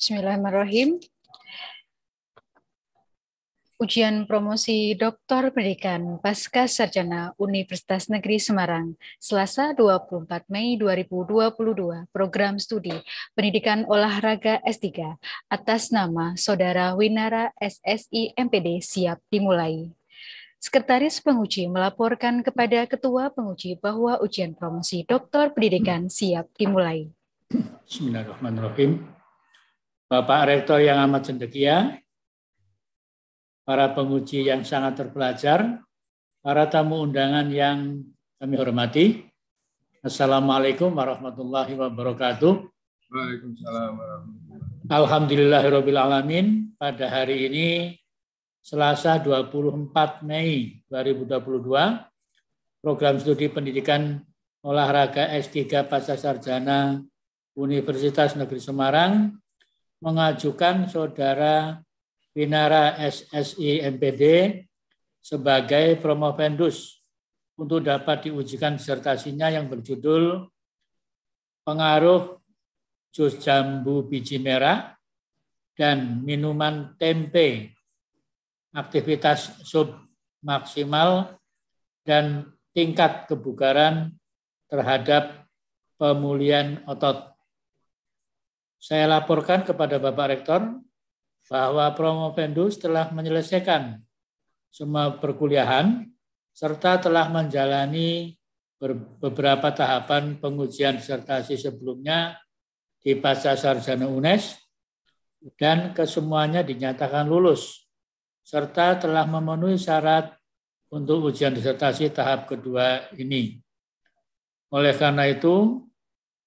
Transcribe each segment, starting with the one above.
Bismillahirrahmanirrahim. Ujian promosi Doktor Pendidikan Pasca Sarjana Universitas Negeri Semarang, Selasa 24 Mei 2022, program studi Pendidikan Olahraga S3 atas nama Saudara Winara SSI MPD siap dimulai. Sekretaris Penguji melaporkan kepada Ketua Penguji bahwa ujian promosi Doktor Pendidikan siap dimulai. Bismillahirrahmanirrahim. Bapak Rektor yang amat cendekia, para penguji yang sangat terpelajar, para tamu undangan yang kami hormati. Assalamualaikum warahmatullahi wabarakatuh. Waalaikumsalam warahmatullahi alamin. Pada hari ini Selasa 24 Mei 2022, program studi pendidikan olahraga S3 Pasca Sarjana Universitas Negeri Semarang mengajukan saudara Winara SSI MPD sebagai promovendus untuk dapat diujikan disertasinya yang berjudul Pengaruh Jus Jambu Biji Merah dan Minuman Tempe Aktivitas Sub Maksimal dan Tingkat Kebugaran terhadap Pemulihan Otot saya laporkan kepada Bapak Rektor bahwa Promo Pendus telah menyelesaikan semua perkuliahan serta telah menjalani beberapa tahapan pengujian disertasi sebelumnya di Pasca Sarjana UNES dan kesemuanya dinyatakan lulus serta telah memenuhi syarat untuk ujian disertasi tahap kedua ini. Oleh karena itu,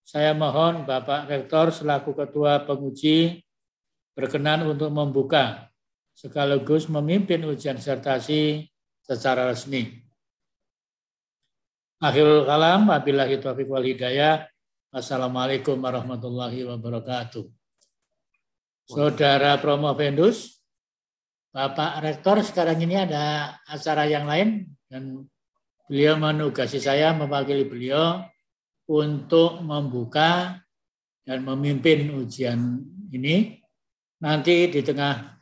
saya mohon Bapak Rektor selaku Ketua Penguji berkenan untuk membuka sekaligus memimpin ujian sertasi secara resmi. Akhirul kalam, wabillahi taufiq wal hidayah. Wassalamualaikum warahmatullahi wabarakatuh. Saudara Promo Vendus, Bapak Rektor sekarang ini ada acara yang lain dan beliau menugasi saya mewakili beliau untuk membuka dan memimpin ujian ini. Nanti di tengah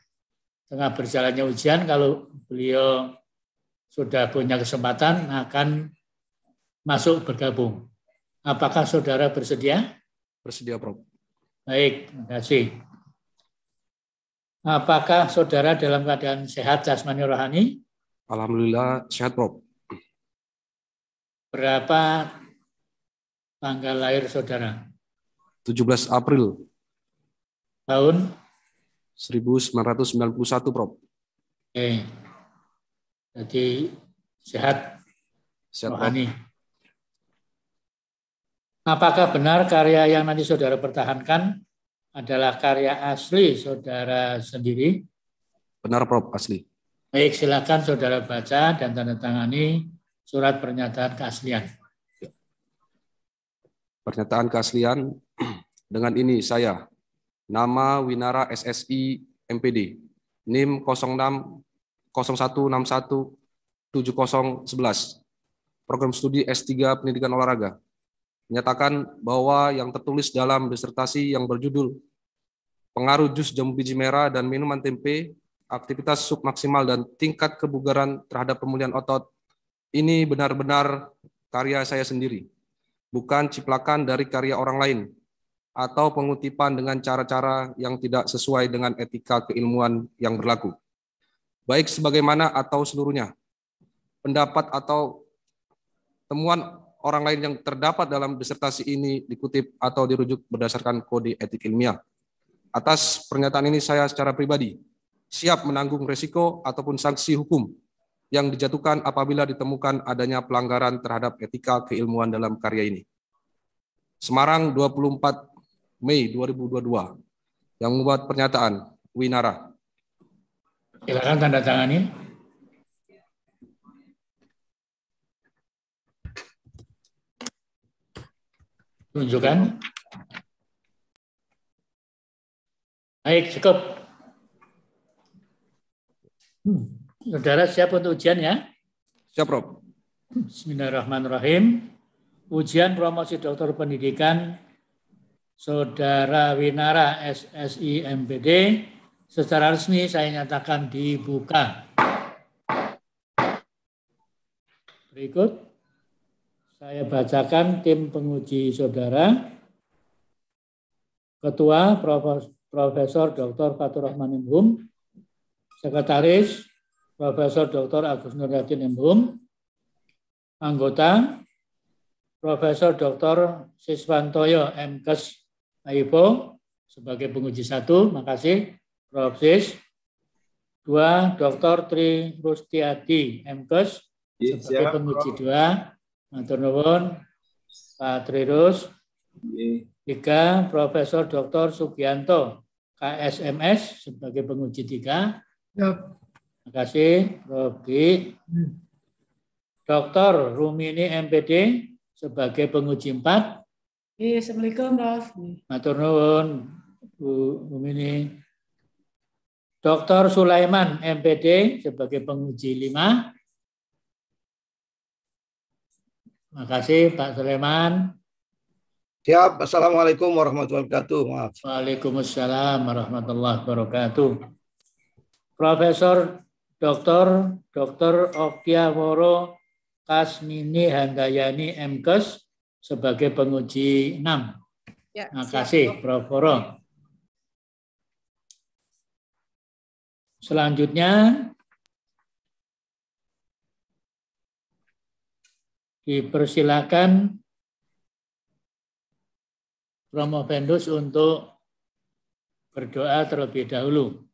tengah berjalannya ujian kalau beliau sudah punya kesempatan akan masuk bergabung. Apakah saudara bersedia? Bersedia, Prof. Baik, terima kasih. Apakah saudara dalam keadaan sehat jasmani rohani? Alhamdulillah sehat, Prof. Berapa tanggal lahir saudara? 17 April. Tahun? 1991, Prof. Oke. Jadi sehat, sehat rohani. Prof. Apakah benar karya yang nanti saudara pertahankan adalah karya asli saudara sendiri? Benar, Prof. Asli. Baik, silakan saudara baca dan tanda tangani surat pernyataan keaslian. Pernyataan keaslian dengan ini saya nama Winara SSI MPD NIM 06 program studi S3 Pendidikan Olahraga menyatakan bahwa yang tertulis dalam disertasi yang berjudul pengaruh jus Jambu biji merah dan minuman tempe aktivitas Maksimal dan tingkat kebugaran terhadap pemulihan otot ini benar-benar karya saya sendiri bukan ciplakan dari karya orang lain atau pengutipan dengan cara-cara yang tidak sesuai dengan etika keilmuan yang berlaku. Baik sebagaimana atau seluruhnya. Pendapat atau temuan orang lain yang terdapat dalam disertasi ini dikutip atau dirujuk berdasarkan kode etik ilmiah. Atas pernyataan ini saya secara pribadi siap menanggung resiko ataupun sanksi hukum yang dijatuhkan apabila ditemukan adanya pelanggaran terhadap etika keilmuan dalam karya ini. Semarang 24 Mei 2022 yang membuat pernyataan Winara. Silakan tanda tangani. Tunjukkan. Baik, cukup. Hmm. Saudara siap untuk ujian ya? Siap, Rahman Bismillahirrahmanirrahim. Ujian promosi doktor pendidikan Saudara Winara SSI MPD secara resmi saya nyatakan dibuka. Berikut saya bacakan tim penguji saudara. Ketua Profesor Dr. Fatur Rahman Imhum, Sekretaris Profesor Dr. Agus Nuryadin Yakin anggota Profesor Dr. Siswantoyo MKes Aibo sebagai penguji satu, makasih Prof. Sis. Dua, Dr. Tri Rustiati MKes iya, sebagai penguji dua, Matur Nuwun, Pak Rus. Iya. Tiga, Profesor Dr. Sugianto KSMS sebagai penguji tiga. Ya, Terima kasih, Robi. Hmm. Dr. Rumini MPD sebagai penguji empat. Iya, Assalamualaikum, Prof. Matur nuwun, Bu Rumini. Dokter Sulaiman MPD sebagai penguji lima. Terima kasih, Pak Sulaiman. Siap. Assalamualaikum warahmatullahi wabarakatuh. Maaf. Waalaikumsalam warahmatullahi wabarakatuh. Profesor Dr. Dr. Okia Woro Kasmini Handayani MKes sebagai penguji 6. Ya, Terima kasih, Prof. Woro. Selanjutnya dipersilakan Romo Bendus untuk berdoa terlebih dahulu.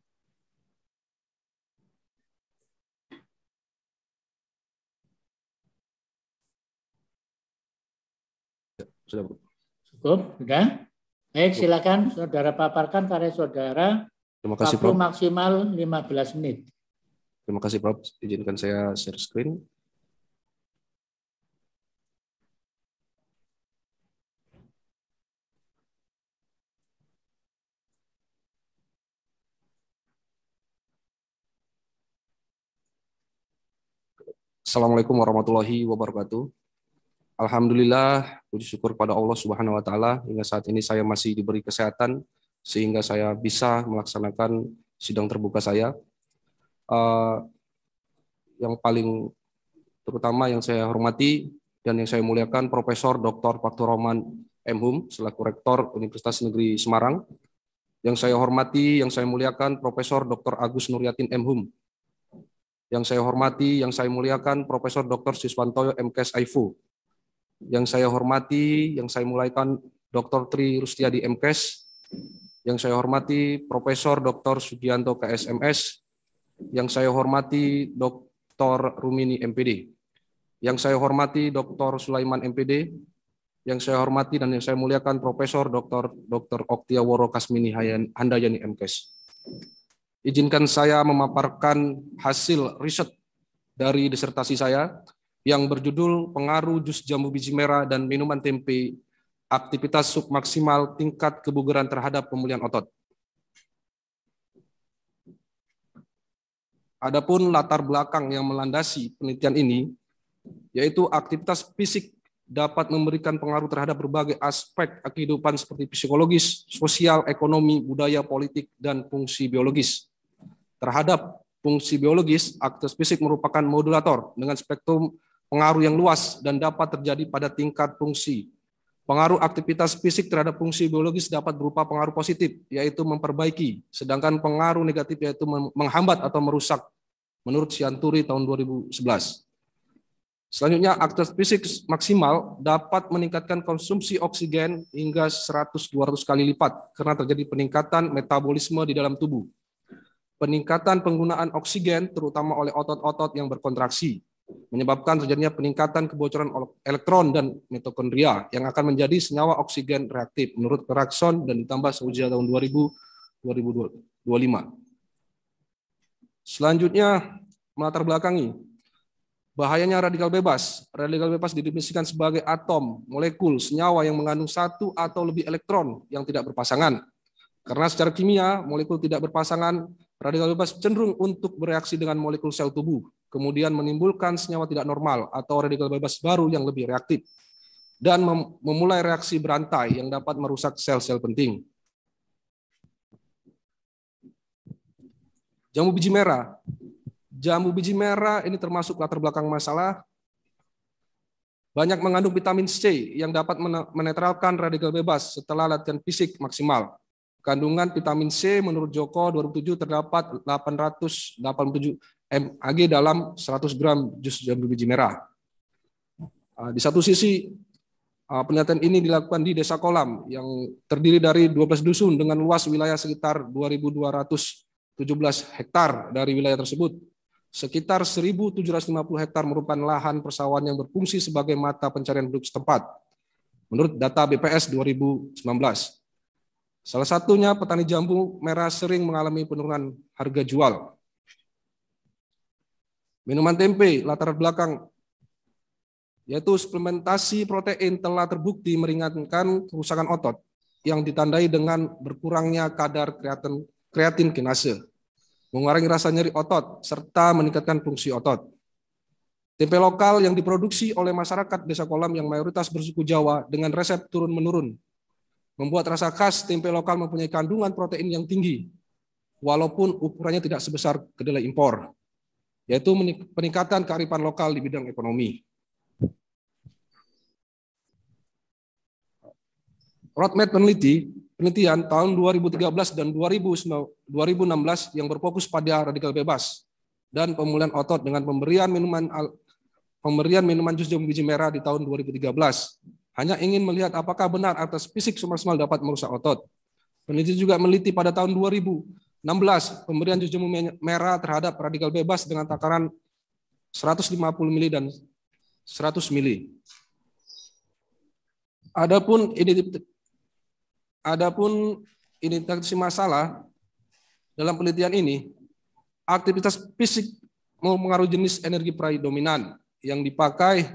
Sudah cukup. Cukup, sudah. Baik, silakan saudara paparkan karya saudara. Terima kasih, Prof. maksimal 15 menit. Terima kasih, Prof. Izinkan saya share screen. Assalamualaikum warahmatullahi wabarakatuh. Alhamdulillah, puji syukur pada Allah Subhanahu wa taala hingga saat ini saya masih diberi kesehatan sehingga saya bisa melaksanakan sidang terbuka saya. Uh, yang paling terutama yang saya hormati dan yang saya muliakan Profesor Dr. Paktur Roman M. Hum selaku Rektor Universitas Negeri Semarang. Yang saya hormati, yang saya muliakan Profesor Dr. Agus Nuryatin M. Hum. Yang saya hormati, yang saya muliakan Profesor Dr. Siswantoyo M. Kes Aifu yang saya hormati, yang saya mulaikan Dr. Tri Rustiadi MKes, yang saya hormati Profesor Dr. Sugianto KSMS, yang saya hormati Dr. Rumini MPD, yang saya hormati Dr. Sulaiman MPD, yang saya hormati dan yang saya muliakan Profesor Dr. Dr. Oktia Woro Kasmini Handayani MKes. Izinkan saya memaparkan hasil riset dari disertasi saya yang berjudul Pengaruh Jus Jambu Biji Merah dan Minuman Tempe, Aktivitas Submaksimal Tingkat Kebugaran Terhadap Pemulihan Otot. Adapun latar belakang yang melandasi penelitian ini, yaitu aktivitas fisik dapat memberikan pengaruh terhadap berbagai aspek kehidupan seperti psikologis, sosial, ekonomi, budaya, politik, dan fungsi biologis. Terhadap fungsi biologis, aktivitas fisik merupakan modulator dengan spektrum pengaruh yang luas dan dapat terjadi pada tingkat fungsi. Pengaruh aktivitas fisik terhadap fungsi biologis dapat berupa pengaruh positif, yaitu memperbaiki, sedangkan pengaruh negatif yaitu menghambat atau merusak, menurut Sianturi tahun 2011. Selanjutnya, aktivitas fisik maksimal dapat meningkatkan konsumsi oksigen hingga 100-200 kali lipat karena terjadi peningkatan metabolisme di dalam tubuh. Peningkatan penggunaan oksigen terutama oleh otot-otot yang berkontraksi, menyebabkan terjadinya peningkatan kebocoran elektron dan mitokondria yang akan menjadi senyawa oksigen reaktif menurut Perakson dan ditambah seuji tahun 2000 2025. Selanjutnya melatar belakangi bahayanya radikal bebas. Radikal bebas didefinisikan sebagai atom, molekul, senyawa yang mengandung satu atau lebih elektron yang tidak berpasangan. Karena secara kimia molekul tidak berpasangan, radikal bebas cenderung untuk bereaksi dengan molekul sel tubuh kemudian menimbulkan senyawa tidak normal atau radikal bebas baru yang lebih reaktif, dan memulai reaksi berantai yang dapat merusak sel-sel penting. Jamu biji merah. Jamu biji merah ini termasuk latar belakang masalah banyak mengandung vitamin C yang dapat menetralkan radikal bebas setelah latihan fisik maksimal. Kandungan vitamin C menurut Joko 2007 terdapat 887 MAG dalam 100 gram jus jambu biji merah. Ah, di satu sisi, ah, penelitian ini dilakukan di Desa Kolam yang terdiri dari 12 dusun dengan luas wilayah sekitar 2.217 hektar dari wilayah tersebut. Sekitar 1.750 hektar merupakan lahan persawahan yang berfungsi sebagai mata pencarian penduduk setempat. Menurut data BPS 2019, salah satunya petani jambu merah sering mengalami penurunan harga jual Minuman tempe, latar belakang yaitu suplementasi protein telah terbukti meringankan kerusakan otot yang ditandai dengan berkurangnya kadar kreatin, kreatin kinase, mengurangi rasa nyeri otot, serta meningkatkan fungsi otot. Tempe lokal yang diproduksi oleh masyarakat desa kolam yang mayoritas bersuku Jawa dengan resep turun-menurun, membuat rasa khas tempe lokal mempunyai kandungan protein yang tinggi, walaupun ukurannya tidak sebesar kedelai impor yaitu peningkatan kearifan lokal di bidang ekonomi. Roadmap peneliti, penelitian tahun 2013 dan 2016 yang berfokus pada radikal bebas dan pemulihan otot dengan pemberian minuman pemberian minuman jus jambu biji merah di tahun 2013. Hanya ingin melihat apakah benar atas fisik sumber dapat merusak otot. Peneliti juga meneliti pada tahun 2000 16, pemberian jus merah terhadap radikal bebas dengan takaran 150 mili dan 100 mili. Adapun ini adapun identifikasi masalah dalam penelitian ini aktivitas fisik mempengaruhi jenis energi dominan yang dipakai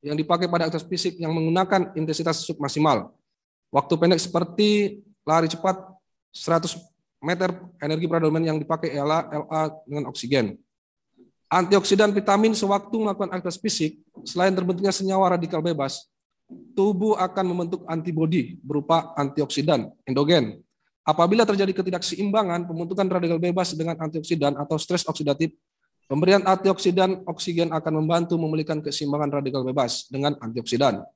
yang dipakai pada aktivitas fisik yang menggunakan intensitas sub maksimal. Waktu pendek seperti lari cepat 100 meter energi predominan yang dipakai ialah LA dengan oksigen. Antioksidan vitamin sewaktu melakukan aktivitas fisik, selain terbentuknya senyawa radikal bebas, tubuh akan membentuk antibodi berupa antioksidan, endogen. Apabila terjadi ketidakseimbangan pembentukan radikal bebas dengan antioksidan atau stres oksidatif, pemberian antioksidan oksigen akan membantu memulihkan keseimbangan radikal bebas dengan antioksidan.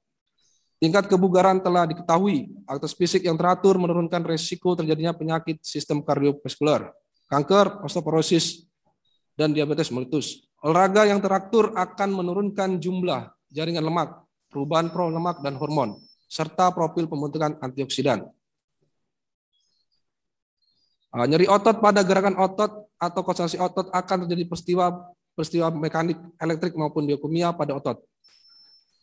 Tingkat kebugaran telah diketahui. Aktivitas fisik yang teratur menurunkan resiko terjadinya penyakit sistem kardiovaskular, kanker, osteoporosis, dan diabetes melitus. Olahraga yang teratur akan menurunkan jumlah jaringan lemak, perubahan pro lemak dan hormon, serta profil pembentukan antioksidan. Ah, nyeri otot pada gerakan otot atau konsentrasi otot akan terjadi peristiwa peristiwa mekanik elektrik maupun biokimia pada otot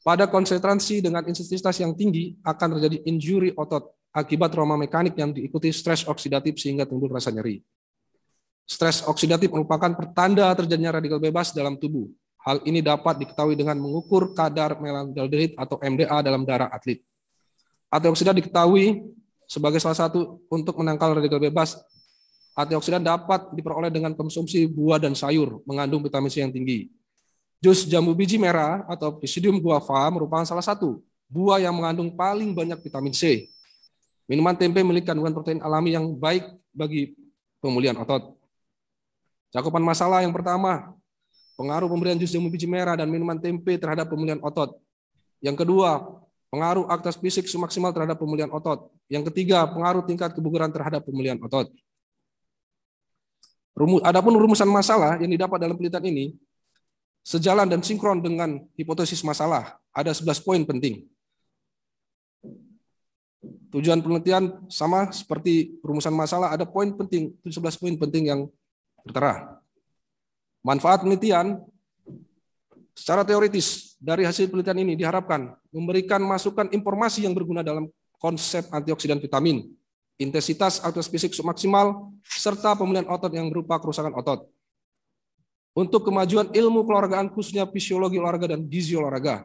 pada konsentrasi dengan intensitas yang tinggi akan terjadi injury otot akibat trauma mekanik yang diikuti stres oksidatif sehingga timbul rasa nyeri. Stres oksidatif merupakan pertanda terjadinya radikal bebas dalam tubuh. Hal ini dapat diketahui dengan mengukur kadar melaldehyde atau MDA dalam darah atlet. Antioksidan diketahui sebagai salah satu untuk menangkal radikal bebas. Antioksidan dapat diperoleh dengan konsumsi buah dan sayur mengandung vitamin C yang tinggi. Jus jambu biji merah atau Pisidium guava merupakan salah satu buah yang mengandung paling banyak vitamin C. Minuman tempe memiliki kandungan protein alami yang baik bagi pemulihan otot. Cakupan masalah yang pertama, pengaruh pemberian jus jambu biji merah dan minuman tempe terhadap pemulihan otot. Yang kedua, pengaruh aktivitas fisik semaksimal terhadap pemulihan otot. Yang ketiga, pengaruh tingkat kebugaran terhadap pemulihan otot. Rumus, adapun rumusan masalah yang didapat dalam penelitian ini sejalan dan sinkron dengan hipotesis masalah. Ada 11 poin penting. Tujuan penelitian sama seperti rumusan masalah, ada poin penting, 11 poin penting yang tertera. Manfaat penelitian secara teoritis dari hasil penelitian ini diharapkan memberikan masukan informasi yang berguna dalam konsep antioksidan vitamin, intensitas atau fisik maksimal, serta pemulihan otot yang berupa kerusakan otot untuk kemajuan ilmu keluargaan khususnya fisiologi olahraga dan gizi olahraga.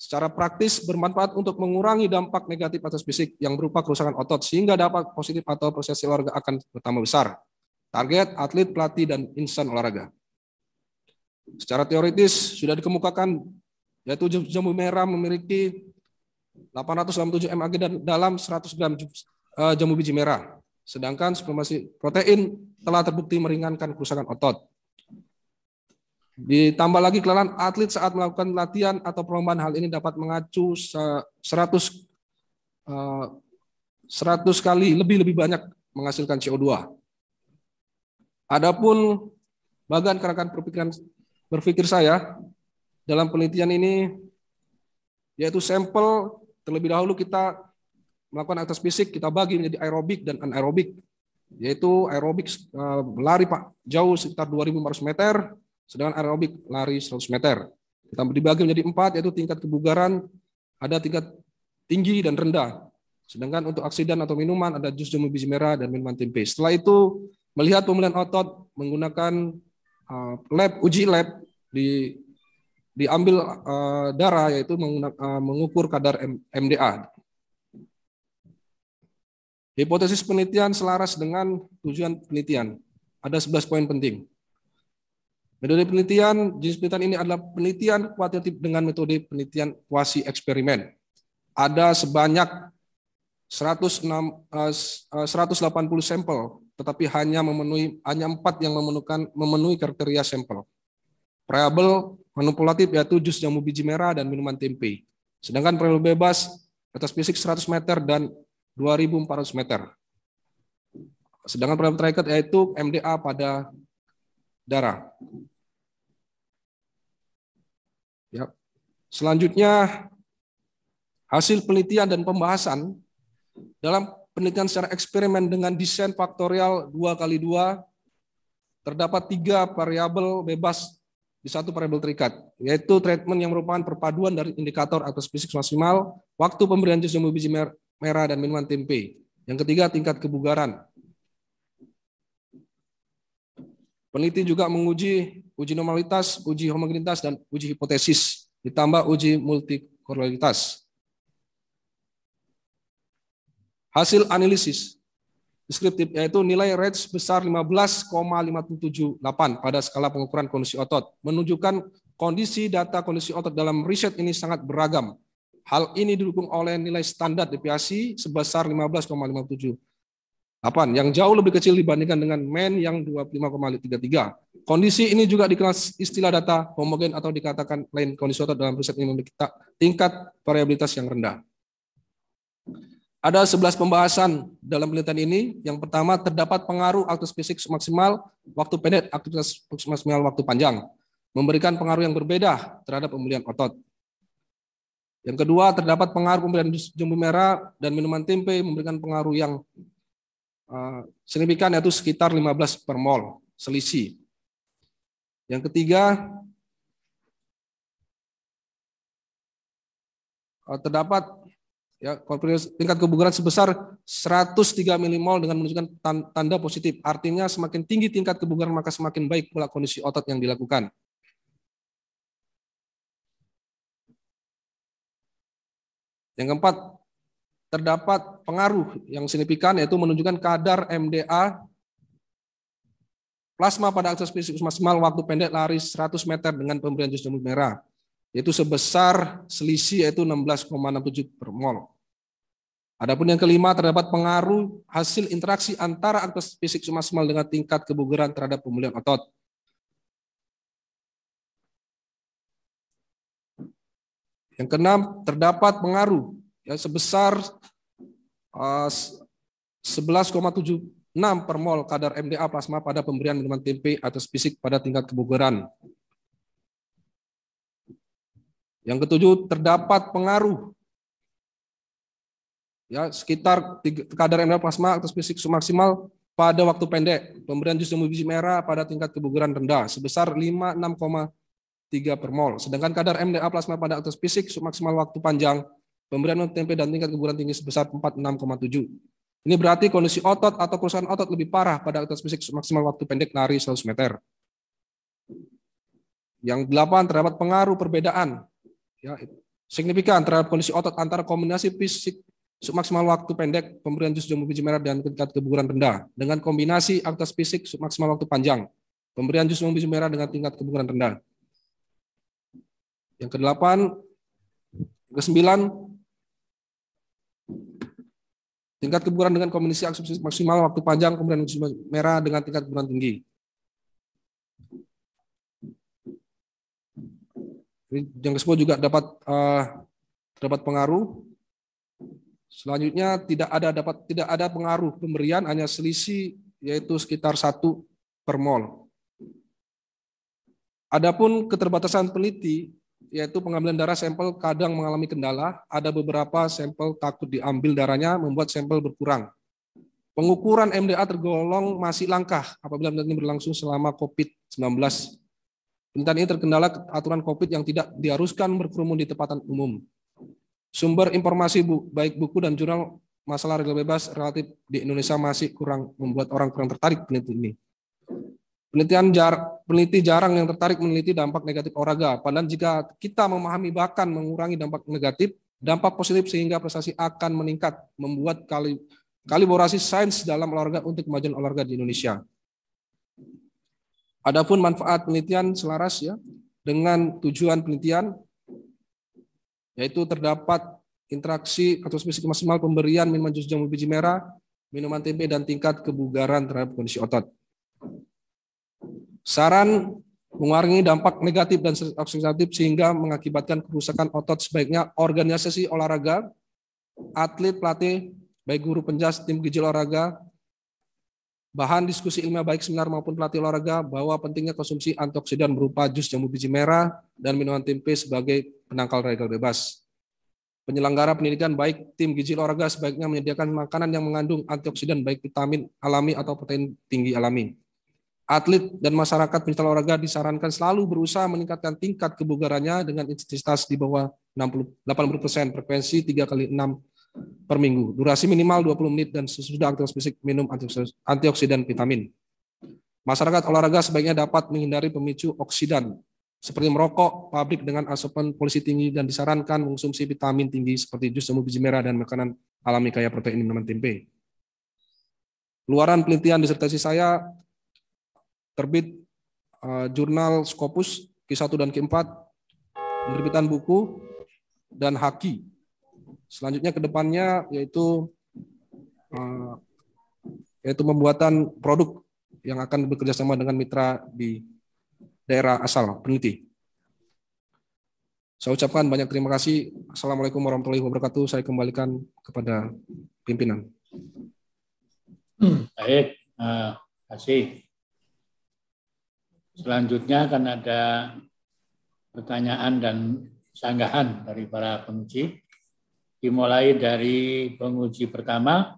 Secara praktis bermanfaat untuk mengurangi dampak negatif atas fisik yang berupa kerusakan otot sehingga dampak positif atau prosesi olahraga akan bertambah besar. Target atlet, pelatih dan insan olahraga. Secara teoritis sudah dikemukakan yaitu jambu merah memiliki 867 mAg dan dalam 100 gram eh, jamu biji merah. Sedangkan supremasi protein telah terbukti meringankan kerusakan otot. Ditambah lagi kelelahan atlet saat melakukan latihan atau perlombaan hal ini dapat mengacu 100 100 eh, kali lebih lebih banyak menghasilkan CO2. Adapun bagan kerangka berpikiran berpikir saya dalam penelitian ini yaitu sampel terlebih dahulu kita melakukan aktivitas fisik kita bagi menjadi aerobik dan anaerobik. Yaitu aerobik eh, lari Pak jauh sekitar 2500 meter, sedangkan aerobik lari 100 meter. Kita dibagi menjadi empat yaitu tingkat kebugaran, ada tingkat tinggi dan rendah. Sedangkan untuk aksiden atau minuman ada jus jambu biji merah dan minuman tempe. Setelah itu melihat pemulihan otot menggunakan eh, lab uji lab di diambil eh, darah yaitu mengukur kadar MDA Hipotesis penelitian selaras dengan tujuan penelitian. Ada 11 poin penting. Metode penelitian, jenis penelitian ini adalah penelitian kuantitatif dengan metode penelitian kuasi eksperimen. Ada sebanyak 106, 180 eh, sampel, tetapi hanya memenuhi hanya empat yang memenuhkan memenuhi kriteria sampel. Variabel manipulatif yaitu jus jamu biji merah dan minuman tempe. Sedangkan variabel bebas atas fisik 100 meter dan 2.400 meter. Sedangkan problem tracker yaitu MDA pada darah. Ya. Selanjutnya, hasil penelitian dan pembahasan dalam penelitian secara eksperimen dengan desain faktorial 2 kali 2 terdapat tiga variabel bebas di satu variabel terikat, yaitu treatment yang merupakan perpaduan dari indikator atau spesifik maksimal, waktu pemberian jus biji merah dan minuman tempe. Yang ketiga, tingkat kebugaran. Peneliti juga menguji uji normalitas, uji homogenitas, dan uji hipotesis. Ditambah uji multikorelitas. Hasil analisis deskriptif, yaitu nilai rate besar 15,578 pada skala pengukuran kondisi otot, menunjukkan kondisi data kondisi otot dalam riset ini sangat beragam, Hal ini didukung oleh nilai standar deviasi sebesar 15,57. apa Yang jauh lebih kecil dibandingkan dengan men yang 25,33. Kondisi ini juga dikenal istilah data homogen atau dikatakan lain kondisi otot dalam riset ini memiliki tingkat variabilitas yang rendah. Ada 11 pembahasan dalam penelitian ini. Yang pertama, terdapat pengaruh aktivitas fisik maksimal waktu pendek, aktivitas maksimal waktu panjang. Memberikan pengaruh yang berbeda terhadap pemulihan otot. Yang kedua, terdapat pengaruh pemberian jambu merah dan minuman tempe memberikan pengaruh yang uh, signifikan yaitu sekitar 15 per mol selisih. Yang ketiga, eh, terdapat ya tingkat kebugaran sebesar 103 milimol dengan menunjukkan tanda positif. Artinya semakin tinggi tingkat kebugaran maka semakin baik pula kondisi otot yang dilakukan. Yang keempat, terdapat pengaruh yang signifikan yaitu menunjukkan kadar MDA plasma pada akses fisik maksimal waktu pendek lari 100 meter dengan pemberian jus jambu merah yaitu sebesar selisih yaitu 16,67 per mol. Adapun yang kelima terdapat pengaruh hasil interaksi antara aktivitas fisik maksimal dengan tingkat kebugaran terhadap pemulihan otot. Yang keenam, terdapat pengaruh ya sebesar ah, uh, 11,76 per mol kadar MDA plasma pada pemberian minuman tempe atau fisik pada tingkat kebugaran. Yang ketujuh, terdapat pengaruh ya sekitar tiga, kadar MDA plasma atau fisik maksimal pada waktu pendek. Pemberian jus jambu biji merah pada tingkat kebugaran rendah sebesar 56,5 3 per mol. Sedangkan kadar MDA plasma pada aktivitas fisik maksimal waktu panjang pemberian tempe dan tingkat keguguran tinggi sebesar 46,7. Ini berarti kondisi otot atau kerusakan otot lebih parah pada aktivitas fisik maksimal waktu pendek lari 100 meter. Yang delapan terdapat pengaruh perbedaan ya, signifikan terhadap kondisi otot antara kombinasi fisik submaksimal waktu pendek pemberian jus jambu biji merah dan tingkat keguguran rendah dengan kombinasi aktivitas fisik submaksimal waktu panjang pemberian jus jambu biji merah dengan tingkat kebugaran rendah. Yang ke kedelapan, yang sembilan tingkat keburan dengan kombinasi aksi maksimal waktu panjang kemudian merah dengan tingkat keburan tinggi. Yang ke-10 juga dapat uh, terdapat pengaruh. Selanjutnya tidak ada dapat tidak ada pengaruh pemberian hanya selisih yaitu sekitar satu per mol. Adapun keterbatasan peneliti yaitu pengambilan darah sampel kadang mengalami kendala, ada beberapa sampel takut diambil darahnya membuat sampel berkurang. Pengukuran MDA tergolong masih langkah apabila ini berlangsung selama COVID-19. Penelitian ini terkendala aturan COVID yang tidak diharuskan berkerumun di tempatan umum. Sumber informasi bu, baik buku dan jurnal masalah regal bebas relatif di Indonesia masih kurang membuat orang kurang tertarik penelitian ini. Penelitian jar, peneliti jarang yang tertarik meneliti dampak negatif olahraga. Padahal jika kita memahami bahkan mengurangi dampak negatif, dampak positif sehingga prestasi akan meningkat, membuat kali, kalibrasi sains dalam olahraga untuk kemajuan olahraga di Indonesia. Adapun manfaat penelitian selaras ya dengan tujuan penelitian yaitu terdapat interaksi atau spesifik maksimal pemberian minuman jus jambu biji merah, minuman tempe dan tingkat kebugaran terhadap kondisi otot. Saran mengurangi dampak negatif dan oksidatif sehingga mengakibatkan kerusakan otot sebaiknya organisasi olahraga, atlet, pelatih, baik guru penjas, tim gizi olahraga, bahan diskusi ilmiah baik seminar maupun pelatih olahraga bahwa pentingnya konsumsi antioksidan berupa jus jambu biji merah dan minuman tempe sebagai penangkal radikal bebas. Penyelenggara pendidikan baik tim gizi olahraga sebaiknya menyediakan makanan yang mengandung antioksidan baik vitamin alami atau protein tinggi alami. Atlet dan masyarakat pencinta olahraga disarankan selalu berusaha meningkatkan tingkat kebugarannya dengan intensitas di bawah 60, 80% frekuensi 3 kali 6 per minggu. Durasi minimal 20 menit dan sesudah aktivitas fisik minum antioksidan vitamin. Masyarakat olahraga sebaiknya dapat menghindari pemicu oksidan seperti merokok, pabrik dengan asupan polisi tinggi dan disarankan mengonsumsi vitamin tinggi seperti jus jambu biji merah dan makanan alami kaya protein minuman tempe. Luaran penelitian disertasi saya terbit eh, jurnal Scopus Q1 dan Q4, penerbitan buku dan haki. Selanjutnya ke depannya yaitu eh, yaitu pembuatan produk yang akan bekerja sama dengan mitra di daerah asal peneliti. Saya ucapkan banyak terima kasih. Assalamualaikum warahmatullahi wabarakatuh. Saya kembalikan kepada pimpinan. Hmm, baik, eh, terima kasih. Selanjutnya akan ada pertanyaan dan sanggahan dari para penguji. Dimulai dari penguji pertama,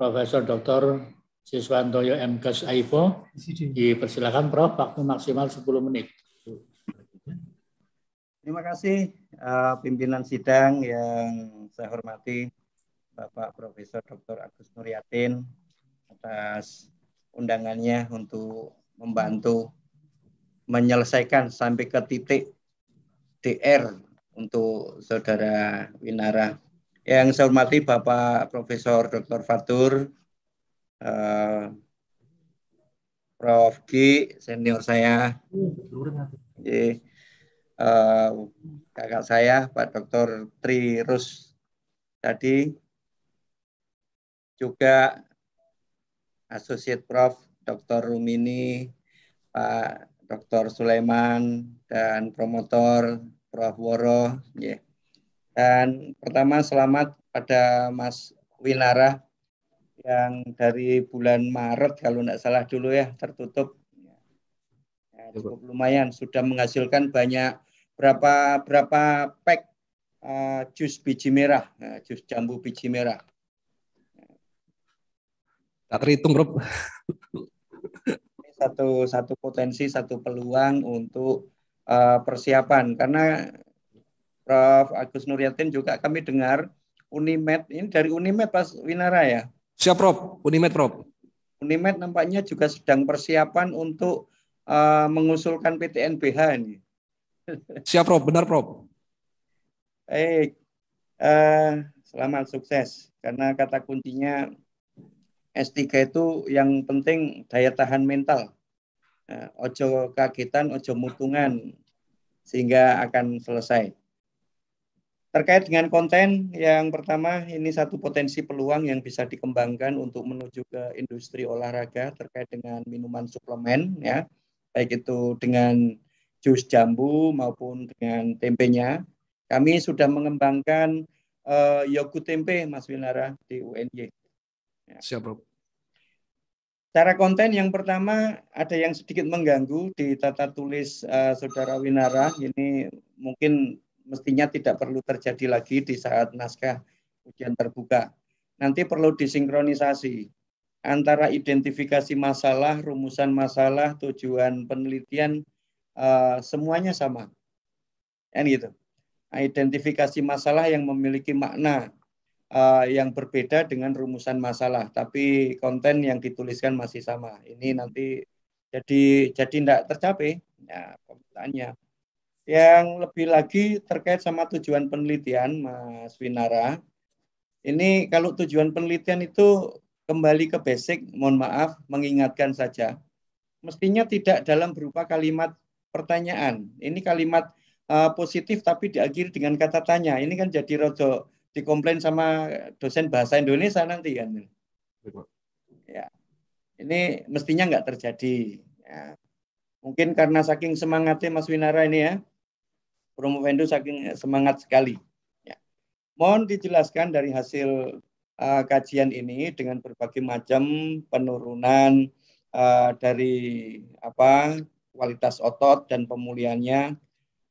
Profesor Dr. Siswantoyo MKes Aipo. Dipersilakan Prof, waktu maksimal 10 menit. Terima kasih uh, pimpinan sidang yang saya hormati Bapak Profesor Dr. Agus Nuryatin atas undangannya untuk membantu menyelesaikan sampai ke titik DR untuk saudara Winara. Yang saya hormati Bapak Profesor Dr. Fatur, uh, Prof. G, senior saya, uh, kakak saya, Pak Dr. Tri Rus tadi, juga Associate Prof. Dr. Rumini, Pak Dr. Sulaiman dan promotor Prof. Woro. Yeah. Dan pertama selamat pada Mas Winara yang dari bulan Maret kalau tidak salah dulu ya tertutup. Ya, ya, cukup lumayan sudah menghasilkan banyak berapa berapa pack uh, jus biji merah, uh, jus jambu biji merah. Tak terhitung, Rob satu satu potensi satu peluang untuk uh, persiapan karena Prof Agus Nuryatin juga kami dengar Unimed ini dari Unimed pas Winara ya. Siap Prof, Unimed Prof. Unimed nampaknya juga sedang persiapan untuk uh, mengusulkan PTNBH ini. Siap Prof, benar Prof. eh Uh, selamat sukses karena kata kuncinya S3 itu yang penting daya tahan mental. Eh, ojo kagetan, ojo mutungan, sehingga akan selesai. Terkait dengan konten, yang pertama ini satu potensi peluang yang bisa dikembangkan untuk menuju ke industri olahraga terkait dengan minuman suplemen, ya, baik itu dengan jus jambu maupun dengan tempenya. Kami sudah mengembangkan uh, yogurt tempe, Mas Winara, di UNJ. Ya. Siap, Bro. Cara konten yang pertama ada yang sedikit mengganggu di tata tulis uh, Saudara Winara. Ini mungkin mestinya tidak perlu terjadi lagi di saat naskah ujian terbuka. Nanti perlu disinkronisasi antara identifikasi masalah, rumusan masalah, tujuan penelitian, uh, semuanya sama. Kan gitu. Identifikasi masalah yang memiliki makna uh, yang berbeda dengan rumusan masalah, tapi konten yang dituliskan masih sama. Ini nanti jadi jadi tidak tercapai ya, pertanyaannya. Yang lebih lagi terkait sama tujuan penelitian, Mas Winara. Ini kalau tujuan penelitian itu kembali ke basic, mohon maaf, mengingatkan saja. Mestinya tidak dalam berupa kalimat pertanyaan. Ini kalimat uh, positif tapi diakhiri dengan kata tanya. Ini kan jadi rodok dikomplain sama dosen bahasa Indonesia nanti kan. Ya. Ini mestinya nggak terjadi. Ya. Mungkin karena saking semangatnya Mas Winara ini ya, Vendo saking semangat sekali. Ya. Mohon dijelaskan dari hasil uh, kajian ini dengan berbagai macam penurunan uh, dari apa kualitas otot dan pemulihannya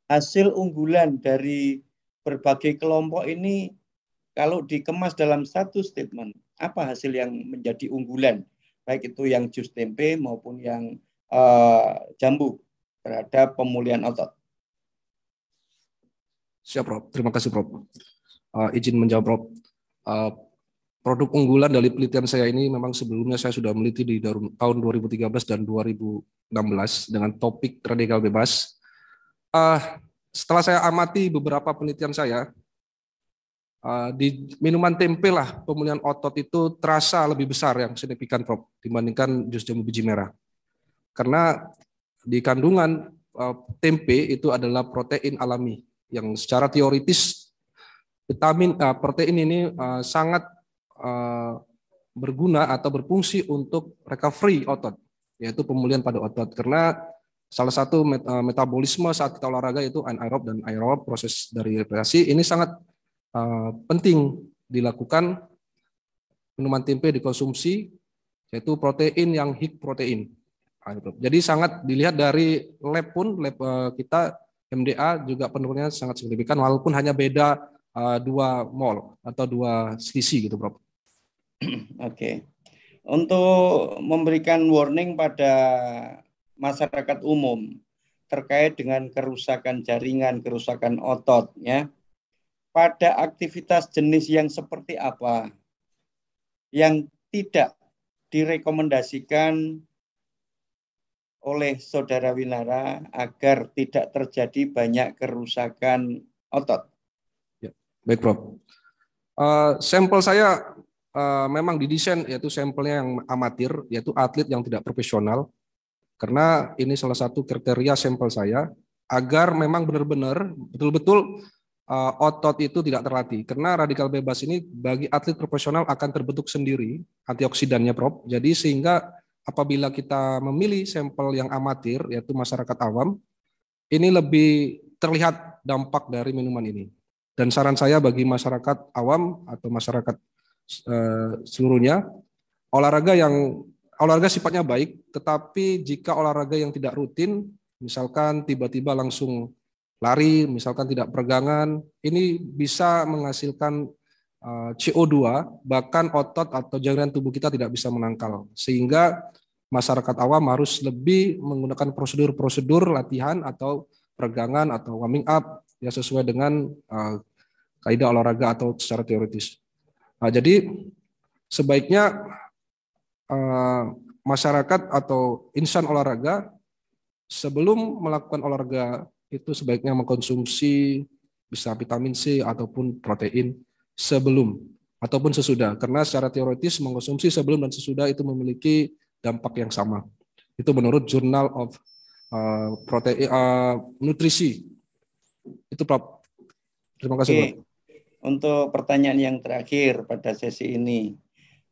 hasil unggulan dari berbagai kelompok ini kalau dikemas dalam satu statement, apa hasil yang menjadi unggulan, baik itu yang jus tempe maupun yang uh, jambu terhadap pemulihan otot. Siap, Prof. Terima kasih, Prof. Uh, izin menjawab, Prof. Uh, produk unggulan dari penelitian saya ini memang sebelumnya saya sudah meliti di tahun 2013 dan 2016 dengan topik radikal bebas. Uh, setelah saya amati beberapa penelitian saya, Ah, di minuman tempe lah pemulihan otot itu terasa lebih besar yang signifikan Prof dibandingkan jus jambu biji merah. Karena di kandungan ah, tempe itu adalah protein alami yang secara teoritis vitamin ah, protein ini sangat berguna atau berfungsi untuk recovery otot yaitu pemulihan pada otot karena salah satu metabolisme saat kita olahraga itu anaerob dan aerob proses dari regenerasi ini sangat Eh, penting dilakukan minuman tempe dikonsumsi yaitu protein yang hik protein. Nah, gitu. Jadi sangat dilihat dari lab pun lab eh, kita MDA juga penurunannya sangat signifikan walaupun hanya beda eh, dua mol atau dua sisi gitu, bro. Oke. Okay. Untuk memberikan warning pada masyarakat umum terkait dengan kerusakan jaringan, kerusakan otot ya pada aktivitas jenis yang seperti apa yang tidak direkomendasikan oleh saudara Winara agar tidak terjadi banyak kerusakan otot. Ya, baik, Prof. Uh, sampel saya uh, memang didesain yaitu sampelnya yang amatir, yaitu atlet yang tidak profesional. Karena ini salah satu kriteria sampel saya agar memang benar-benar betul-betul uh, otot itu tidak terlatih. Karena radikal bebas ini bagi atlet profesional akan terbentuk sendiri antioksidannya, Prof. Jadi sehingga apabila kita memilih sampel yang amatir, yaitu masyarakat awam, ini lebih terlihat dampak dari minuman ini. Dan saran saya bagi masyarakat awam atau masyarakat uh, seluruhnya, olahraga yang olahraga sifatnya baik, tetapi jika olahraga yang tidak rutin, misalkan tiba-tiba langsung lari, misalkan tidak peregangan, ini bisa menghasilkan eh, CO2, bahkan otot atau jaringan tubuh kita tidak bisa menangkal. Sehingga masyarakat awam harus lebih menggunakan prosedur-prosedur latihan atau peregangan atau warming up ya sesuai dengan uh, kaidah olahraga atau secara teoritis. Nah, jadi sebaiknya eh, masyarakat atau insan olahraga sebelum melakukan olahraga itu sebaiknya mengkonsumsi bisa vitamin C ataupun protein sebelum ataupun sesudah karena secara teoritis mengkonsumsi sebelum dan sesudah itu memiliki dampak yang sama. Itu menurut Journal of uh, Protein uh, Nutrisi. Itu Prof. Terima kasih, Oke. Untuk pertanyaan yang terakhir pada sesi ini.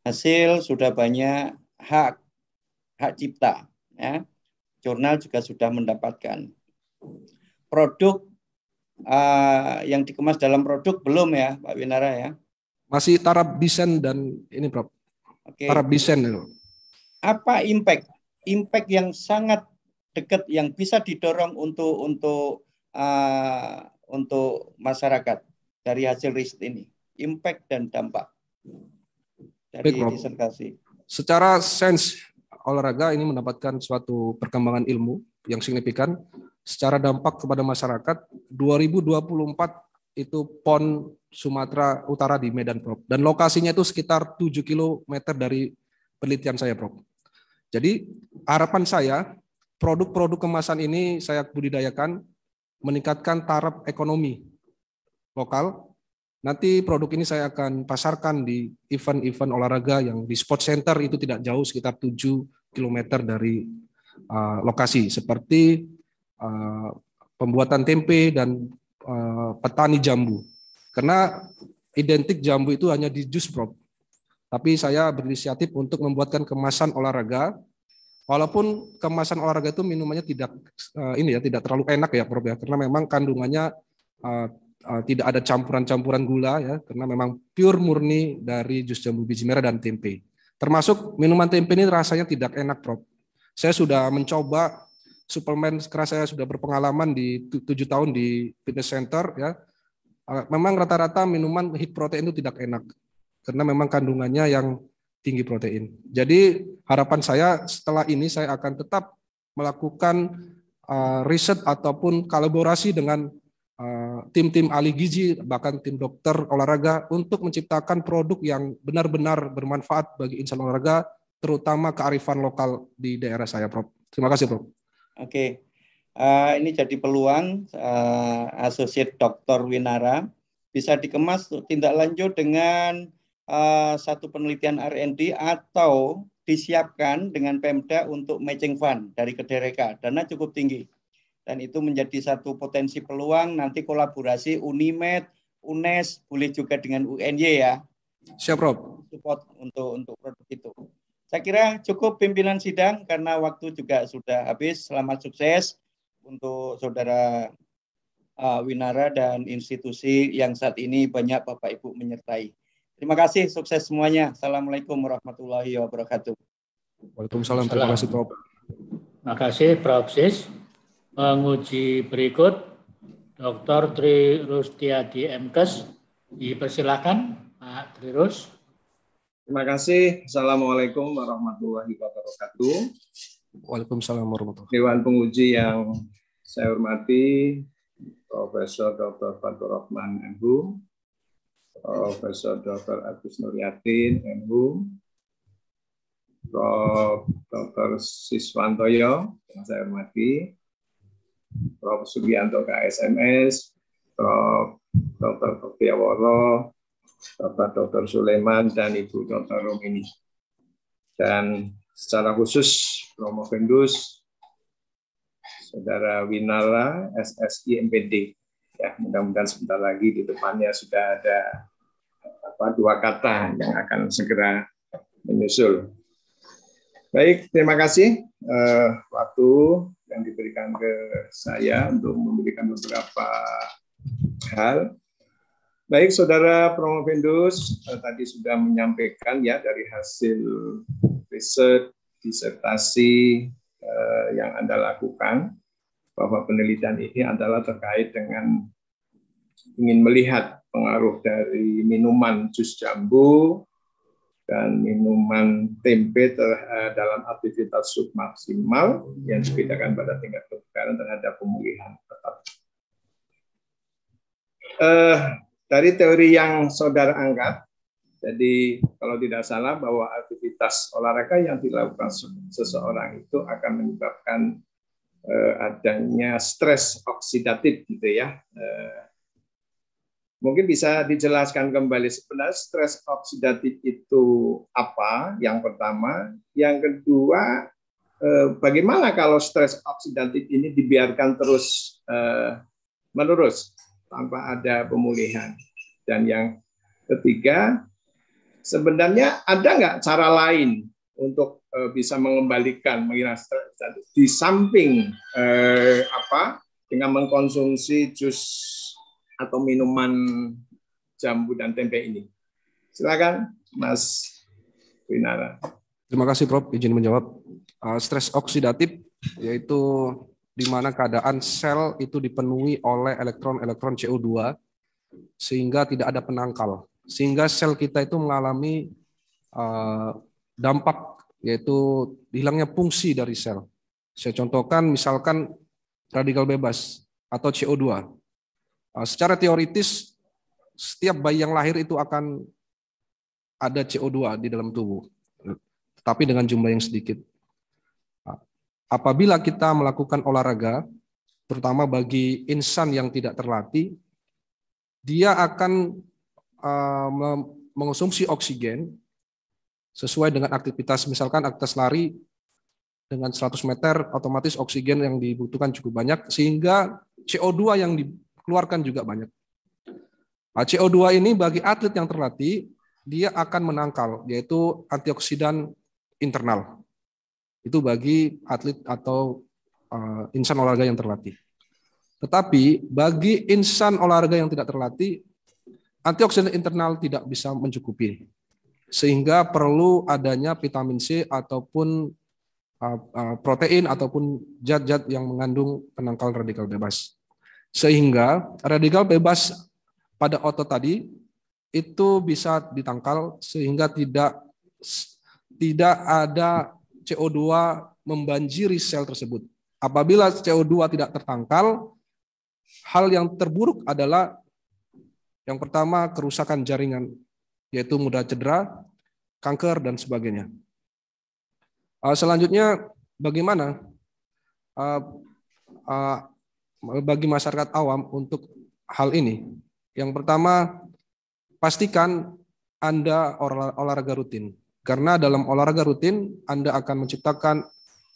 Hasil sudah banyak hak hak cipta ya. Jurnal juga sudah mendapatkan produk uh, yang dikemas dalam produk belum ya Pak Winara ya? Masih taraf desain dan ini Prof. Okay. Tarap desain itu. Apa impact? Impact yang sangat dekat yang bisa didorong untuk untuk uh, untuk masyarakat dari hasil riset ini. Impact dan dampak dari Baik, disertasi. Secara sense olahraga ini mendapatkan suatu perkembangan ilmu yang signifikan secara dampak kepada masyarakat 2024 itu PON Sumatera Utara di Medan Prof. Dan lokasinya itu sekitar 7 km dari penelitian saya Prof. Jadi harapan saya produk-produk kemasan ini saya budidayakan meningkatkan taraf ekonomi lokal. Nanti produk ini saya akan pasarkan di event-event olahraga yang di sport center itu tidak jauh sekitar 7 km dari uh, lokasi seperti Eh, pembuatan tempe dan uh, petani jambu. Karena identik jambu itu hanya di jus prop. Tapi saya berinisiatif untuk membuatkan kemasan olahraga. Walaupun kemasan olahraga itu minumannya tidak uh, ini ya tidak terlalu enak ya prop ya karena memang kandungannya uh, uh, tidak ada campuran-campuran gula ya karena memang pure murni dari jus jambu biji merah dan tempe. Termasuk minuman tempe ini rasanya tidak enak prop. Saya sudah mencoba suplemen karena saya sudah berpengalaman di tujuh tahun di fitness center ya ah, memang rata-rata minuman hit protein itu tidak enak karena memang kandungannya yang tinggi protein. Jadi harapan saya setelah ini saya akan tetap melakukan uh, riset ataupun kolaborasi dengan ah, tim-tim uh, ahli gizi bahkan tim dokter olahraga untuk menciptakan produk yang benar-benar bermanfaat bagi insan olahraga terutama kearifan lokal di daerah saya, Prof. Terima kasih, Prof. Oke, okay. uh, eh, ini jadi peluang uh, eh, Associate Dr. Winara bisa dikemas tindak lanjut dengan uh, satu penelitian R&D atau disiapkan dengan Pemda untuk matching fund dari Kedereka. Dana cukup tinggi. Dan itu menjadi satu potensi peluang nanti kolaborasi Unimed, UNES, boleh juga dengan UNY ya. Siap, Rob. Support untuk untuk produk itu. Saya kira cukup pimpinan sidang karena waktu juga sudah habis. Selamat sukses untuk saudara uh, Winara dan institusi yang saat ini banyak Bapak Ibu menyertai. Terima kasih, sukses semuanya. Assalamualaikum warahmatullahi wabarakatuh. Waalaikumsalam. Terima kasih, Prof. Terima kasih, Prof. Sis. Penguji berikut, Dr. Tri Rustiadi MKes. Dipersilakan, Pak Tri Rus. Terima kasih. Assalamualaikum warahmatullahi wabarakatuh. Waalaikumsalam warahmatullahi wabarakatuh. Dewan penguji yang saya hormati, Profesor Dr. Fatur Rahman MHU, Profesor Dr. Agus Nuryatin MHU, Prof. Dr. Siswantoyo yang saya hormati, Prof. Subianto KSMS, Prof. Dr. Kopiaworo, Bapak Dr. Suleman dan Ibu Dr. Romini. Dan secara khusus Romo Vendus, Saudara Winala, SSI MPD. Ya, mudah-mudahan sebentar lagi di depannya sudah ada apa, dua kata yang akan segera menyusul. Baik, terima kasih uh, waktu yang diberikan ke saya untuk memberikan beberapa hal Baik, Saudara Promo Vendus, eh, tadi sudah menyampaikan ya dari hasil riset, disertasi eh, yang Anda lakukan, bahwa penelitian ini adalah terkait dengan ingin melihat pengaruh dari minuman jus jambu dan minuman tempe dalam aktivitas submaksimal yang dibedakan pada tingkat kebugaran terhadap pemulihan tetap. Uh, dari teori yang saudara anggap, jadi kalau tidak salah bahwa aktivitas olahraga yang dilakukan seseorang itu akan menyebabkan eh, adanya stres oksidatif gitu ya. Eh, mungkin bisa dijelaskan kembali sebenarnya stres oksidatif itu apa? Yang pertama, yang kedua eh, bagaimana kalau stres oksidatif ini dibiarkan terus eh, menerus? tanpa ada pemulihan. Dan yang ketiga, sebenarnya ada nggak cara lain untuk eh, bisa mengembalikan di samping eh, apa dengan mengkonsumsi jus atau minuman jambu dan tempe ini. Silakan Mas Winara. Terima kasih Prof izin menjawab. Uh, stres oksidatif yaitu di mana keadaan sel itu dipenuhi oleh elektron-elektron CO2 sehingga tidak ada penangkal. Sehingga sel kita itu mengalami eh, dampak yaitu hilangnya fungsi dari sel. Saya contohkan misalkan radikal bebas atau CO2. Eh, secara teoritis setiap bayi yang lahir itu akan ada CO2 di dalam tubuh. Tapi dengan jumlah yang sedikit. Apabila kita melakukan olahraga, terutama bagi insan yang tidak terlatih, dia akan uh, mengonsumsi oksigen sesuai dengan aktivitas misalkan aktivitas lari dengan 100 meter otomatis oksigen yang dibutuhkan cukup banyak sehingga CO2 yang dikeluarkan juga banyak. Nah, CO2 ini bagi atlet yang terlatih dia akan menangkal yaitu antioksidan internal itu bagi atlet atau uh, insan olahraga yang terlatih. Tetapi bagi insan olahraga yang tidak terlatih, antioksidan internal tidak bisa mencukupi. Sehingga perlu adanya vitamin C ataupun uh, uh, protein ataupun zat-zat yang mengandung penangkal radikal bebas. Sehingga radikal bebas pada otot tadi itu bisa ditangkal sehingga tidak tidak ada CO2 membanjiri sel tersebut. Apabila CO2 tidak tertangkal, hal yang terburuk adalah yang pertama kerusakan jaringan, yaitu mudah cedera, kanker, dan sebagainya. Ah, selanjutnya, bagaimana ah, ah, bagi masyarakat awam untuk hal ini? Yang pertama, pastikan Anda olahraga rutin karena dalam olahraga rutin, Anda akan menciptakan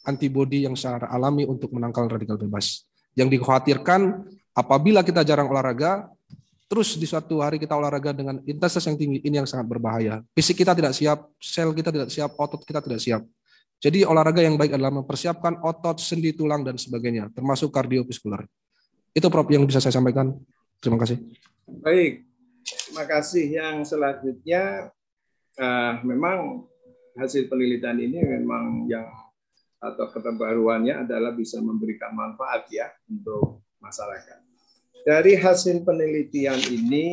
antibodi yang secara alami untuk menangkal radikal bebas. Yang dikhawatirkan apabila kita jarang olahraga, terus di suatu hari kita olahraga dengan intensitas yang tinggi, ini yang sangat berbahaya. Fisik kita tidak siap, sel kita tidak siap, otot kita tidak siap. Jadi olahraga yang baik adalah mempersiapkan otot, sendi, tulang, dan sebagainya, termasuk kardiovaskular. Itu prop yang bisa saya sampaikan. Terima kasih. Baik, terima kasih. Yang selanjutnya uh, memang hasil penelitian ini memang yang atau keterbaruannya adalah bisa memberikan manfaat ya untuk masyarakat. Dari hasil penelitian ini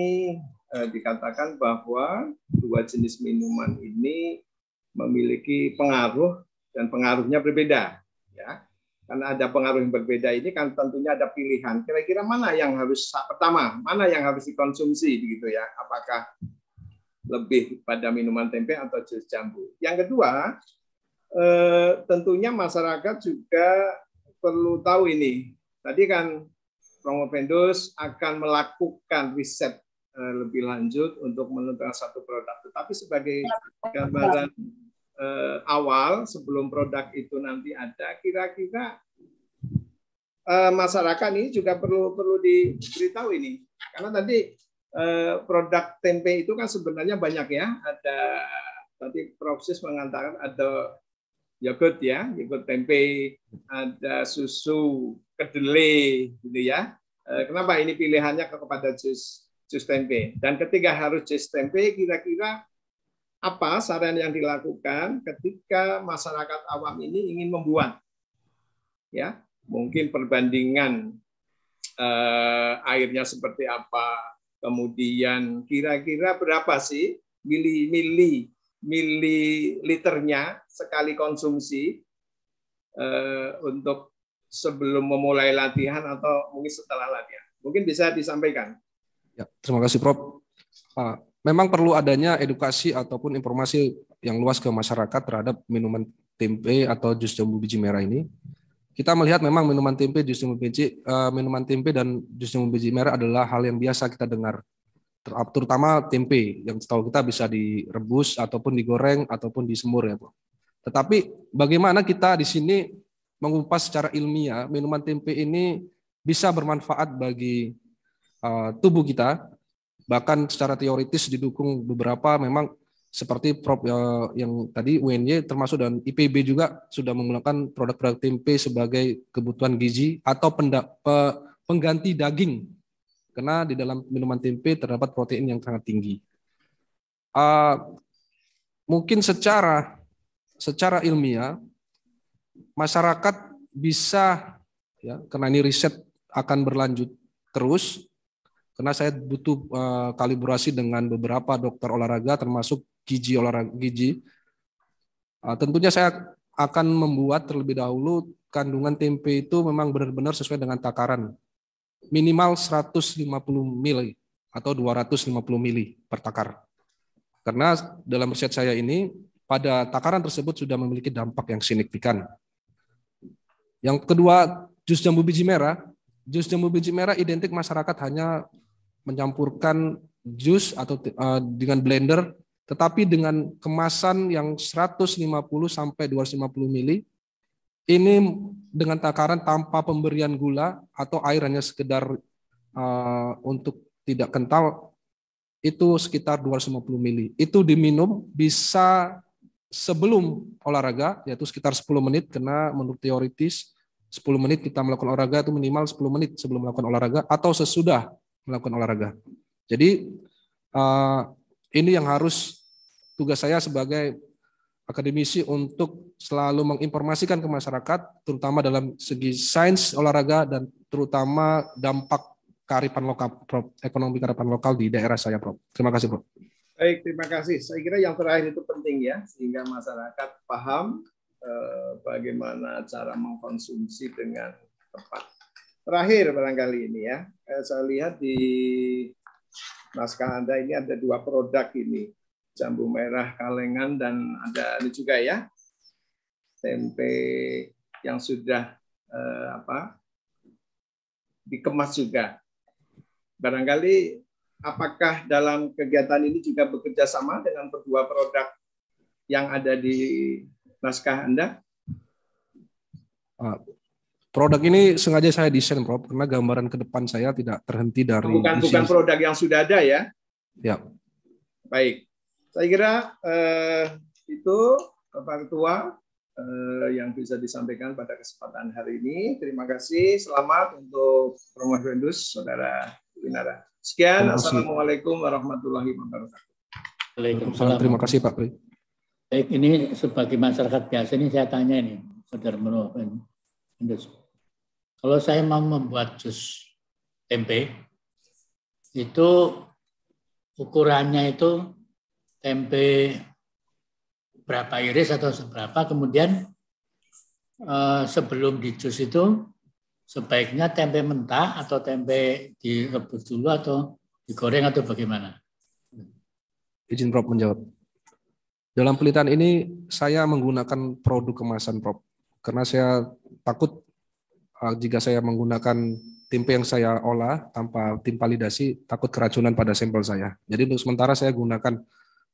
uh, dikatakan bahwa dua jenis minuman ini memiliki pengaruh dan pengaruhnya berbeda ya. Karena ada pengaruh yang berbeda ini kan tentunya ada pilihan. Kira-kira mana yang harus pertama, mana yang harus dikonsumsi begitu ya? Apakah lebih pada minuman tempe atau jus jambu. Yang kedua, eh, tentunya masyarakat juga perlu tahu ini. Tadi kan Romo Pendus akan melakukan riset eh, lebih lanjut untuk menentukan satu produk. Tetapi sebagai gambaran eh, awal sebelum produk itu nanti ada, kira-kira masyarakat ini juga perlu perlu diberitahu ini. Karena tadi Eh, produk tempe itu kan sebenarnya banyak ya. Ada tadi proses mengatakan ada yogurt ya, yogurt tempe, ada susu kedelai gitu ya. Eh, kenapa ini pilihannya kepada jus jus tempe? Dan ketika harus jus tempe, kira-kira apa saran yang dilakukan ketika masyarakat awam ini ingin membuat? Ya, mungkin perbandingan eh, airnya seperti apa, kemudian kira-kira berapa sih mili mili mililiternya sekali konsumsi eh, untuk sebelum memulai latihan atau mungkin setelah latihan. Mungkin bisa disampaikan. Ya, terima kasih Prof. pak ah, memang perlu adanya edukasi ataupun informasi yang luas ke masyarakat terhadap minuman tempe atau jus jambu biji merah ini kita melihat memang minuman tempe jus timun biji uh, minuman tempe dan jus timun biji merah adalah hal yang biasa kita dengar terutama tempe yang setahu kita bisa direbus ataupun digoreng ataupun disemur ya bu. Tetapi bagaimana kita di sini mengupas secara ilmiah minuman tempe ini bisa bermanfaat bagi uh, tubuh kita bahkan secara teoritis didukung beberapa memang seperti prop eh, yang tadi UNY termasuk dan IPB juga sudah menggunakan produk-produk tempe sebagai kebutuhan gizi atau pengganti daging karena di dalam minuman tempe terdapat protein yang sangat tinggi. Uh, mungkin secara secara ilmiah masyarakat bisa ya karena ini riset akan berlanjut terus karena saya butuh uh, kalibrasi dengan beberapa dokter olahraga termasuk Gigi olahraga gizi. Ah, tentunya saya akan membuat terlebih dahulu kandungan tempe itu memang benar-benar sesuai dengan takaran minimal 150 mili atau 250 mili per takar. Karena dalam riset saya ini pada takaran tersebut sudah memiliki dampak yang signifikan. Yang kedua, jus jambu biji merah. Jus jambu biji merah identik masyarakat hanya mencampurkan jus atau uh, dengan blender tetapi dengan kemasan yang 150 sampai 250 mili, ini dengan takaran tanpa pemberian gula atau air hanya sekedar uh, untuk tidak kental itu sekitar 250 mili. Itu diminum bisa sebelum olahraga yaitu sekitar 10 menit karena menurut teoritis 10 menit kita melakukan olahraga itu minimal 10 menit sebelum melakukan olahraga atau sesudah melakukan olahraga. Jadi uh, ini yang harus tugas saya sebagai akademisi untuk selalu menginformasikan ke masyarakat, terutama dalam segi sains olahraga dan terutama dampak kearifan lokal, Prof. ekonomi kearifan lokal di daerah saya, Prof. Terima kasih, Prof. Baik, terima kasih. Saya kira yang terakhir itu penting ya, sehingga masyarakat paham eh, bagaimana cara mengkonsumsi dengan tepat. Terakhir barangkali ini ya, eh, saya lihat di naskah Anda ini ada dua produk ini, jambu merah kalengan dan ada ini juga ya, tempe yang sudah eh, apa dikemas juga. Barangkali apakah dalam kegiatan ini juga bekerja sama dengan kedua produk yang ada di naskah Anda? Ah, Produk ini sengaja saya desain, Prof, karena gambaran ke depan saya tidak terhenti dari bukan bukan produk yang sudah ada ya. Ya. Baik. Saya kira eh, itu Bapak Ketua eh, yang bisa disampaikan pada kesempatan hari ini. Terima kasih. Selamat untuk Romo Hendus, Saudara Winara. Sekian. Assalamualaikum warahmatullahi wabarakatuh. Waalaikumsalam. Terima kasih Pak Pri. Baik, ini sebagai masyarakat biasa ini saya tanya ini, Saudara Menurut Hendus. Kalau saya mau membuat jus tempe, itu ukurannya itu tempe berapa iris atau seberapa, kemudian eh, sebelum di jus itu sebaiknya tempe mentah atau tempe direbus dulu atau digoreng atau bagaimana? Izin Prof menjawab. Dalam pelitian ini saya menggunakan produk kemasan Prof. Karena saya takut Eh, jika saya menggunakan tempe yang saya olah tanpa tim validasi takut keracunan pada sampel saya. Jadi untuk sementara saya gunakan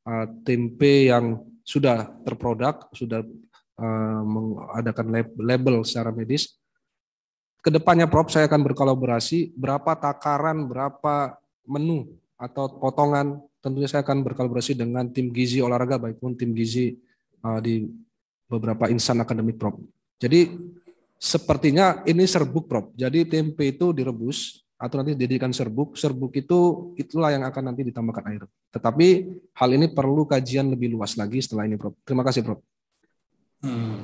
uh, tempe yang sudah terproduk, sudah eh, mengadakan label secara medis. Kedepannya Prof saya akan berkolaborasi berapa takaran, berapa menu atau potongan tentunya saya akan berkolaborasi dengan tim gizi olahraga baik pun tim gizi di beberapa insan akademik Prof. Jadi sepertinya ini serbuk, prop. Jadi tempe itu direbus atau nanti dijadikan serbuk. Serbuk itu itulah yang akan nanti ditambahkan air. Tetapi hal ini perlu kajian lebih luas lagi setelah ini, Prof. Terima kasih, Prof. Hmm,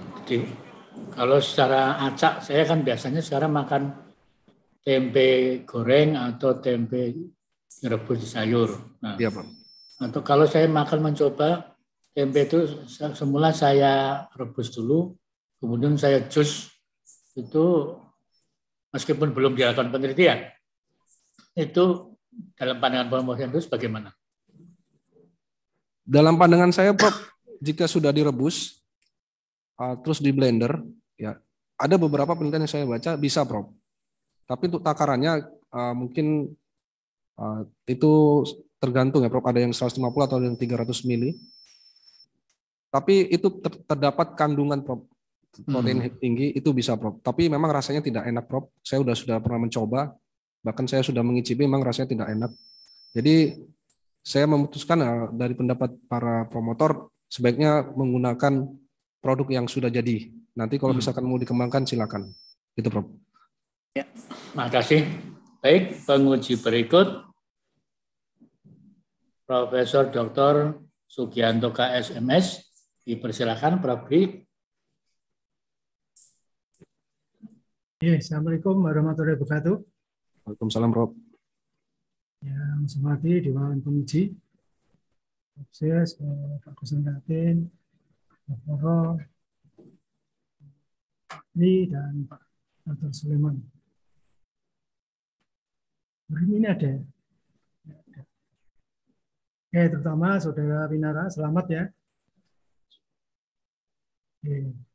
kalau secara acak, saya kan biasanya sekarang makan tempe goreng atau tempe rebus di sayur. Nah, iya, Atau kalau saya makan mencoba tempe itu semula saya rebus dulu, kemudian saya jus itu meskipun belum dilakukan penelitian, itu dalam pandangan pemrosesan itu bagaimana? Dalam pandangan saya, Prof, jika sudah direbus, uh, terus di blender, ya ada beberapa penelitian yang saya baca bisa, Prof. Tapi untuk takarannya uh, mungkin uh, itu tergantung ya, Prof. Ada yang 150 atau ada yang 300 mili. Tapi itu ter terdapat kandungan, Prof protein hmm. tinggi itu bisa Prof. Tapi memang rasanya tidak enak Prof. Saya sudah sudah pernah mencoba, bahkan saya sudah mengicipi memang rasanya tidak enak. Jadi saya memutuskan eh, dari pendapat para promotor sebaiknya menggunakan produk yang sudah jadi. Nanti kalau hmm. misalkan mau dikembangkan silakan. itu Prof. Ya, makasih. Baik, penguji berikut Profesor Dr. Sugianto KSMS dipersilakan Prof. Bri Ya, Assalamualaikum warahmatullahi wabarakatuh. Waalaikumsalam, Rob. Yang semati di malam Penguji, saya eh, Pak Kusen Katin, Pak Poro, ini dan Pak Dr. Suleman. Mungkin ini ada. Oke, ya, eh, terutama Saudara Winara, selamat ya. Oke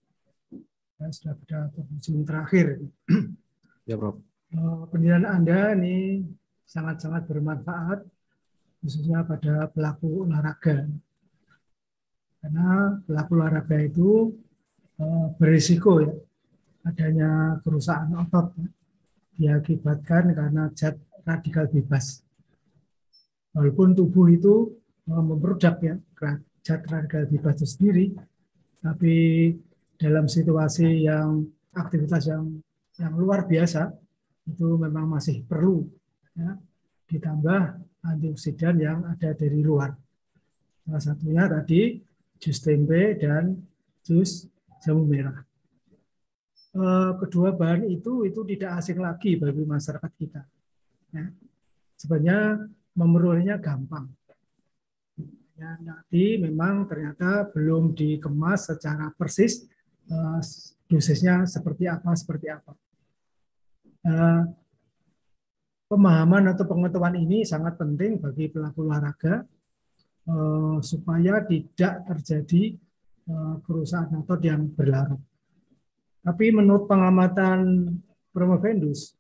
ya, sudah pada penghujung terakhir. Ya, Prof. Eh, pendidikan Anda ini sangat-sangat bermanfaat, khususnya pada pelaku olahraga. Karena pelaku olahraga itu eh, berisiko ya, adanya kerusakan otot ya, diakibatkan karena zat radikal bebas. Walaupun tubuh itu eh, memproduksi ya zat radikal bebas itu sendiri, tapi dalam situasi yang aktivitas yang yang luar biasa itu memang masih perlu ya, ditambah antioksidan yang ada dari luar. Salah satunya tadi jus tempe dan jus jamu merah. Eh, kedua bahan itu itu tidak asing lagi bagi masyarakat kita. Ya. Sebenarnya memerolehnya gampang. Ya, nanti memang ternyata belum dikemas secara persis Eh, dosisnya seperti apa seperti apa. Eh, pemahaman atau pengetahuan ini sangat penting bagi pelaku olahraga eh, supaya tidak terjadi kerusakan atau yang berlarut. Tapi menurut pengamatan Promovendus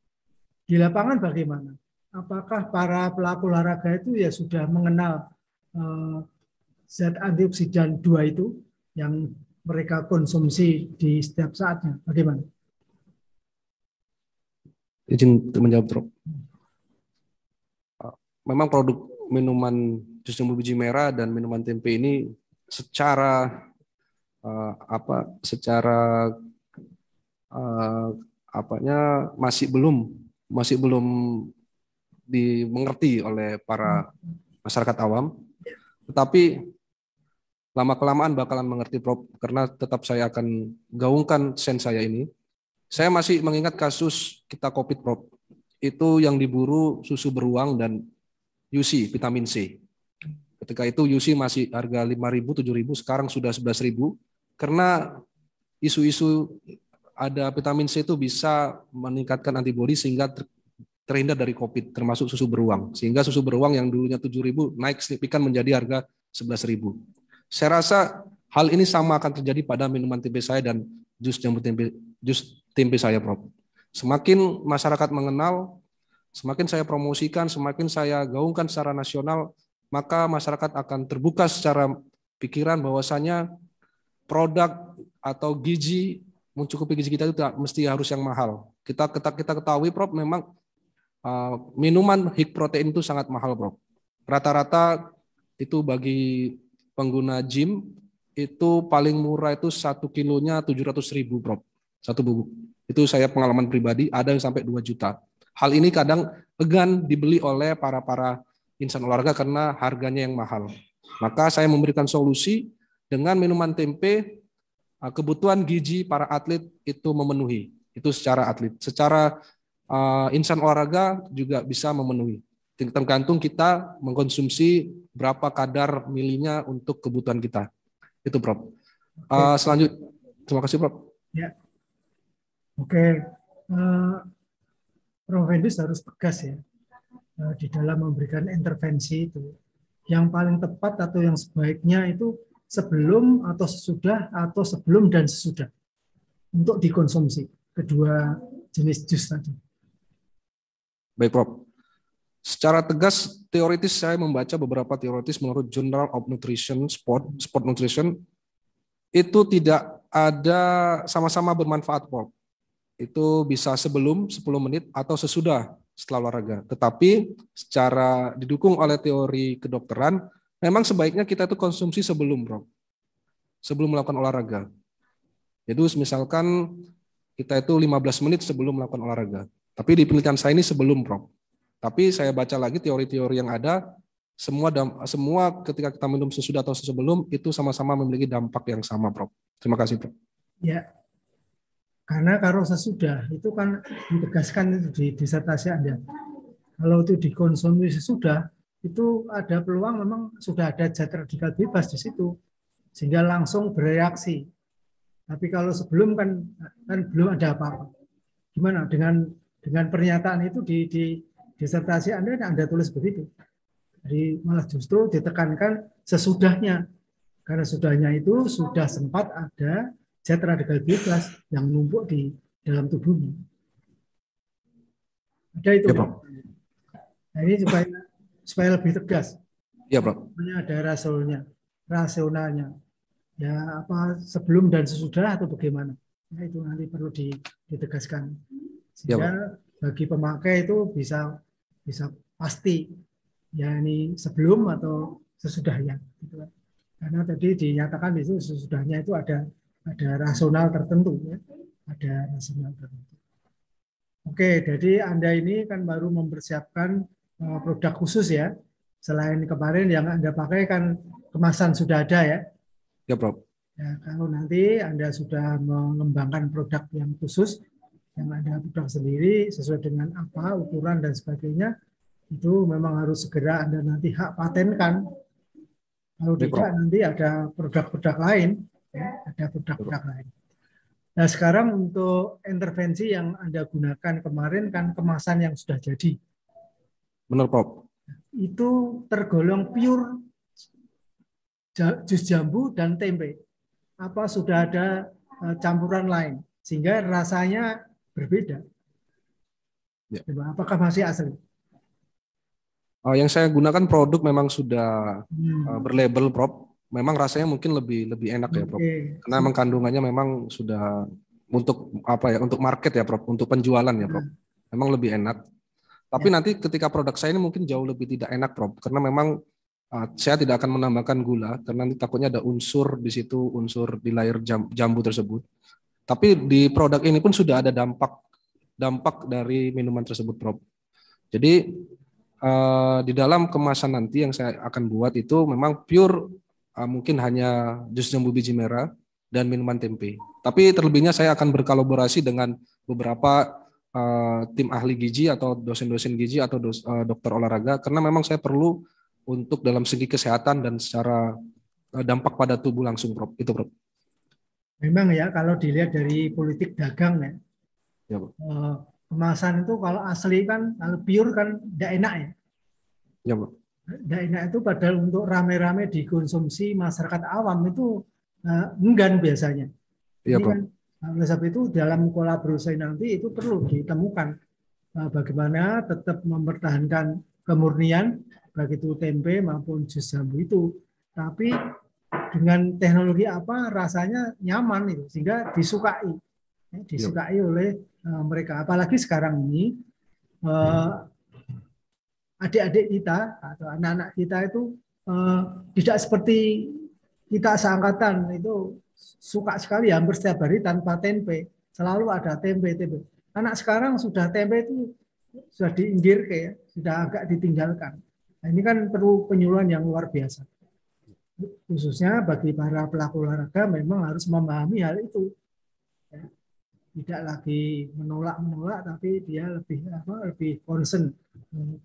di lapangan bagaimana? Apakah para pelaku olahraga itu ya sudah mengenal zat antioksidan dua itu yang mereka konsumsi di setiap saatnya. Bagaimana? Izin menjawab, Rob. Ah, memang produk minuman jus jambu biji merah dan minuman tempe ini secara uh, apa secara uh, apanya masih belum masih belum dimengerti oleh para masyarakat awam tetapi lama kelamaan bakalan mengerti prop karena tetap saya akan gaungkan sen saya ini. Saya masih mengingat kasus kita COVID prop Itu yang diburu susu beruang dan UC vitamin C. Ketika itu UC masih harga 5.000 7.000 sekarang sudah 11.000 karena isu-isu ada vitamin C itu bisa meningkatkan antibodi sehingga terhindar dari COVID termasuk susu beruang. Sehingga susu beruang yang dulunya 7.000 naik signifikan menjadi harga 11.000 saya rasa hal ini sama akan terjadi pada minuman tempe saya dan jus jambu tempe, jus tempe saya, Prof. Semakin masyarakat mengenal, semakin saya promosikan, semakin saya gaungkan secara nasional, maka masyarakat akan terbuka secara pikiran bahwasanya produk atau gizi mencukupi gizi kita itu tidak mesti harus yang mahal. Kita kita, kita ketahui Prof memang uh, minuman hik protein itu sangat mahal Prof. Rata-rata itu bagi pengguna gym itu paling murah itu satu kilonya tujuh ratus ribu prop satu bubuk itu saya pengalaman pribadi ada yang sampai 2 juta hal ini kadang enggan dibeli oleh para para insan olahraga karena harganya yang mahal maka saya memberikan solusi dengan minuman tempe eh, kebutuhan gizi para atlet itu memenuhi itu secara atlet secara uh, insan olahraga juga bisa memenuhi tergantung kita mengkonsumsi berapa kadar milinya untuk kebutuhan kita. Itu, Prof. Uh, selanjut, terima kasih, Prof. Ya. Oke, okay. uh, eh, Prof. Hendis harus tegas ya uh, di dalam memberikan intervensi itu. Yang paling tepat atau yang sebaiknya itu sebelum atau sesudah atau sebelum dan sesudah untuk dikonsumsi kedua jenis jus tadi. Baik, Prof. Secara tegas teoritis saya membaca beberapa teoritis menurut Journal of Nutrition Sport Sport Nutrition itu tidak ada sama-sama bermanfaat kok. Itu bisa sebelum 10 menit atau sesudah setelah olahraga. Tetapi secara didukung oleh teori kedokteran, memang sebaiknya kita itu konsumsi sebelum, Bro. Sebelum melakukan olahraga. Jadi misalkan kita itu 15 menit sebelum melakukan olahraga. Tapi di penelitian saya ini sebelum, Bro tapi saya baca lagi teori-teori yang ada, semua semua ketika kita minum sesudah atau sebelum itu sama-sama memiliki dampak yang sama, Prof. Terima kasih, Prof. Ya. Karena kalau sesudah itu kan ditegaskan itu di disertasi Anda. Ya. Kalau itu dikonsumsi sesudah itu ada peluang memang sudah ada zat radikal bebas di situ sehingga langsung bereaksi. Tapi kalau sebelum kan kan belum ada apa-apa. Gimana dengan dengan pernyataan itu di, di disertasi Anda yang Anda tulis begitu. Jadi malah justru ditekankan sesudahnya. Karena sudahnya itu sudah sempat ada zat radikal bebas yang numpuk di dalam tubuhnya. Ada itu. Ya, Nah, ini supaya supaya lebih tegas. Ya, Pak. Ada rasionalnya, rasionalnya. Ya, apa sebelum dan sesudah atau bagaimana? Nah, itu nanti perlu ditegaskan. Ya, Sehingga ya, bagi pemakai itu bisa bisa pasti yakni sebelum atau sesudahnya gitu kan. Karena tadi dinyatakan itu sesudahnya itu ada ada rasional tertentu ya. Ada rasional tertentu. Oke, jadi Anda ini kan baru mempersiapkan eh, produk khusus ya. Selain kemarin yang Anda pakai kan kemasan sudah ada ya. Ya, Prof. Ya, kalau nanti Anda sudah mengembangkan produk yang khusus, yang ada produk sendiri sesuai dengan apa ukuran dan sebagainya itu memang harus segera Anda nanti hak patenkan. Kalau tidak nanti ada produk-produk lain, ya, ada produk-produk lain. Nah sekarang untuk intervensi yang Anda gunakan kemarin kan kemasan yang sudah jadi. Benar pak Itu tergolong pure jus jambu dan tempe. Apa sudah ada eh, campuran lain sehingga rasanya berbeda. Ya. apakah masih asli? Uh, yang saya gunakan produk memang sudah hmm. uh, berlabel prop. Memang rasanya mungkin lebih lebih enak okay. ya, Prof. Karena memang kandungannya memang sudah untuk apa ya, untuk market ya, Prof, untuk penjualan ya, Prof. Hmm. Memang lebih enak. Tapi ya. nanti ketika produk saya ini mungkin jauh lebih tidak enak, Prof, karena memang uh, saya tidak akan menambahkan gula karena nanti takutnya ada unsur di situ, unsur di layer jam, jambu tersebut. Tapi di produk ini pun sudah ada dampak dampak dari minuman tersebut, Prof. Jadi uh, di dalam kemasan nanti yang saya akan buat itu memang pure uh, mungkin hanya jus jambu biji merah dan minuman tempe. Tapi terlebihnya saya akan berkolaborasi dengan beberapa uh, tim ahli gizi atau dosen-dosen gizi atau dos, uh, dokter olahraga karena memang saya perlu untuk dalam segi kesehatan dan secara uh, dampak pada tubuh langsung, Prof. Itu, Prof memang ya kalau dilihat dari politik dagang ya, ya Pak. Eh, kemasan itu kalau asli kan kalau pure kan tidak enak ya. Ya Pak. Tidak enak itu padahal untuk rame-rame dikonsumsi masyarakat awam itu eh, enggan biasanya. Ya Pak. Kan, eh, oleh sebab itu dalam kolaborasi nanti itu perlu ditemukan bagaimana tetap mempertahankan kemurnian baik itu tempe maupun jus jambu itu tapi dengan teknologi apa rasanya nyaman itu sehingga disukai ya, iya. disukai yep. oleh eh, mereka apalagi sekarang ini eh, adik-adik kita atau anak-anak kita itu eh, tidak seperti kita seangkatan itu suka sekali yang setiap hari tanpa tempe selalu ada tempe tempe anak sekarang sudah tempe itu sudah diinggir kayak sudah agak ditinggalkan nah, ini kan perlu penyuluhan yang luar biasa khususnya bagi para pelaku olahraga memang harus memahami hal itu ya. tidak lagi menolak menolak tapi dia lebih apa lebih concern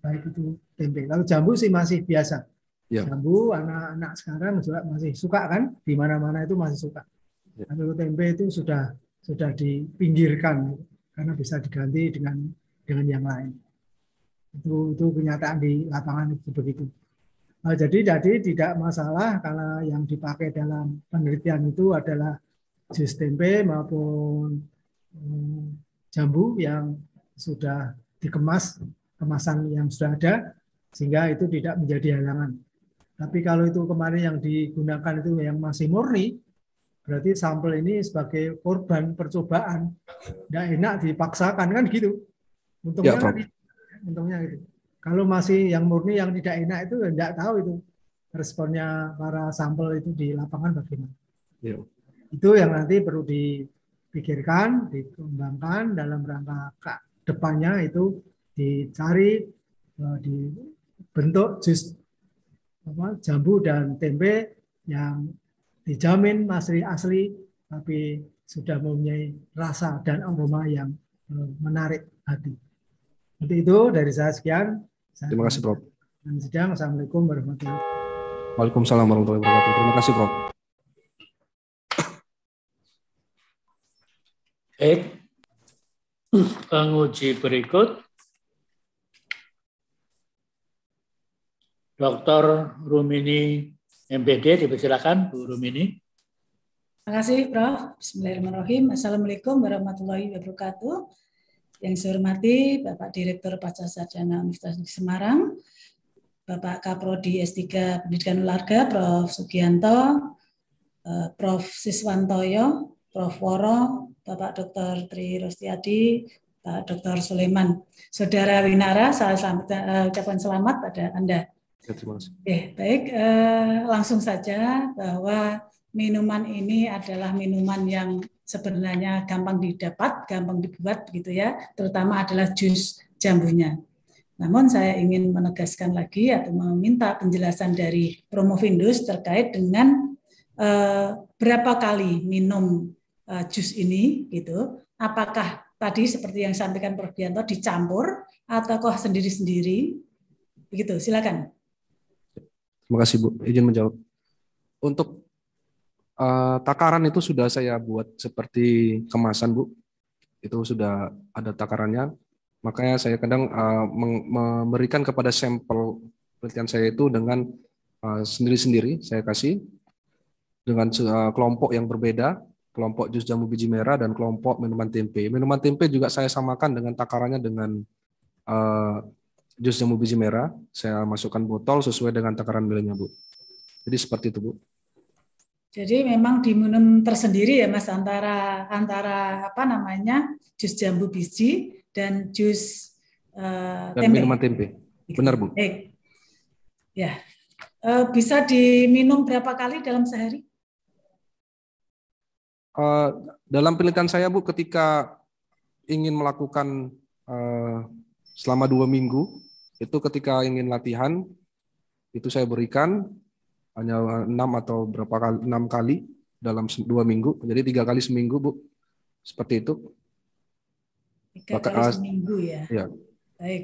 baik itu tempe lalu jambu sih masih biasa ya. jambu anak-anak sekarang juga masih suka kan di mana-mana itu masih suka ya. tempe itu sudah sudah dipinggirkan karena bisa diganti dengan dengan yang lain itu itu kenyataan di lapangan itu begitu Nah, jadi jadi tidak masalah kalau yang dipakai dalam penelitian itu adalah jus tempe maupun eh, jambu yang sudah dikemas kemasan yang sudah ada sehingga itu tidak menjadi halangan. Tapi kalau itu kemarin yang digunakan itu yang masih murni, berarti sampel ini sebagai korban percobaan, tidak enak dipaksakan kan gitu. Untungnya ya, untungnya gitu. Kalau masih yang murni yang tidak enak itu tidak ya tahu itu responnya para sampel itu di lapangan bagaimana. Ya. Itu yang nanti perlu dipikirkan, dikembangkan dalam rangka ke depannya itu dicari eh, dibentuk jus apa, jambu dan tempe yang dijamin masih asli tapi sudah mempunyai rasa dan aroma yang eh, menarik hati. Seperti itu dari saya sekian. Saya Terima kasih Prof. Sidang. Assalamualaikum warahmatullahi wabarakatuh. Waalaikumsalam warahmatullahi wabarakatuh. Terima kasih Prof. Baik. Eh, penguji berikut. Dr. Rumini MPD, dipersilakan Bu Rumini. Terima kasih Prof. Bismillahirrahmanirrahim. Assalamualaikum warahmatullahi wabarakatuh. Yang saya hormati Bapak Direktur Pasca Sarjana Universitas di Semarang, Bapak Kaprodi S3 Pendidikan Olahraga, Prof. Sugianto, eh, Prof. Siswantoyo, Prof. Woro, Bapak Dr. Tri Rostiadi, Pak Dr. Suleman. Saudara Winara, saya selamat, uh, eh, ucapan selamat pada Anda. Ya, terima kasih. Oke, baik, eh, langsung saja bahwa minuman ini adalah minuman yang sebenarnya gampang didapat, gampang dibuat gitu ya, terutama adalah jus jambunya. Namun saya ingin menegaskan lagi atau meminta penjelasan dari Promovindus terkait dengan e, berapa kali minum e, jus ini gitu. Apakah tadi seperti yang disampaikan Prof Dianto dicampur ataukah sendiri-sendiri? Begitu, silakan. Terima kasih Bu, izin menjawab. Untuk Eh, takaran itu sudah saya buat seperti kemasan Bu. Itu sudah ada takarannya. Makanya saya kadang uh, memberikan kepada sampel penelitian saya itu dengan eh, sendiri-sendiri uh, saya kasih dengan uh, kelompok yang berbeda, kelompok jus jamu biji merah dan kelompok minuman tempe. Minuman tempe juga saya samakan dengan takarannya dengan uh, jus jamu biji merah. Saya masukkan botol sesuai dengan takaran nilainya, Bu. Jadi seperti itu, Bu. Jadi memang diminum tersendiri ya Mas antara antara apa namanya jus jambu biji dan jus uh, dan tempe. minuman tempe. Benar Bu? Ya. Eh, ya. Uh, bisa diminum berapa kali dalam sehari? Uh, dalam penelitian saya Bu, ketika ingin melakukan uh, selama dua minggu itu ketika ingin latihan itu saya berikan hanya enam atau berapa kali enam kali dalam dua minggu jadi tiga kali seminggu bu seperti itu tiga Baka, kali eh, seminggu ya, ya. baik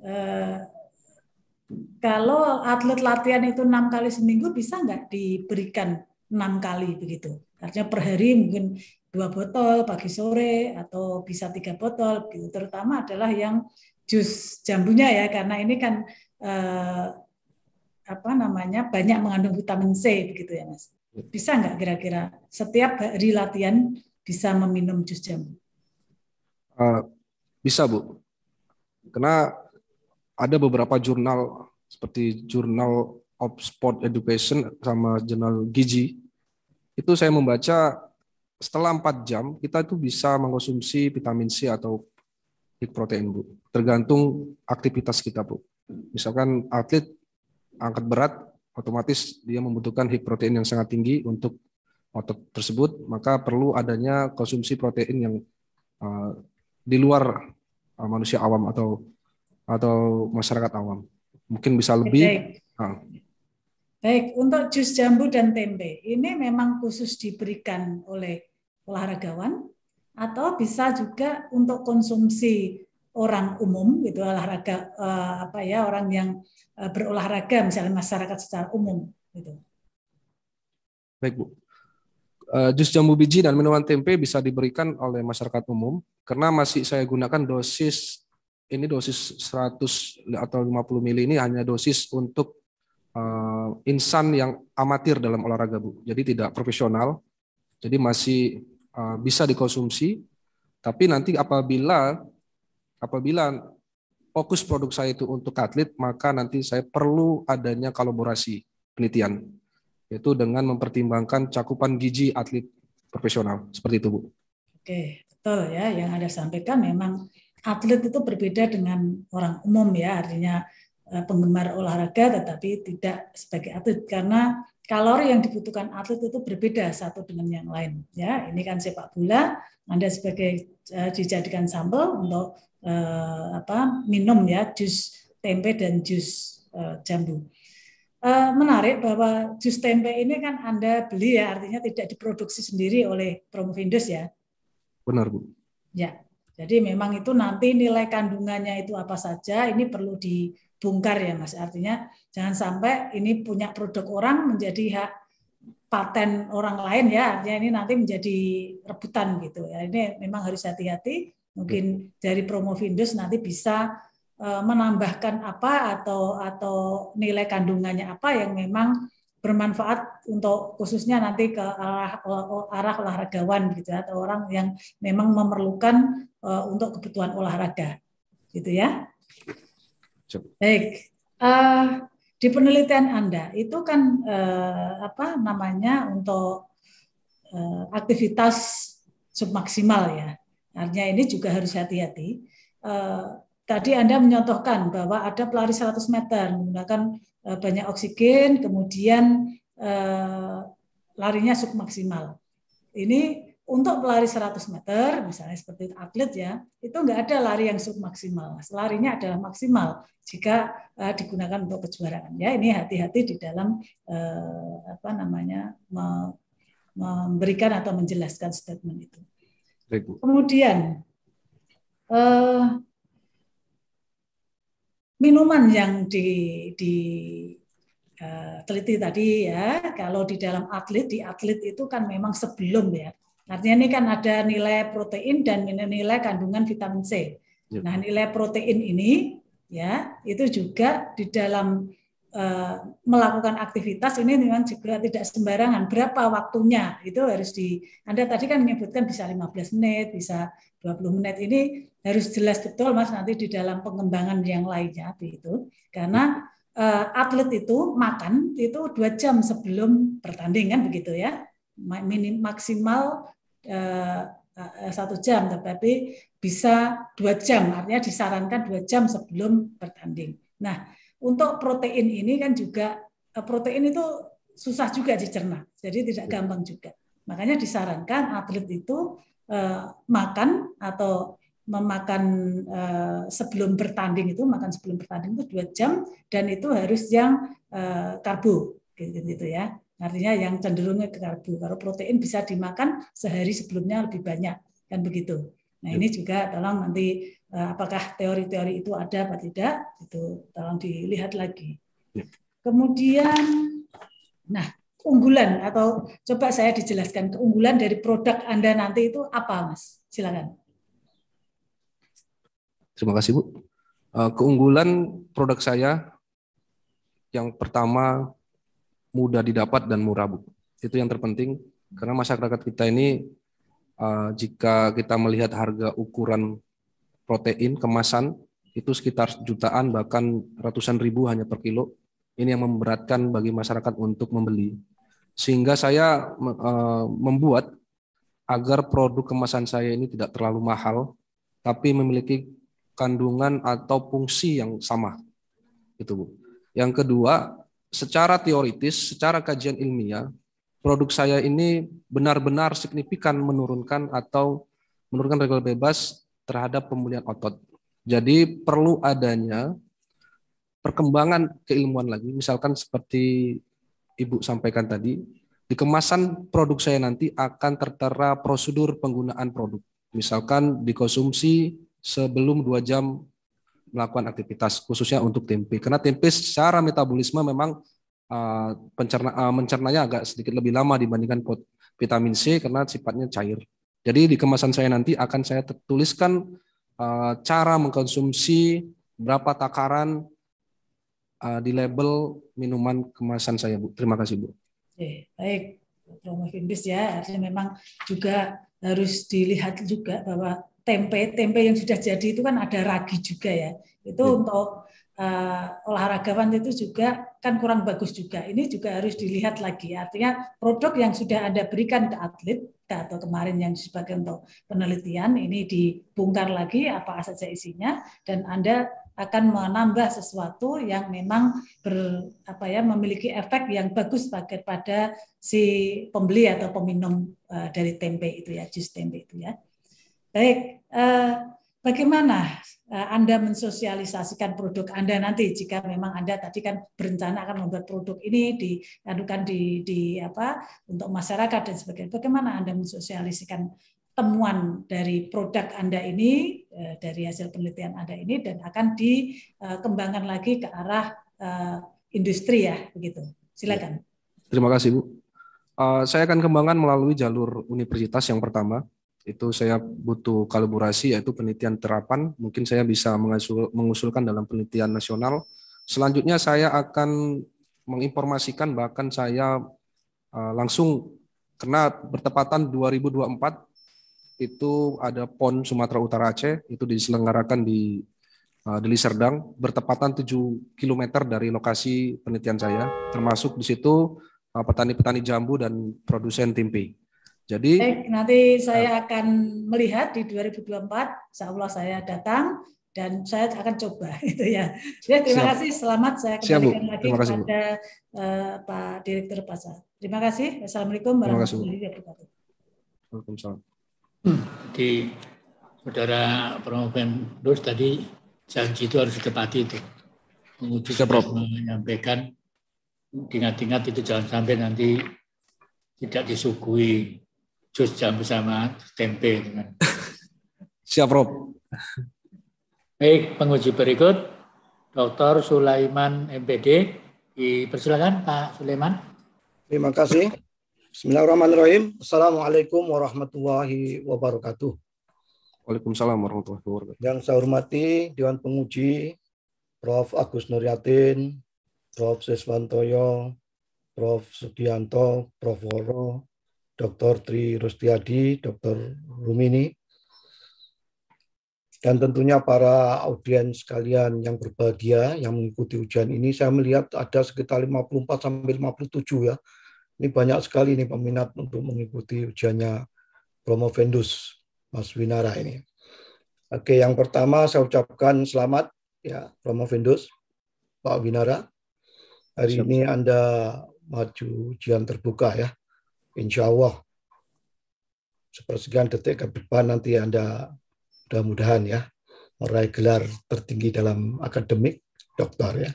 uh, kalau atlet latihan itu enam kali seminggu bisa nggak diberikan enam kali begitu artinya per hari mungkin dua botol pagi sore atau bisa tiga botol gitu. terutama adalah yang jus jambunya ya karena ini kan eh, apa namanya banyak mengandung vitamin C begitu ya mas ya. bisa nggak kira-kira setiap hari latihan bisa meminum jus jamu uh, bisa bu karena ada beberapa jurnal seperti jurnal of sport education sama jurnal gizi itu saya membaca setelah 4 jam kita itu bisa mengkonsumsi vitamin C atau protein bu tergantung aktivitas kita bu misalkan atlet angkat berat, otomatis dia membutuhkan hiprotein protein yang sangat tinggi untuk otot tersebut, maka perlu adanya konsumsi protein yang uh, di luar uh, manusia awam atau atau masyarakat awam. Mungkin bisa lebih. Baik. Uh. Baik, untuk jus jambu dan tempe, ini memang khusus diberikan oleh olahragawan atau bisa juga untuk konsumsi orang umum gitu olahraga uh, apa ya orang yang uh, berolahraga misalnya masyarakat secara umum gitu. Baik Bu. Uh, jus jambu biji dan minuman tempe bisa diberikan oleh masyarakat umum karena masih saya gunakan dosis ini dosis 100 atau 50 mili ini hanya dosis untuk uh, insan yang amatir dalam olahraga Bu. Jadi tidak profesional. Jadi masih uh, bisa dikonsumsi tapi nanti apabila Apabila fokus produk saya itu untuk atlet, maka nanti saya perlu adanya kolaborasi penelitian, yaitu dengan mempertimbangkan cakupan gizi atlet profesional. Seperti itu, Bu. Oke, betul ya. Yang Anda sampaikan memang atlet itu berbeda dengan orang umum ya, artinya eh, penggemar olahraga tetapi tidak sebagai atlet karena kalori yang dibutuhkan atlet itu berbeda satu dengan yang lain ya ini kan sepak bola Anda sebagai dijadikan eh, sampel untuk eh, apa minum ya jus tempe dan jus eh, jambu. Eh, menarik bahwa jus tempe ini kan Anda beli ya, artinya tidak diproduksi sendiri oleh Promovindus ya. Benar, Bu. Ya. Jadi memang itu nanti nilai kandungannya itu apa saja ini perlu dibongkar ya Mas. Artinya jangan sampai ini punya produk orang menjadi hak paten orang lain ya. Artinya ini nanti menjadi rebutan gitu ya. Ini memang harus hati-hati Mungkin dari Promovindus nanti bisa e, menambahkan apa atau atau nilai kandungannya apa yang memang bermanfaat untuk khususnya nanti ke arah arah olahragawan gitu ya, atau orang yang memang memerlukan e, untuk kebutuhan olahraga gitu ya baik e, di penelitian anda itu kan apa namanya untuk uh, aktivitas submaksimal ya Artinya ini juga harus hati-hati. Eh, tadi Anda menyontohkan bahwa ada pelari 100 meter menggunakan eh, banyak oksigen, kemudian larinya eh, larinya submaksimal. Ini untuk pelari 100 meter, misalnya seperti atlet ya, itu nggak ada lari yang submaksimal. Larinya adalah maksimal jika digunakan untuk kejuaraan. Ya, ini hati-hati di dalam apa namanya memberikan atau menjelaskan statement itu. Baik, Bu. Kemudian uh, minuman yang di, di uh, teliti tadi ya, kalau di dalam atlet di atlet itu kan memang sebelum ya. Artinya ini kan ada nilai protein dan nilai kandungan vitamin C. Yep. Ya. Nah, nilai protein ini ya itu juga di dalam Eh, melakukan aktivitas ini memang juga tidak sembarangan. Berapa waktunya itu harus di Anda tadi kan menyebutkan bisa 15 menit, bisa 20 menit. Ini harus jelas betul Mas nanti di dalam pengembangan yang lainnya itu. Karena uh, atlet itu makan itu dua jam sebelum pertandingan begitu ya. Minim maksimal eh, satu jam, tetapi bisa dua jam, artinya disarankan dua jam sebelum bertanding. Nah, untuk protein ini kan juga eh, protein itu susah juga dicerna, jadi tidak gampang juga. Makanya disarankan atlet itu eh, makan atau memakan eh, sebelum bertanding itu makan sebelum bertanding itu dua jam dan itu harus yang eh, karbo gitu, ya. Artinya yang cenderungnya ke karbo. Kalau protein bisa dimakan sehari sebelumnya lebih banyak dan begitu. Nah ya. ini juga tolong nanti eh, apakah teori-teori itu ada atau tidak itu tolong dilihat lagi. Ya. Kemudian, nah unggulan atau coba saya dijelaskan keunggulan dari produk Anda nanti itu apa, Mas? Silakan. Terima kasih Bu. Eh, keunggulan produk saya yang pertama mudah didapat dan murah Bu. Itu yang terpenting karena masyarakat kita ini uh, jika kita melihat harga ukuran protein kemasan itu sekitar jutaan bahkan ratusan ribu hanya per kilo. Ini yang memberatkan bagi masyarakat untuk membeli. Sehingga saya uh, membuat agar produk kemasan saya ini tidak terlalu mahal tapi memiliki kandungan atau fungsi yang sama. Itu, Bu. Yang kedua, secara teoritis, secara kajian ilmiah, produk saya ini benar-benar signifikan menurunkan atau menurunkan radikal bebas terhadap pemulihan otot. Jadi perlu adanya perkembangan keilmuan lagi, misalkan seperti Ibu sampaikan tadi, di kemasan produk saya nanti akan tertera prosedur penggunaan produk. Misalkan dikonsumsi sebelum dua jam melakukan aktivitas, khususnya untuk tempe. Karena tempe secara metabolisme memang uh, pencerna uh, mencernanya agak sedikit lebih lama dibandingkan pot vitamin C karena sifatnya cair. Jadi di kemasan saya nanti akan saya tuliskan uh, eh, cara mengkonsumsi berapa takaran uh, di label minuman kemasan saya Bu. Terima kasih Bu. Oke, baik. Promo Hindus ya, artinya memang juga harus dilihat juga bahwa tempe tempe yang sudah jadi itu kan ada ragi juga ya. Itu ya. untuk uh, eh, olahragawan itu juga kan kurang bagus juga. Ini juga harus dilihat lagi. Artinya produk yang sudah Anda berikan ke atlet atau kemarin yang sebagai untuk penelitian ini dibongkar lagi apa saja isinya dan Anda akan menambah sesuatu yang memang ber, apa ya memiliki efek yang bagus pada si pembeli atau peminum uh, dari tempe itu ya jus tempe itu ya. Baik, uh, bagaimana eh, Anda mensosialisasikan produk Anda nanti jika memang Anda tadi kan berencana akan membuat produk ini diadukan di, di apa untuk masyarakat dan sebagainya. Bagaimana Anda mensosialisasikan temuan dari produk Anda ini eh, dari hasil penelitian Anda ini dan akan dikembangkan eh, lagi ke arah industri ya begitu. Silakan. Iya. Terima kasih Bu. Saya akan kembangkan melalui jalur universitas yang pertama itu saya butuh kalibrasi yaitu penelitian terapan. Mungkin saya bisa mengusulkan dalam penelitian nasional. Selanjutnya saya akan menginformasikan bahkan saya eh, langsung kena bertepatan 2024 itu ada PON Sumatera Utara Aceh itu diselenggarakan di eh, Deli Serdang bertepatan 7 km dari lokasi penelitian saya termasuk di situ eh, petani-petani jambu dan produsen tempe. Jadi Baik, nanti saya ah. akan melihat di 2024, insya Allah saya datang dan saya akan coba gitu ya. ya terima siap. kasih, selamat saya kembalikan siap, lagi kasih, kepada uh, Pak Direktur Pasar. Terima kasih, Assalamualaikum warahmatullahi wabarakatuh. Waalaikumsalam. Di saudara Prof. Dos tadi janji itu harus ditepati itu. Menguji siap, Prof. menyampaikan ingat-ingat itu jangan sampai nanti tidak disuguhi jus jam sama tempe dengan siap Rob baik penguji berikut Dr. Sulaiman MPD dipersilakan Pak Sulaiman terima kasih Bismillahirrahmanirrahim Assalamualaikum warahmatullahi wabarakatuh Waalaikumsalam warahmatullahi wabarakatuh yang saya hormati Dewan Penguji Prof. Agus Nuryatin Prof. Siswantoyo Prof. Sugianto, Prof. Woro, Dr. Tri Rustiadi, Dr. Rumini, dan tentunya para audiens sekalian yang berbahagia yang mengikuti ujian ini, saya melihat ada sekitar 54 sampai 57 ya. Ini banyak sekali nih peminat untuk mengikuti ujiannya Vendus Mas Winara ini. Oke, yang pertama saya ucapkan selamat ya Vendus Pak Winara. Hari ini Anda maju ujian terbuka ya insya Allah sepersekian detik ke depan nanti Anda mudah-mudahan ya meraih gelar tertinggi dalam akademik doktor ya.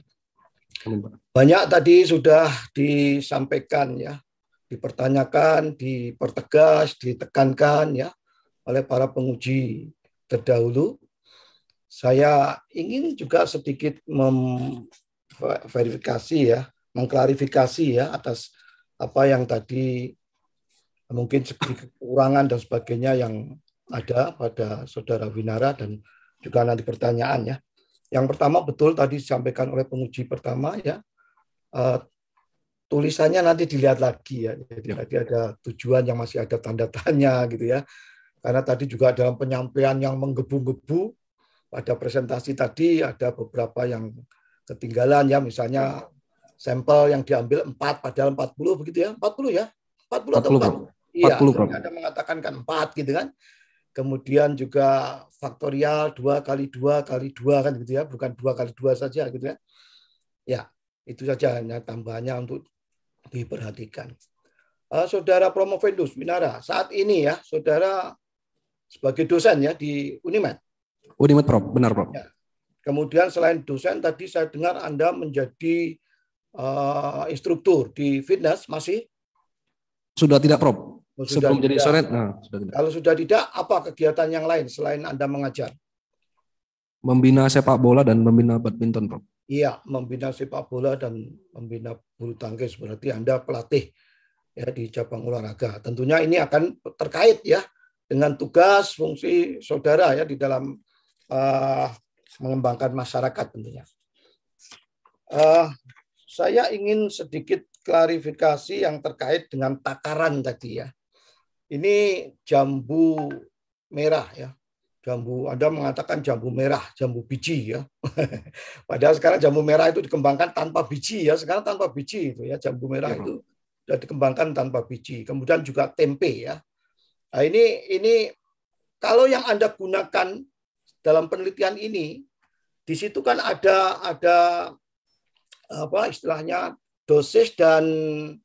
Banyak tadi sudah disampaikan ya, dipertanyakan, dipertegas, ditekankan ya oleh para penguji terdahulu. Saya ingin juga sedikit memverifikasi ya, mengklarifikasi ya atas apa yang tadi mungkin segi kekurangan dan sebagainya yang ada pada saudara Winara dan juga nanti pertanyaan ya. Yang pertama betul tadi disampaikan oleh penguji pertama ya. Uh, tulisannya nanti dilihat lagi ya. Jadi ya. tadi ada tujuan yang masih ada tanda tanya gitu ya. Karena tadi juga dalam penyampaian yang menggebu-gebu pada presentasi tadi ada beberapa yang ketinggalan ya misalnya sampel yang diambil 4 padahal 40 begitu ya. 40 ya. 40 atau 40. 40 iya, Ada mengatakan kan 4 gitu kan. Kemudian juga faktorial 2 kali 2 kali 2 kan gitu ya, bukan 2 kali 2 saja gitu ya. Ya, itu saja hanya tambahannya untuk diperhatikan. Uh, saudara Promo Vendus Minara, saat ini ya, saudara sebagai dosen ya di Unimed. Unimed Prof, benar Prof. Ya. Kemudian selain dosen tadi saya dengar Anda menjadi uh, instruktur di fitness masih? Sudah tidak Prof. Kalau sebelum sudah jadi tidak, sonet, nah, sudah tidak. Kalau sudah tidak, apa kegiatan yang lain selain Anda mengajar? Membina sepak bola dan membina badminton, Prof. Iya, membina sepak bola dan membina bulu tangkis berarti Anda pelatih ya di cabang olahraga. Tentunya ini akan terkait ya dengan tugas fungsi saudara ya di dalam uh, mengembangkan masyarakat tentunya. Uh, saya ingin sedikit klarifikasi yang terkait dengan takaran tadi ya. Ini jambu merah ya. Jambu Anda mengatakan jambu merah, jambu biji ya. Padahal sekarang jambu merah itu dikembangkan tanpa biji ya. Sekarang tanpa biji itu ya jambu merah ya. itu sudah dikembangkan tanpa biji. Kemudian juga tempe ya. Nah, ini ini kalau yang Anda gunakan dalam penelitian ini di situ kan ada ada apa istilahnya dosis dan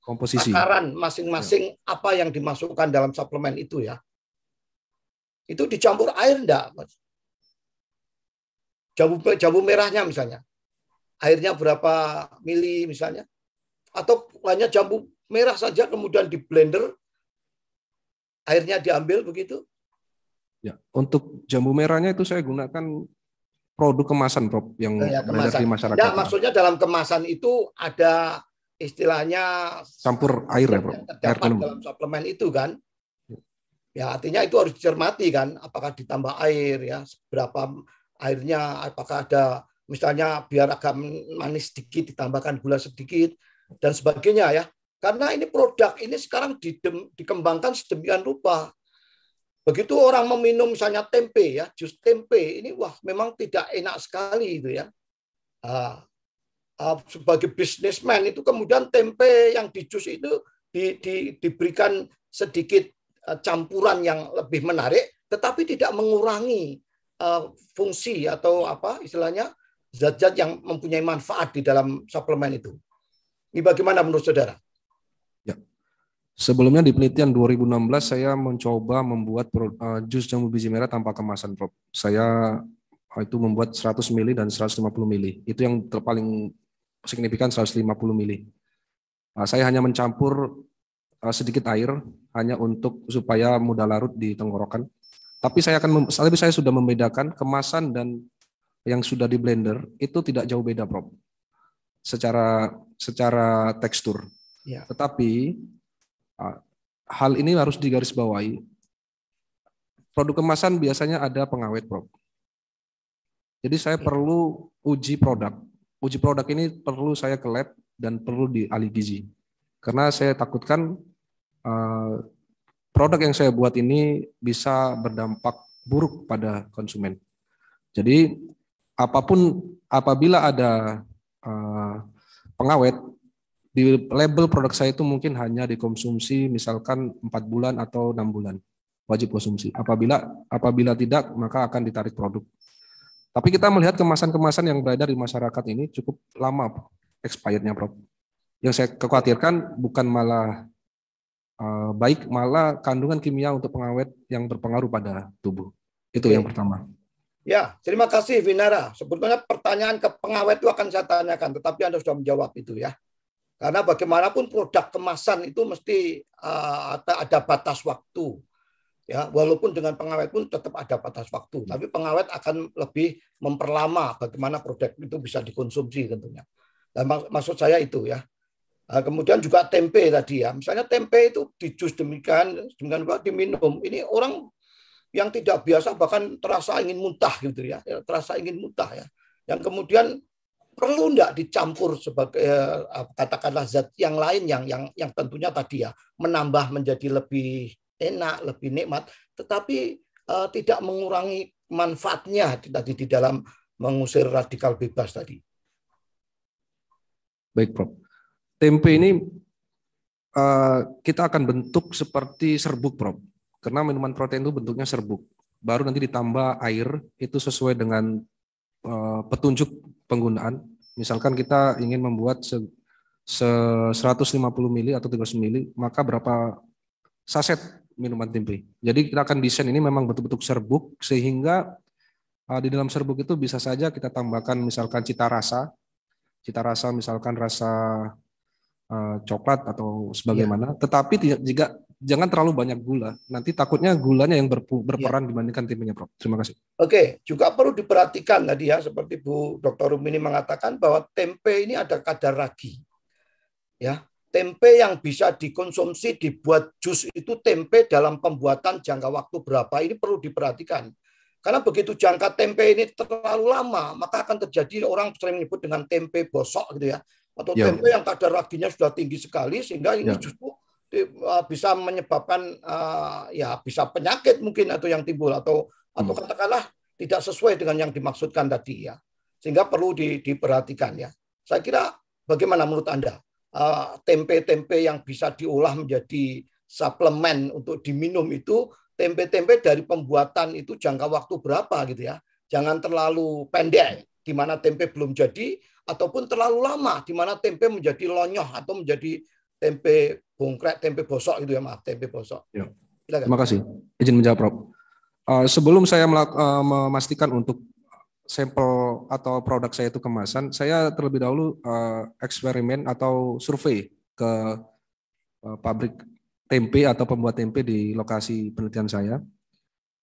komposisi takaran masing-masing ya. apa yang dimasukkan dalam suplemen itu ya. Itu dicampur air enggak? Jambu jambu merahnya misalnya. Airnya berapa mili misalnya? Atau hanya jambu merah saja kemudian di blender airnya diambil begitu? Ya, untuk jambu merahnya itu saya gunakan produk kemasan Bro, yang ya, kemasan. di masyarakat. Ya, maksudnya dalam kemasan itu ada istilahnya campur air ya, Bro. Air dalam suplemen itu kan. Ya, artinya itu harus dicermati kan, apakah ditambah air ya, seberapa airnya, apakah ada misalnya biar agak manis sedikit ditambahkan gula sedikit dan sebagainya ya. Karena ini produk ini sekarang di dikembangkan sedemikian rupa Begitu orang meminum misalnya tempe ya, jus tempe ini wah memang tidak enak sekali itu ya. Ah, ah, sebagai bisnismen itu kemudian tempe yang di jus itu di, di, diberikan sedikit ah, campuran yang lebih menarik, tetapi tidak mengurangi fungsi atau apa istilahnya zat-zat yang mempunyai manfaat di dalam suplemen itu. Ini bagaimana menurut saudara? Sebelumnya di penelitian 2016 saya mencoba membuat eh, jus jambu biji merah tanpa kemasan, Prof. Saya eh, itu membuat 100 mili dan 150 mili. Itu yang terpaling signifikan 150 mili. Eh, saya hanya mencampur sedikit air hanya untuk supaya mudah larut di tenggorokan. Tapi saya akan tapi saya sudah membedakan kemasan dan yang sudah di blender itu tidak jauh beda, Prof. Secara secara tekstur. Ya. Tetapi Ah, hal ini harus digarisbawahi. Produk kemasan biasanya ada pengawet, Prof. Jadi saya iya. perlu uji produk. Uji produk ini perlu saya ke lab dan perlu di ahli gizi. Karena saya takutkan ah, produk yang saya buat ini bisa berdampak buruk pada konsumen. Jadi apapun apabila ada ah, pengawet di label produk saya itu mungkin hanya dikonsumsi misalkan empat bulan atau enam bulan wajib konsumsi. Apabila apabila tidak maka akan ditarik produk. Tapi kita melihat kemasan-kemasan yang beredar di masyarakat ini cukup lama expirednya, Prof. Yang saya kekhawatirkan bukan malah eh, baik, malah kandungan kimia untuk pengawet yang berpengaruh pada tubuh. Itu yang iya. pertama. Ya, terima kasih Vinara. Sebetulnya pertanyaan ke pengawet itu akan saya tanyakan, tetapi Anda sudah menjawab itu ya. Karena bagaimanapun produk kemasan itu mesti uh, ada batas waktu. Ya, walaupun dengan pengawet pun tetap ada batas waktu, tapi pengawet akan lebih memperlama bagaimana produk itu bisa dikonsumsi tentunya. Dan mak maksud saya itu ya. Nah, kemudian juga tempe tadi ya. Misalnya tempe itu di jus demikian, demikian pula diminum. Ini orang yang tidak biasa bahkan terasa ingin muntah gitu ya. Terasa ingin muntah ya. Yang kemudian perlu tidak dicampur sebagai eh, katakanlah zat yang lain yang yang yang tentunya tadi ya menambah menjadi lebih enak, lebih nikmat, tetapi uh, tidak mengurangi manfaatnya tadi di dalam mengusir radikal bebas tadi. Baik, Prof. Tempe ini uh, kita akan bentuk seperti serbuk, Prof. Karena minuman protein itu bentuknya serbuk. Baru nanti ditambah air itu sesuai dengan uh, petunjuk penggunaan. Misalkan kita ingin membuat se, se 150 mili atau 300 mili, maka berapa saset minuman tempe. Jadi kita akan desain ini memang betul betul serbuk sehingga uh, di dalam serbuk itu bisa saja kita tambahkan misalkan cita rasa, cita rasa misalkan rasa uh, coklat atau iya. sebagaimana. Ya. Tetapi tidak jika jangan terlalu banyak gula. Nanti takutnya gulanya yang berpu, iya. berperan ya. dibandingkan timnya, Prof. Terima kasih. Oke, juga perlu diperhatikan tadi ya seperti Bu Dr. Rumini mengatakan bahwa tempe ini ada kadar ragi. Ya, tempe yang bisa dikonsumsi dibuat jus itu tempe dalam pembuatan jangka waktu berapa ini perlu diperhatikan. Karena begitu jangka tempe ini terlalu lama, maka akan terjadi orang sering menyebut dengan tempe bosok gitu ya. Atau ya. tempe yang kadar raginya sudah tinggi sekali sehingga ini ya. justru Eh, bisa menyebabkan uh, ya bisa penyakit mungkin atau yang timbul atau hmm. atau katakanlah tidak sesuai dengan yang dimaksudkan tadi ya sehingga perlu di, diperhatikan ya saya kira bagaimana menurut anda eh, tempe-tempe uh, yang bisa diolah menjadi suplemen untuk diminum itu tempe-tempe dari pembuatan itu jangka waktu berapa gitu ya jangan terlalu pendek di mana tempe belum jadi ataupun terlalu lama di mana tempe menjadi lonyoh atau menjadi tempe bongkrek, tempe bosok itu ya maaf, tempe bosok. Ya. Silakan. Terima kasih. Izin menjawab, Prof. Uh, sebelum saya melak- uh, memastikan untuk sampel atau produk saya itu kemasan, saya terlebih dahulu uh, eksperimen atau survei ke uh, pabrik tempe atau pembuat tempe di lokasi penelitian saya.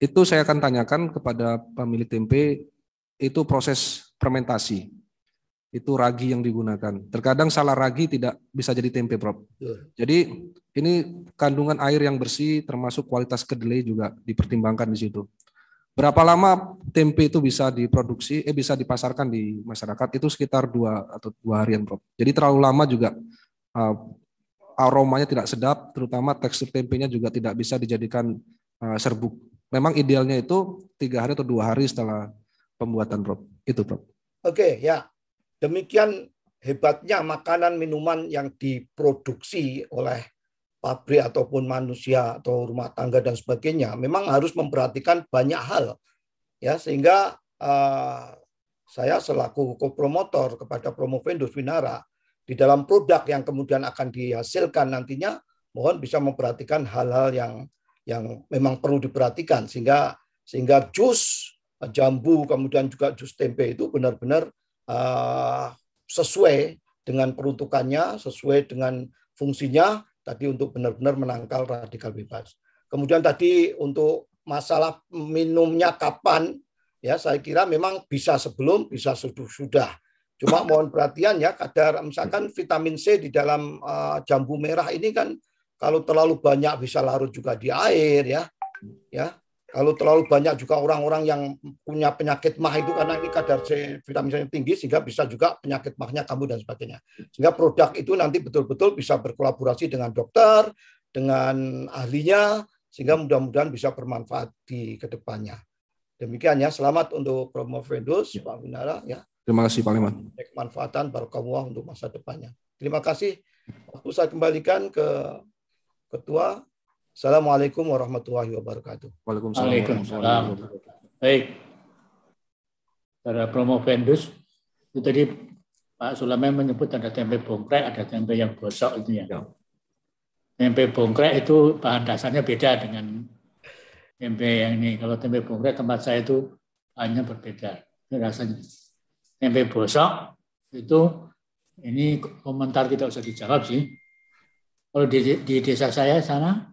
Itu saya akan tanyakan kepada pemilik tempe itu proses fermentasi itu ragi yang digunakan. Terkadang salah ragi tidak bisa jadi tempe, Prof. Jadi ini kandungan air yang bersih termasuk kualitas kedelai juga dipertimbangkan di situ. Berapa lama tempe itu bisa diproduksi, eh bisa dipasarkan di masyarakat itu sekitar dua atau dua harian, Prof. Jadi terlalu lama juga uh, aromanya tidak sedap, terutama tekstur tempenya juga tidak bisa dijadikan uh, serbuk. Memang idealnya itu tiga hari atau dua hari setelah pembuatan, Prof. Itu, Prof. Oke, okay, ya. Demikian hebatnya makanan minuman yang diproduksi oleh pabrik ataupun manusia atau rumah tangga dan sebagainya memang harus memperhatikan banyak hal ya sehingga uh, saya selaku co-promotor kepada Promovendo Winara di dalam produk yang kemudian akan dihasilkan nantinya mohon bisa memperhatikan hal-hal yang yang memang perlu diperhatikan sehingga sehingga jus jambu kemudian juga jus tempe itu benar-benar uh, sesuai dengan peruntukannya, sesuai dengan fungsinya, tadi untuk benar-benar menangkal radikal bebas. Kemudian tadi untuk masalah minumnya kapan, ya saya kira memang bisa sebelum, bisa sudah. Cuma mohon perhatian ya, kadar misalkan vitamin C di dalam uh, jambu merah ini kan kalau terlalu banyak bisa larut juga di air ya, ya kalau terlalu banyak juga orang-orang yang punya penyakit mah itu karena ini kadar C vitaminnya tinggi sehingga bisa juga penyakit mahnya kamu dan sebagainya. Sehingga produk itu nanti betul-betul bisa berkolaborasi dengan dokter, dengan ahlinya sehingga mudah-mudahan bisa bermanfaat di kedepannya. Demikian ya, selamat untuk promo Vendus, ya. Pak Winara ya. Terima kasih Pak Liman. Kemanfaatan Barokah untuk masa depannya. Terima kasih. Waktu saya kembalikan ke Ketua Assalamualaikum warahmatullahi wabarakatuh. Waalaikumsalam. Waalaikumsalam. Baik. Para promo vendors. itu tadi Pak Sulaiman menyebut ada tempe bongkrek, ada tempe yang gosok itu ya. ya. Tempe bongkrek itu bahan dasarnya beda dengan tempe yang ini. Kalau tempe bongkrek tempat saya itu hanya berbeda ini rasanya. Tempe bosok itu ini komentar kita usah dijawab sih. Kalau di, di desa saya sana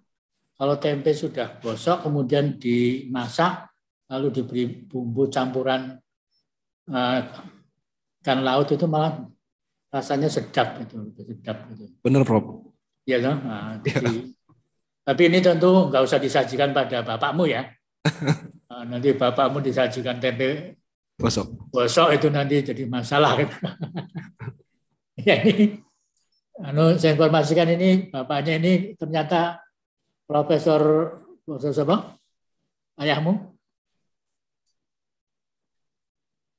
kalau tempe sudah gosok, kemudian dimasak, lalu diberi bumbu campuran ikan eh, ikan laut itu malah rasanya sedap itu, sedap itu. Benar, Prof. Iya, kan? nah, ya. tapi ini tentu nggak usah disajikan pada bapakmu ya. Nah, nanti bapakmu disajikan tempe gosok. Gosok itu nanti jadi masalah. ya, ini, anu saya informasikan ini bapaknya ini ternyata Profesor Profesor siapa? Ayahmu?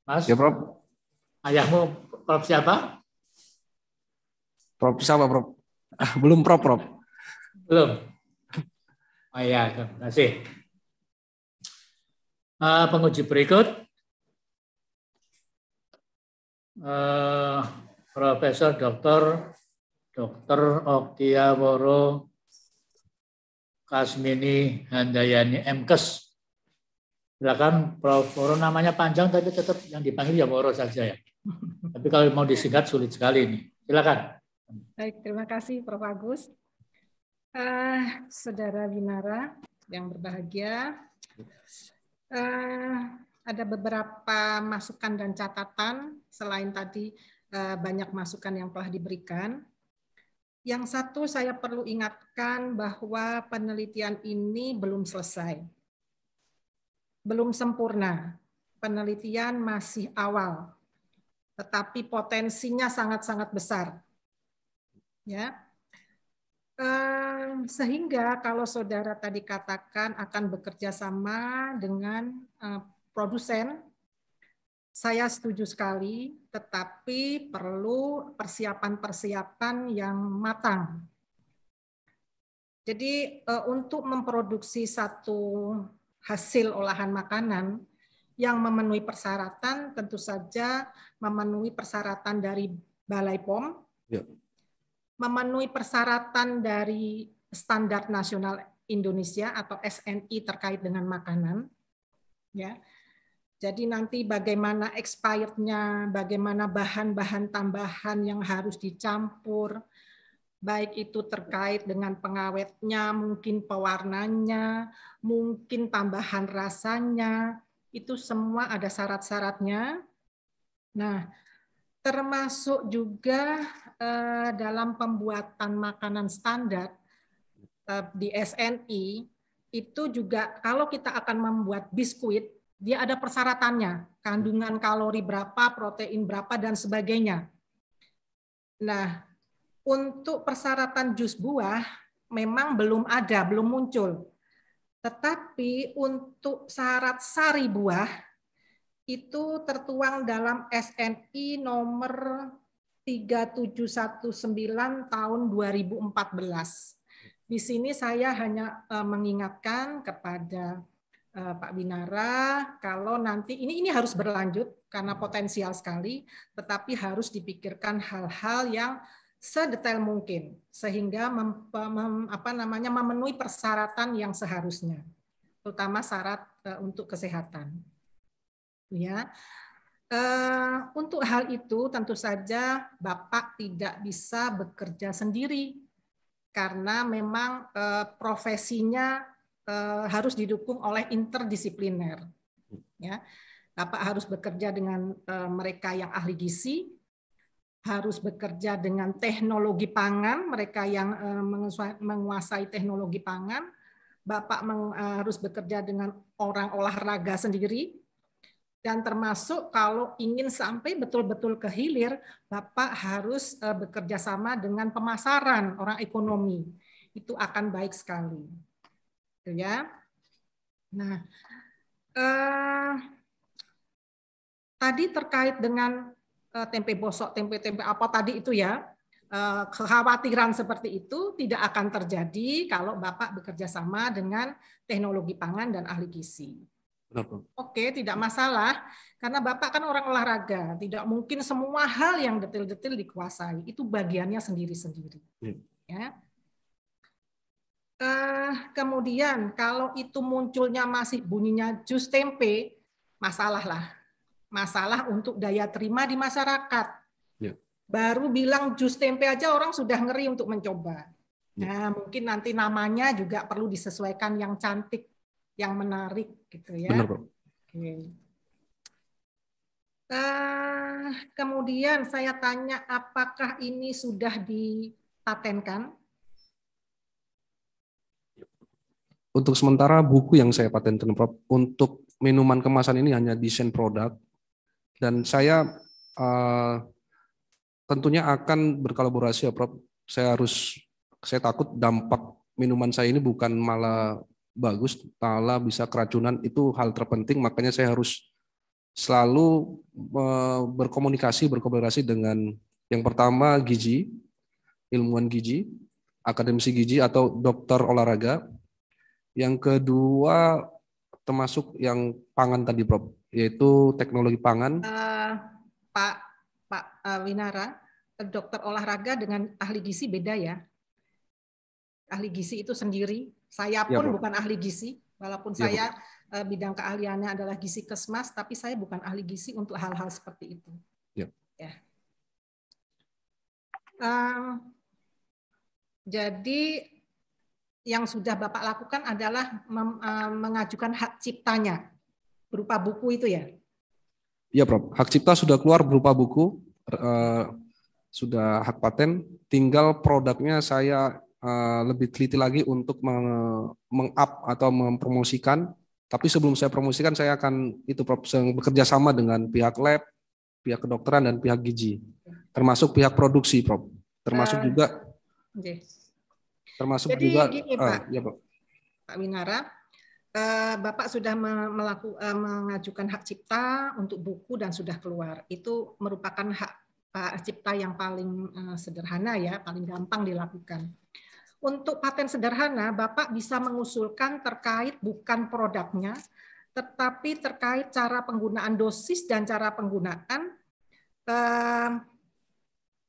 Mas? Ya, Prof. Ayahmu Prof siapa? Prof siapa, Prof? Belum Prof, Prof. Belum. Oh iya, terima kasih. Uh, penguji berikut. Uh, Profesor Dr. Dr. Oktiaworo Kasmini Handayani Mkes. Silakan Prof. Moro namanya panjang tapi tetap yang dipanggil ya Moro saja ya. Tapi kalau mau disingkat sulit sekali ini. Silakan. Baik, terima kasih Prof. Agus. Uh, Saudara Winara yang berbahagia, uh, ada beberapa masukan dan catatan selain tadi uh, banyak masukan yang telah diberikan. Yang satu saya perlu ingatkan bahwa penelitian ini belum selesai. Belum sempurna. Penelitian masih awal. Tetapi potensinya sangat-sangat besar. Ya, ehm, sehingga kalau saudara tadi katakan akan bekerja sama dengan eh, produsen saya setuju sekali, tetapi perlu persiapan-persiapan yang matang. Jadi eh, untuk memproduksi satu hasil olahan makanan yang memenuhi persyaratan, tentu saja memenuhi persyaratan dari Balai POM, ya. memenuhi persyaratan dari standar nasional Indonesia atau SNI terkait dengan makanan, ya jadi nanti bagaimana expirednya, bagaimana bahan-bahan tambahan yang harus dicampur, baik itu terkait dengan pengawetnya, mungkin pewarnanya, mungkin tambahan rasanya, itu semua ada syarat-syaratnya. Nah, termasuk juga eh, dalam pembuatan makanan standar eh, di SNI itu juga kalau kita akan membuat biskuit dia ada persyaratannya, kandungan kalori berapa, protein berapa, dan sebagainya. Nah, untuk persyaratan jus buah memang belum ada, belum muncul. Tetapi untuk syarat sari buah itu tertuang dalam SNI nomor 3719 tahun 2014. Di sini saya hanya eh, mengingatkan kepada Eh, Pak Binara, kalau nanti ini ini harus berlanjut karena potensial sekali, tetapi harus dipikirkan hal-hal yang sedetail mungkin sehingga mem, mem, apa namanya memenuhi persyaratan yang seharusnya, terutama syarat uh, untuk kesehatan. Ya, uh, untuk hal itu tentu saja Bapak tidak bisa bekerja sendiri karena memang uh, profesinya Eh, harus didukung oleh interdisipliner. Ya, bapak harus bekerja dengan eh, mereka yang ahli gizi, harus bekerja dengan teknologi pangan, mereka yang eh, menguasai teknologi pangan, bapak harus bekerja dengan orang olahraga sendiri, dan termasuk kalau ingin sampai betul-betul ke hilir, Bapak harus bekerja sama dengan pemasaran orang ekonomi. Itu akan baik sekali gitu ya. Nah, eh, tadi terkait dengan eh, tempe bosok, tempe-tempe apa tadi itu ya, eh, kekhawatiran seperti itu tidak akan terjadi kalau Bapak bekerja sama dengan teknologi pangan dan ahli gizi. Oke, tidak masalah. Karena Bapak kan orang olahraga, tidak mungkin semua hal yang detail-detail dikuasai. Itu bagiannya sendiri-sendiri. Iya. Ya. Uh, kemudian kalau itu munculnya masih bunyinya jus tempe, masalah lah. Masalah untuk daya terima di masyarakat. Ya. Baru bilang jus tempe aja orang sudah ngeri untuk mencoba. Ya. Nah, mungkin nanti namanya juga perlu disesuaikan yang cantik, yang menarik gitu ya. Benar, Uh, kemudian saya tanya apakah ini sudah dipatenkan? untuk sementara buku yang saya patenkan Prof untuk minuman kemasan ini hanya desain produk dan saya uh, tentunya akan berkolaborasi ya Prof. Saya harus saya takut dampak minuman saya ini bukan malah bagus, malah bisa keracunan itu hal terpenting makanya saya harus selalu uh, berkomunikasi berkolaborasi dengan yang pertama gizi, ilmuwan gizi, akademisi gizi atau dokter olahraga yang kedua termasuk yang pangan tadi Prof, yaitu teknologi pangan. Uh, Pak Pak uh, Winara, eh, dokter olahraga dengan ahli gizi beda ya. Ahli gizi itu sendiri, saya iya, pun ya, bukan ahli gizi, walaupun ya, saya uh, bidang keahliannya adalah gizi kesmas, tapi saya bukan ahli gizi untuk hal-hal seperti itu. Iya. Ya. ya. Uh, jadi yang sudah Bapak lakukan adalah eh, mengajukan hak ciptanya berupa buku itu ya? Iya, Prof. Hak cipta sudah keluar berupa buku, eh, sudah hak paten, tinggal produknya saya eh, lebih teliti lagi untuk meng-up atau mempromosikan. Tapi sebelum saya promosikan, saya akan itu Prof. bekerja sama dengan pihak lab, pihak kedokteran, dan pihak gizi. Termasuk pihak produksi, Prof. Termasuk uh, juga... Okay Termasuk Jadi juga, gini, eh, Pak, Uh, ya, Pak. Pak Winara, eh, Bapak sudah melaku, eh, mengajukan hak cipta untuk buku dan sudah keluar. Itu merupakan hak uh, cipta yang paling sederhana ya, paling gampang dilakukan. Untuk paten sederhana, Bapak bisa mengusulkan terkait bukan produknya, tetapi terkait cara penggunaan dosis dan cara penggunaan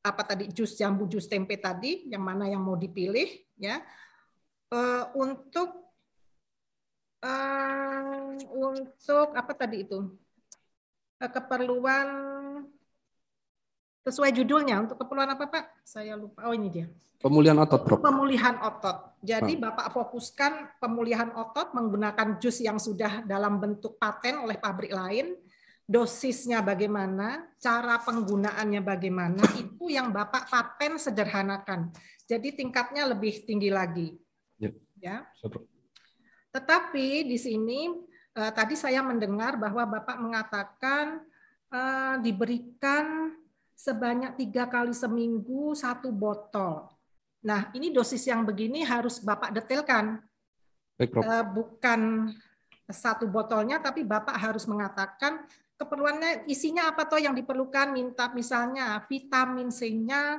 apa tadi jus jambu jus tempe tadi yang mana yang mau dipilih ya uh, untuk uh, untuk apa tadi itu uh, keperluan sesuai judulnya untuk keperluan apa pak saya lupa oh ini dia pemulihan otot bro. pemulihan otot jadi ah. bapak fokuskan pemulihan otot menggunakan jus yang sudah dalam bentuk paten oleh pabrik lain dosisnya bagaimana, cara penggunaannya bagaimana, itu yang Bapak paten sederhanakan. Jadi tingkatnya lebih tinggi lagi. Ya. ya. Tetapi di sini eh, tadi saya mendengar bahwa Bapak mengatakan eh, diberikan sebanyak tiga kali seminggu satu botol. Nah, ini dosis yang begini harus Bapak detailkan. Eh, bukan satu botolnya, tapi Bapak harus mengatakan keperluannya isinya apa toh yang diperlukan minta misalnya vitamin C-nya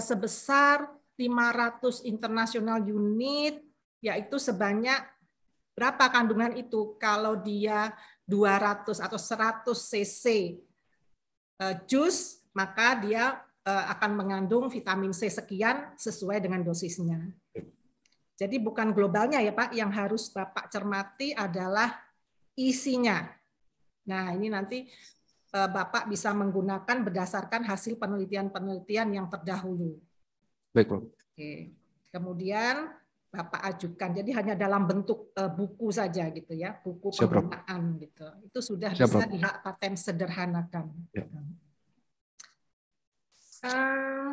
sebesar 500 internasional unit yaitu sebanyak berapa kandungan itu kalau dia 200 atau 100 cc eh, jus maka dia eh, akan mengandung vitamin C sekian sesuai dengan dosisnya. Jadi bukan globalnya ya Pak, yang harus Bapak cermati adalah isinya Nah, ini nanti eh, Bapak bisa menggunakan berdasarkan hasil penelitian-penelitian yang terdahulu. Baik, Pak. Oke. Kemudian Bapak ajukan. Jadi hanya dalam bentuk eh, buku saja gitu ya, buku Siap, gitu. Itu sudah Siap, bisa dihak paten sederhanakan. Ya. Eh,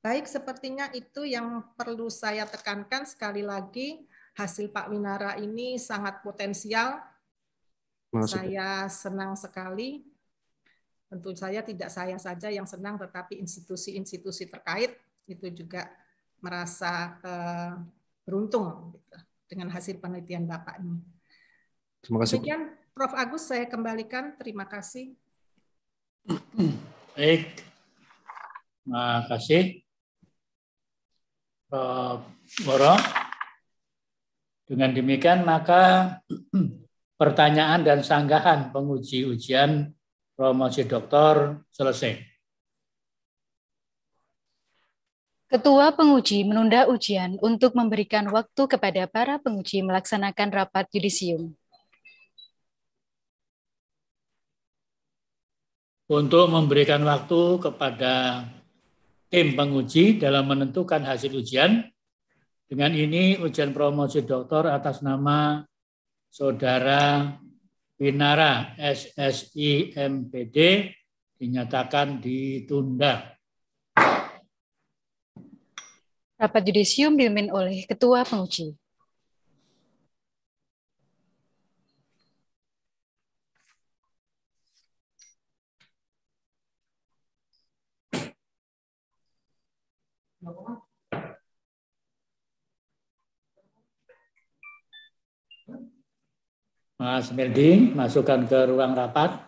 baik, sepertinya itu yang perlu saya tekankan sekali lagi hasil Pak Winara ini sangat potensial saya senang sekali. Tentu saya tidak saya saja yang senang, tetapi institusi-institusi terkait itu juga merasa eh, beruntung gitu dengan hasil penelitian Bapak ini. Terima kasih. Demikian, Prof. Agus, saya kembalikan. Terima kasih. Baik. Terima kasih. Prof. Dengan demikian, maka pertanyaan dan sanggahan penguji ujian promosi doktor selesai. Ketua penguji menunda ujian untuk memberikan waktu kepada para penguji melaksanakan rapat yudisium. Untuk memberikan waktu kepada tim penguji dalam menentukan hasil ujian, dengan ini ujian promosi doktor atas nama Saudara Winara SSI MPD dinyatakan ditunda. Rapat judisium dimimpin oleh Ketua Penguji. No. Mas Melding masukkan ke ruang rapat.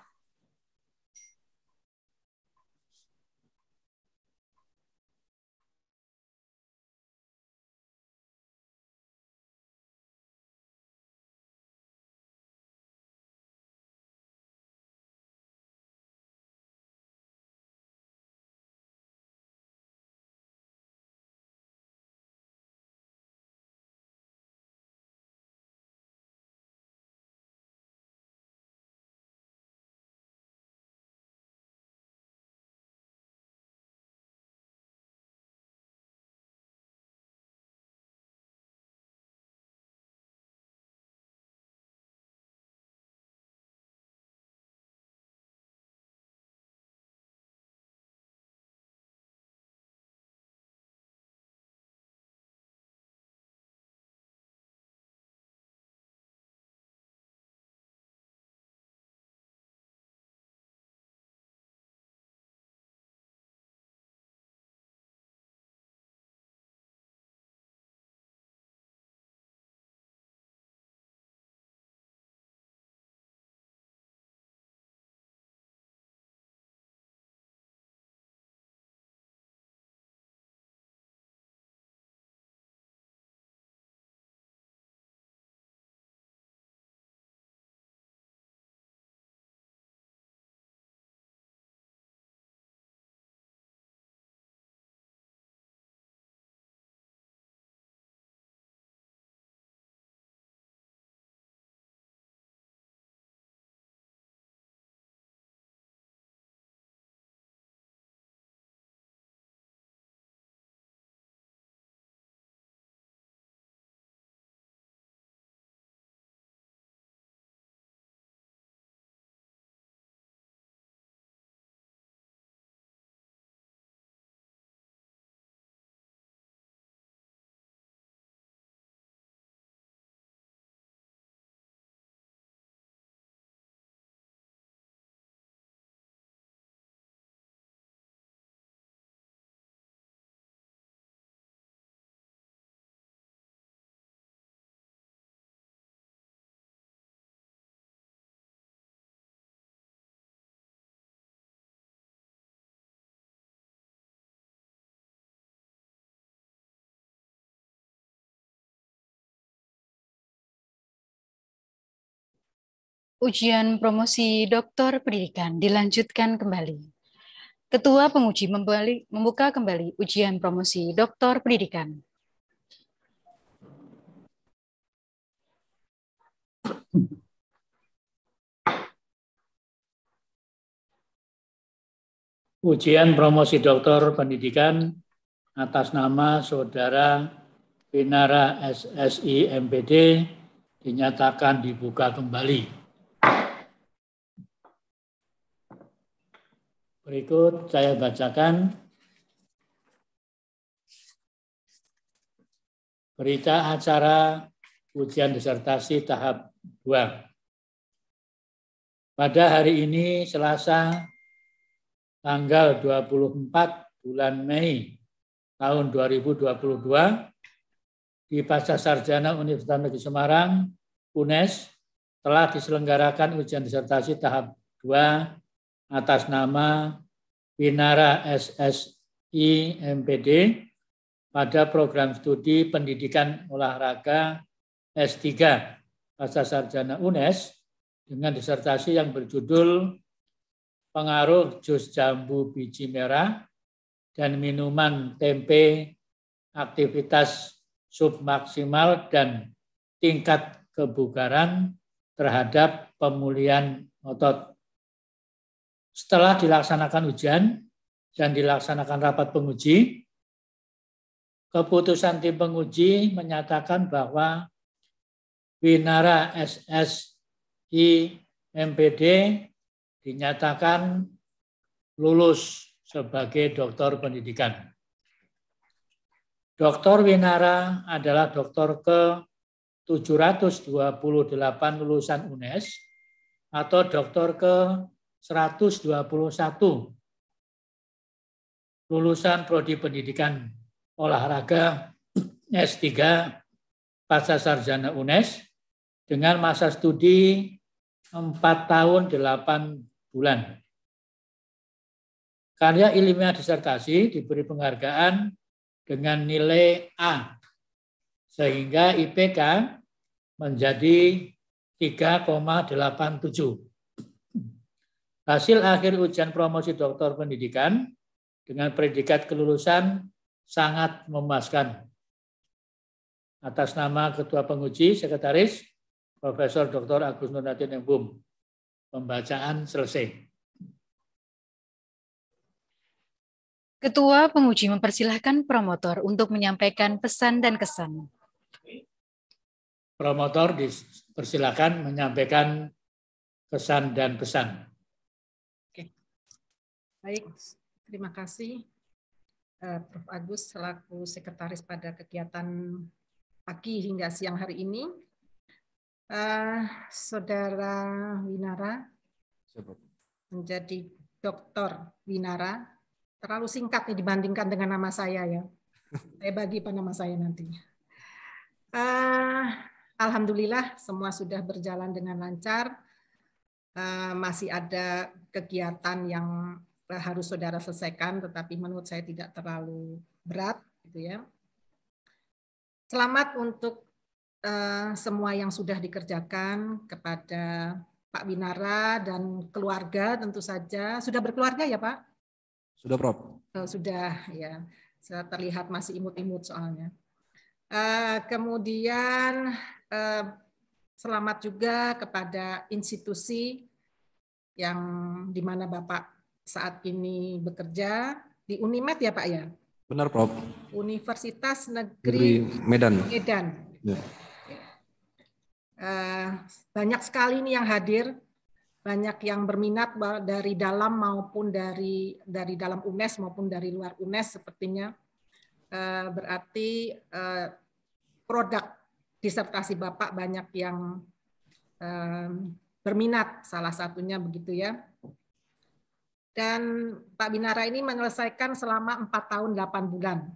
Ujian promosi doktor pendidikan dilanjutkan kembali. Ketua penguji membali, membuka kembali ujian promosi doktor pendidikan. Ujian promosi doktor pendidikan atas nama Saudara Pinara SSI MPD dinyatakan dibuka kembali. Berikut saya bacakan berita acara ujian disertasi tahap 2. Pada hari ini Selasa tanggal 24 bulan Mei tahun 2022 di Pasca Sarjana Universitas Negeri Semarang, UNES, telah diselenggarakan ujian disertasi tahap 2 atas nama binara SSI MPD pada program studi pendidikan olahraga S3 Pasca Sarjana UNES dengan disertasi yang berjudul Pengaruh Jus Jambu Biji Merah dan Minuman Tempe Aktivitas Submaksimal dan Tingkat Kebugaran terhadap Pemulihan Otot setelah dilaksanakan ujian dan dilaksanakan rapat penguji, keputusan tim penguji menyatakan bahwa Winara SSI MPD dinyatakan lulus sebagai doktor pendidikan. Dr. Winara adalah doktor ke 728 lulusan UNES atau doktor ke 121 lulusan prodi pendidikan olahraga S3 pasca sarjana UNES dengan masa studi 4 tahun 8 bulan. Karya ilmiah disertasi diberi penghargaan dengan nilai A sehingga IPK menjadi 3,87 Hasil akhir ujian promosi doktor pendidikan dengan predikat kelulusan sangat memuaskan. Atas nama Ketua Penguji Sekretaris Profesor Dr. Agus Nurnatin Embum. Pembacaan selesai. Ketua penguji mempersilahkan promotor untuk menyampaikan pesan dan kesan. Promotor dipersilahkan menyampaikan pesan dan pesan. Baik, terima kasih eh, Prof. Agus selaku sekretaris pada kegiatan pagi hingga siang hari ini. Uh, Saudara Winara menjadi Doktor Winara. Terlalu singkat nih dibandingkan dengan nama saya ya. Saya bagi pada nama saya nanti. Uh, Alhamdulillah semua sudah berjalan dengan lancar. Uh, masih ada kegiatan yang Eh, harus saudara selesaikan, tetapi menurut saya tidak terlalu berat, gitu ya. Selamat untuk uh, semua yang sudah dikerjakan kepada Pak Winara dan keluarga tentu saja. Sudah berkeluarga ya Pak? Sudah Prof. Uh, sudah ya. Saya terlihat masih imut-imut soalnya. Uh, kemudian uh, selamat juga kepada institusi yang di mana Bapak saat ini bekerja di Unimed ya Pak ya? Benar Prof. Universitas Negeri, Negeri Medan. Medan. Ya. Eh, banyak sekali nih yang hadir, banyak yang berminat dari dalam maupun dari dari dalam UNES maupun dari luar UNES sepertinya. Eh, berarti eh, produk disertasi Bapak banyak yang berminat salah satunya begitu ya. Dan Pak Binara ini menyelesaikan selama 4 tahun 8 bulan.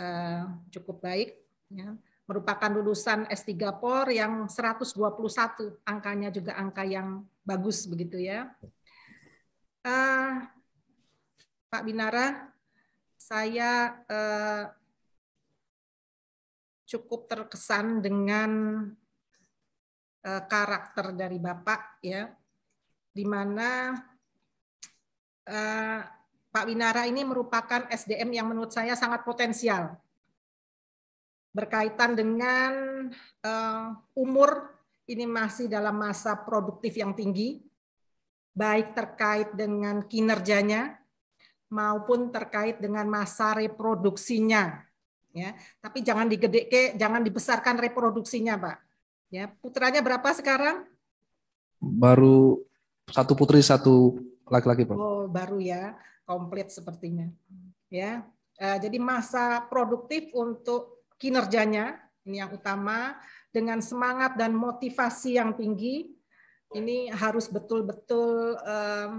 Eh, cukup baik. Ya. Merupakan lulusan S3 POR yang 121. Angkanya juga angka yang bagus begitu ya. Eh, Pak Binara, saya eh, cukup terkesan dengan karakter dari Bapak ya, di mana Eh, pak Winara ini merupakan SDM yang menurut saya sangat potensial berkaitan dengan uh, umur ini masih dalam masa produktif yang tinggi baik terkait dengan kinerjanya maupun terkait dengan masa reproduksinya ya tapi jangan digedeke jangan dibesarkan reproduksinya pak ya putranya berapa sekarang baru satu putri satu Laki-laki, Pak. Oh, baru ya, komplit sepertinya. Ya. Eh, jadi masa produktif untuk kinerjanya ini yang utama dengan semangat dan motivasi yang tinggi. Ini harus betul-betul um,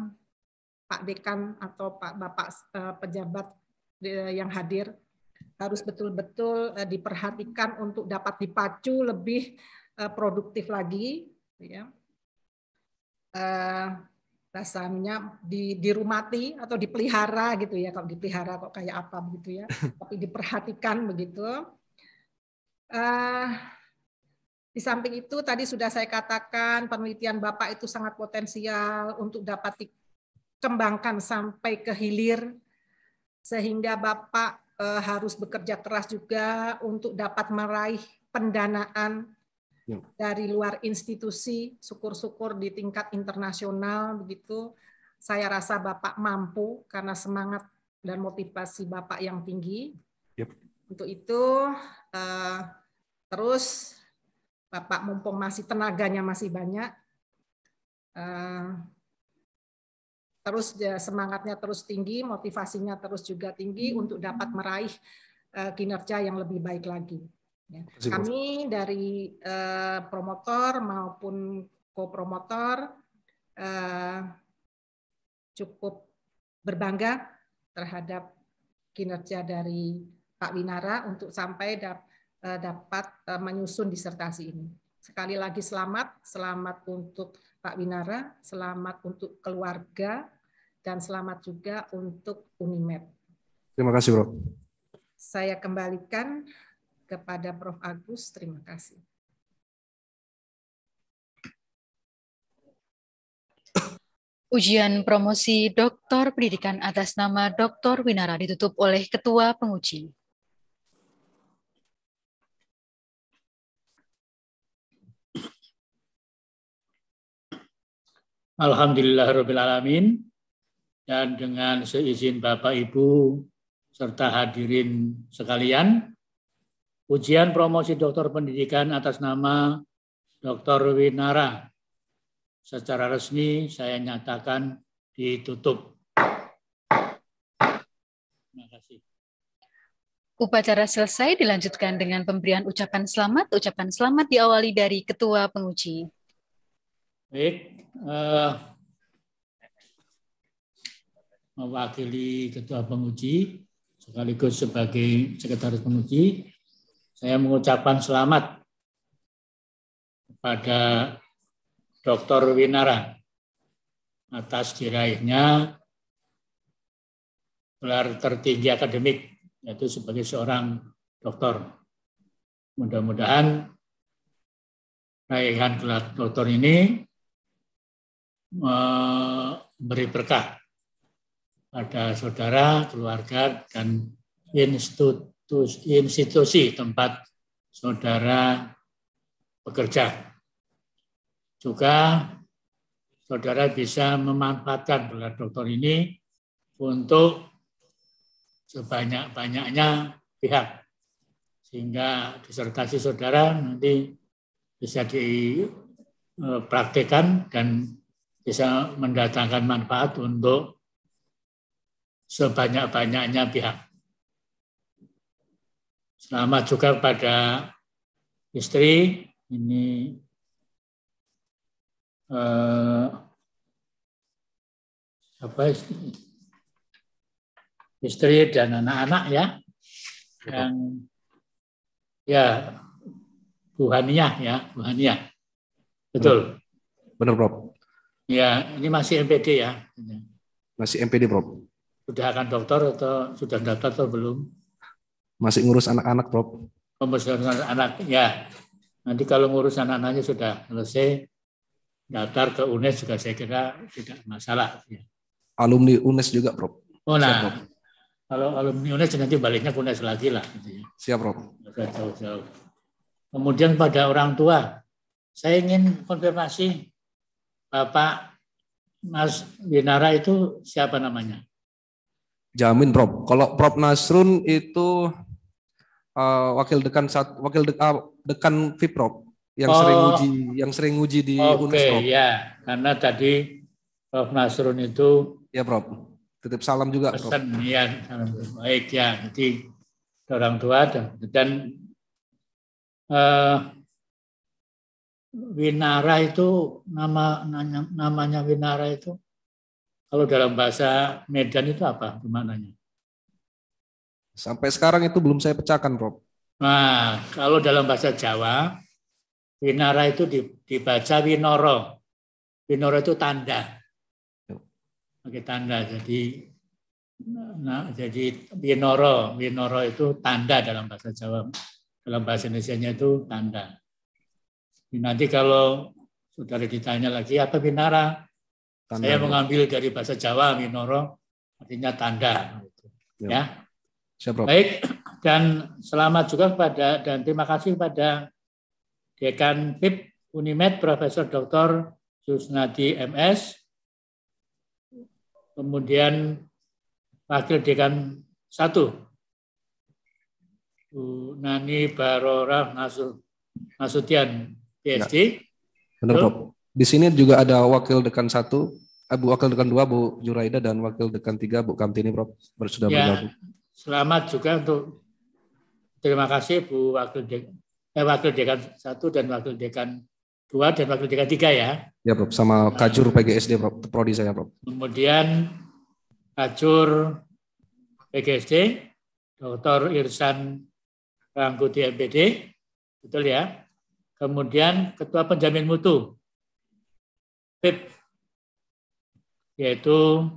Pak Dekan atau Pak Bapak uh, pejabat uh, yang hadir harus betul-betul uh, diperhatikan untuk dapat dipacu lebih uh, produktif lagi, ya. Uh, rasanya di, dirumati atau dipelihara gitu ya kalau dipelihara kok kayak apa begitu ya tapi diperhatikan begitu uh, di samping itu tadi sudah saya katakan penelitian bapak itu sangat potensial untuk dapat dikembangkan sampai ke hilir sehingga bapak uh, harus bekerja keras juga untuk dapat meraih pendanaan Ya. dari luar institusi, syukur-syukur di tingkat internasional begitu. Saya rasa Bapak mampu karena semangat dan motivasi Bapak yang tinggi. Yep. Untuk itu eh, terus Bapak mumpung masih tenaganya masih banyak, eh, terus ya semangatnya terus tinggi, motivasinya terus juga tinggi hmm. untuk dapat meraih eh, kinerja yang lebih baik lagi. Ya. Kami dari eh, promotor maupun kopromotor eh, cukup berbangga terhadap kinerja dari Pak Winara untuk sampai da eh, dapat eh, menyusun disertasi ini. Sekali lagi selamat, selamat untuk Pak Winara, selamat untuk keluarga, dan selamat juga untuk Unimed. Terima kasih, Bro. Saya kembalikan kepada Prof. Agus. Terima kasih. Ujian promosi Doktor Pendidikan atas nama Dr. Winara ditutup oleh Ketua Penguji. alamin Dan dengan seizin Bapak Ibu serta hadirin sekalian, ujian promosi doktor pendidikan atas nama Dr. Winara. Secara resmi saya nyatakan ditutup. Terima kasih. Upacara selesai dilanjutkan dengan pemberian ucapan selamat. Ucapan selamat diawali dari Ketua Penguji. Baik, uh, mewakili Ketua Penguji sekaligus sebagai Sekretaris Penguji, saya mengucapkan selamat kepada Dr. Winara atas diraihnya gelar tertinggi akademik, yaitu sebagai seorang doktor. Mudah-mudahan raihan gelar doktor ini memberi berkah pada saudara, keluarga, dan institut institusi tempat saudara bekerja. Juga saudara bisa memanfaatkan gelar doktor ini untuk sebanyak-banyaknya pihak. Sehingga disertasi saudara nanti bisa dipraktikkan dan bisa mendatangkan manfaat untuk sebanyak-banyaknya pihak. Selamat juga kepada istri. Ini eh, apa istri, istri dan anak-anak ya yang ya buhaniah ya buhaniah betul benar Prof ya ini masih MPD ya masih MPD Prof sudah akan dokter atau sudah daftar atau belum masih ngurus anak-anak, Prof. Oh, anaknya, anak ya. Nanti kalau ngurus anak-anaknya sudah selesai, daftar ke UNES juga saya kira tidak masalah. Ya. Alumni UNES juga, Prof. Oh, nah. Siap, Prof. Kalau alumni UNES nanti baliknya ke UNES lagi lah. Gitu ya. Siap, Prof. Jauh-jauh. Kemudian pada orang tua, saya ingin konfirmasi Bapak Mas Winara itu siapa namanya? Jamin, Prof. Kalau Prof Nasrun itu uh, wakil dekan saat wakil de, uh, dekan Viprop yang oh. sering uji yang sering oh. uji di okay, Unesco. Oke, ya karena tadi Prof Nasrun itu ya Prof titip salam juga Prof. Pesan, ya salam baik ya jadi orang tua dan, dan uh, eh, Winara itu nama namanya Winara itu kalau dalam bahasa Medan itu apa maknanya? Sampai sekarang itu belum saya pecahkan, Rob. Nah, kalau dalam bahasa Jawa, winara itu dibaca winoro. Winoro itu tanda. Oke, tanda. Jadi nah, jadi winoro, winoro itu tanda dalam bahasa Jawa. Dalam bahasa indonesia itu tanda. Nanti kalau sudah ditanya lagi apa binara, tanda. saya mengambil dari bahasa Jawa winoro artinya tanda. Ya. ya. Siap, Prof. Baik, dan selamat juga kepada dan terima kasih kepada Dekan PIP Unimed Profesor Dr. Yusnadi MS, kemudian Wakil Dekan 1, Bu Nani Barora Nasud, Nasution, PhD. Ya. Benar, Prof. Di sini juga ada Wakil Dekan 1, eh, Bu Wakil Dekan 2, Bu Juraida, dan Wakil Dekan 3, Bu Kamtini, Prof. Sudah ya. bergabung Selamat juga untuk terima kasih Bu Wakil Dekan, eh, Wakil Dekan 1 dan Wakil Dekan 2 dan Wakil Dekan 3 ya. Ya Prof, sama nah. Kajur PGSD Prof, Prodi saya Prof. Kemudian Kajur PGSD, Dr. Irsan Rangkuti MPD, betul ya. Kemudian Ketua Penjamin Mutu, PIP, yaitu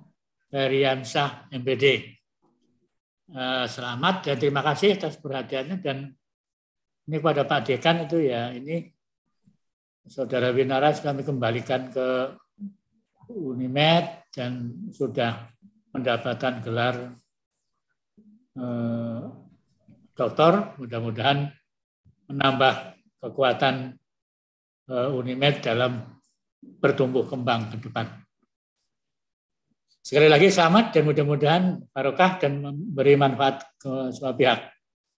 Heriansah MPD. Eh, selamat dan ya, terima kasih atas perhatiannya dan ini kepada Pak Dekan itu ya ini Saudara Winaras kami kembalikan ke Unimed dan sudah mendapatkan gelar eh, doktor mudah-mudahan menambah kekuatan eh, Unimed dalam bertumbuh kembang ke depan. Sekali lagi selamat dan mudah-mudahan barokah dan memberi manfaat ke semua pihak.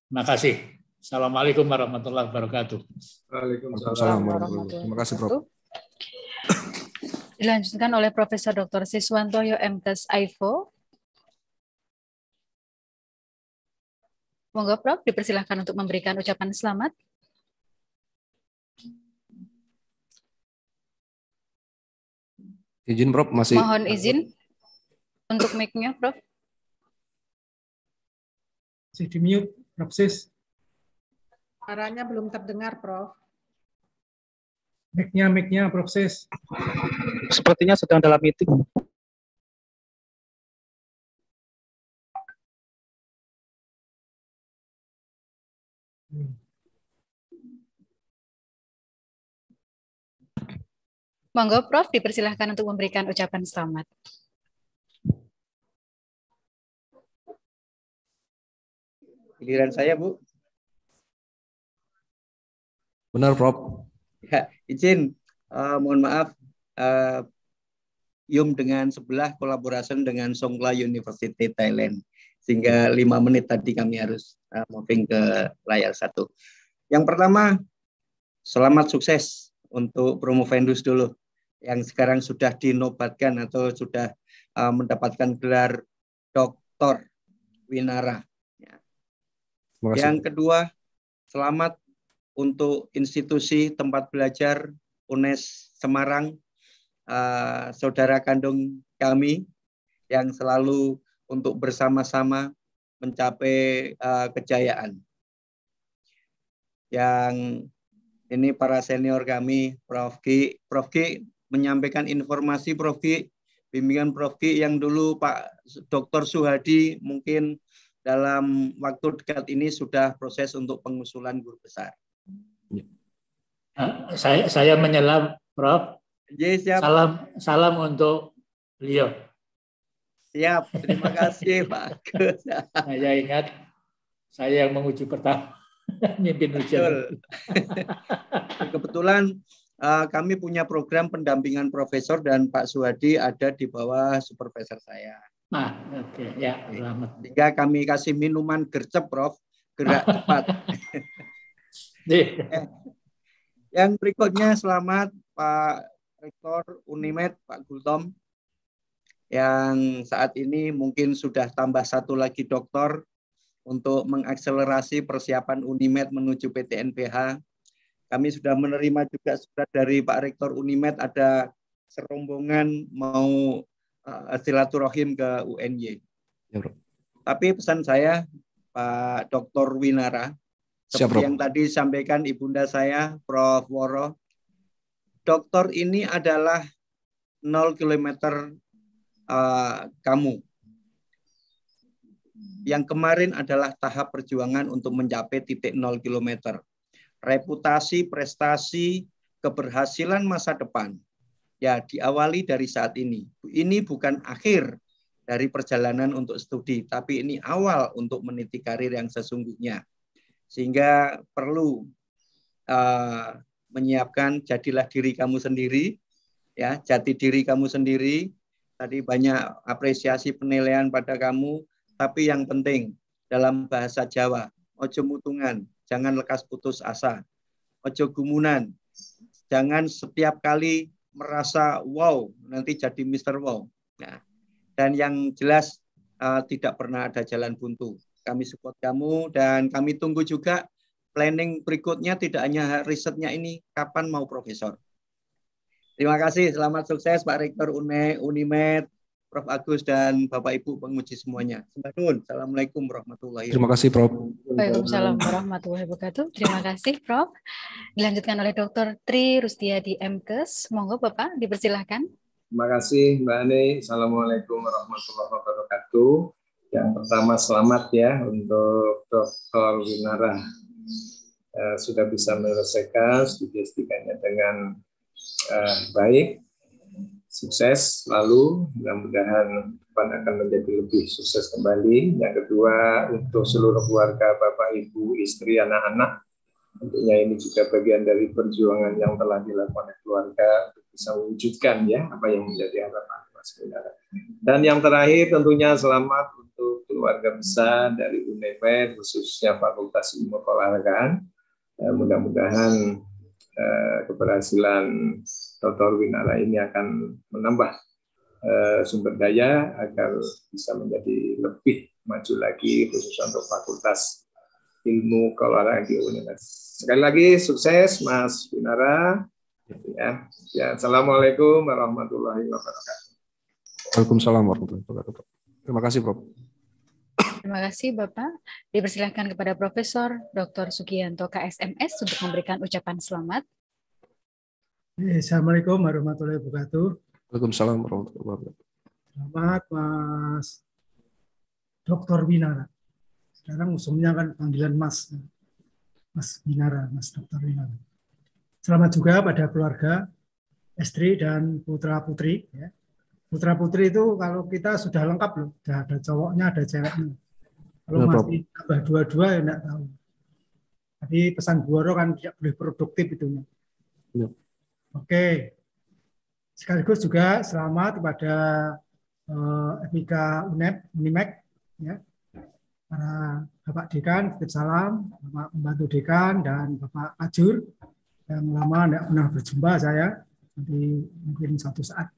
Terima kasih. Assalamualaikum warahmatullahi wabarakatuh. Waalaikumsalam Terima kasih, Prof. Dilanjutkan oleh Profesor Dr. Siswantoyo MTes AIFO. Monggo Prof, dipersilahkan untuk memberikan ucapan selamat. Izin Prof, masih Mohon izin. Untuk mic-nya, Prof. Masih di mute, Prof. Sis. Suaranya belum terdengar, Prof. Mic-nya, mic-nya, Prof. Sis. Sepertinya sedang dalam meeting. Monggo Prof dipersilahkan untuk memberikan ucapan selamat. Giliran saya, Bu. Benar, Prof. Ya, izin. Uh, mohon maaf. Uh, Yum dengan sebelah kolaborasi dengan songla University Thailand. Sehingga lima menit tadi kami harus uh, moving ke layar satu. Yang pertama, selamat sukses untuk Promovendus dulu. Yang sekarang sudah dinobatkan atau sudah uh, mendapatkan gelar Doktor Winara yang kedua, selamat untuk institusi tempat belajar UNES Semarang, uh, saudara kandung kami yang selalu untuk bersama-sama mencapai uh, kejayaan. Yang ini para senior kami, Prof. Ki. Prof. Ki menyampaikan informasi Prof. Ki, bimbingan Prof. Ki yang dulu Pak Dr. Suhadi mungkin dalam waktu dekat ini sudah proses untuk pengusulan guru besar. Ya. Saya saya menyelam, Prof. Jaya. siap. Salam salam untuk beliau. Siap, terima kasih Pak. saya ingat saya yang menguji pertama mimpin ujian. Kebetulan eh, kami punya program pendampingan profesor dan Pak Suwadi ada di bawah supervisor saya. Ah, nah, oke okay. ya, selamat. Sehingga kami kasih minuman gercep, Prof, gerak cepat. Eh, yang berikutnya selamat Pak Rektor Unimed, Pak Gultom, yang saat ini mungkin sudah tambah satu lagi doktor untuk mengakselerasi persiapan Unimed menuju PTNBH. Kami sudah menerima juga surat dari Pak Rektor Unimed ada serombongan mau Eh, silaturahim ke UNY. Ya, bro. Tapi pesan saya Pak Dr. Winara seperti Siap, yang tadi sampaikan ibunda saya Prof Woro dokter ini adalah 0 km uh, kamu. Yang kemarin adalah tahap perjuangan untuk mencapai titik 0 km. Reputasi, prestasi, keberhasilan masa depan ya diawali dari saat ini. Ini bukan akhir dari perjalanan untuk studi, tapi ini awal untuk meniti karir yang sesungguhnya. Sehingga perlu uh, menyiapkan jadilah diri kamu sendiri, ya jati diri kamu sendiri. Tadi banyak apresiasi penilaian pada kamu, tapi yang penting dalam bahasa Jawa, ojo mutungan, jangan lekas putus asa, ojo gumunan, jangan setiap kali merasa wow nanti jadi Mister Wow. Nah, dan yang jelas uh, tidak pernah ada jalan buntu. Kami support kamu dan kami tunggu juga planning berikutnya tidak hanya risetnya ini kapan mau profesor. Terima kasih, selamat sukses Pak Rektor UNIMED Prof. Agus dan Bapak Ibu penguji semuanya. Sembahun. Assalamualaikum warahmatullahi wabarakatuh. Terima kasih Prof. Waalaikumsalam warahmatullahi wabarakatuh. Terima kasih Prof. Dilanjutkan oleh Dr. Tri Rustiadi MKes. Monggo Bapak dipersilahkan. Terima kasih Mbak Ani. Assalamualaikum warahmatullahi wabarakatuh. Yang pertama selamat ya untuk Dr. Winara eh, sudah bisa menyelesaikan studi s dengan eh, baik sukses lalu mudah-mudahan depan akan menjadi lebih sukses kembali. Yang kedua, untuk seluruh keluarga, Bapak, Ibu, istri, anak-anak, tentunya ini juga bagian dari perjuangan yang telah dilakukan oleh keluarga untuk bisa mewujudkan ya apa yang menjadi harapan Mas Dan yang terakhir tentunya selamat untuk keluarga besar dari UNEVER khususnya Fakultas Ilmu Olahragaan. Eh, mudah-mudahan eh, keberhasilan Dr. Winara ini akan menambah eh, sumber daya agar bisa menjadi lebih maju lagi khususnya untuk Fakultas Ilmu Keolahragaan di Universitas. Sekali lagi sukses Mas Winara. Ya. ya. Assalamualaikum warahmatullahi wabarakatuh. Waalaikumsalam warahmatullahi wabarakatuh. Terima kasih, Prof. Terima kasih Bapak. Dipersilahkan kepada Profesor Dr. Sugianto KSMS untuk memberikan ucapan selamat Eh, Assalamualaikum warahmatullahi wabarakatuh. Waalaikumsalam warahmatullahi wabarakatuh. Selamat Mas Dr. Winara. Sekarang usumnya kan panggilan Mas. Mas Winara, Mas Dr. Winara. Selamat juga pada keluarga, istri dan putra-putri. Ya. Putra-putri itu kalau kita sudah lengkap loh, sudah ada cowoknya, ada ceweknya. Kalau Nggak masih tambah dua-dua ya enggak tahu. Tapi pesan Buoro kan tidak boleh produktif itunya. Nggak iya. Oke. Sekaligus juga selamat kepada uh, eh, Epika UNEP, UNIMEC, ya. para Bapak Dekan, titip salam, Bapak Pembantu Dekan, dan Bapak Ajur, yang lama tidak pernah berjumpa saya, nanti mungkin satu saat.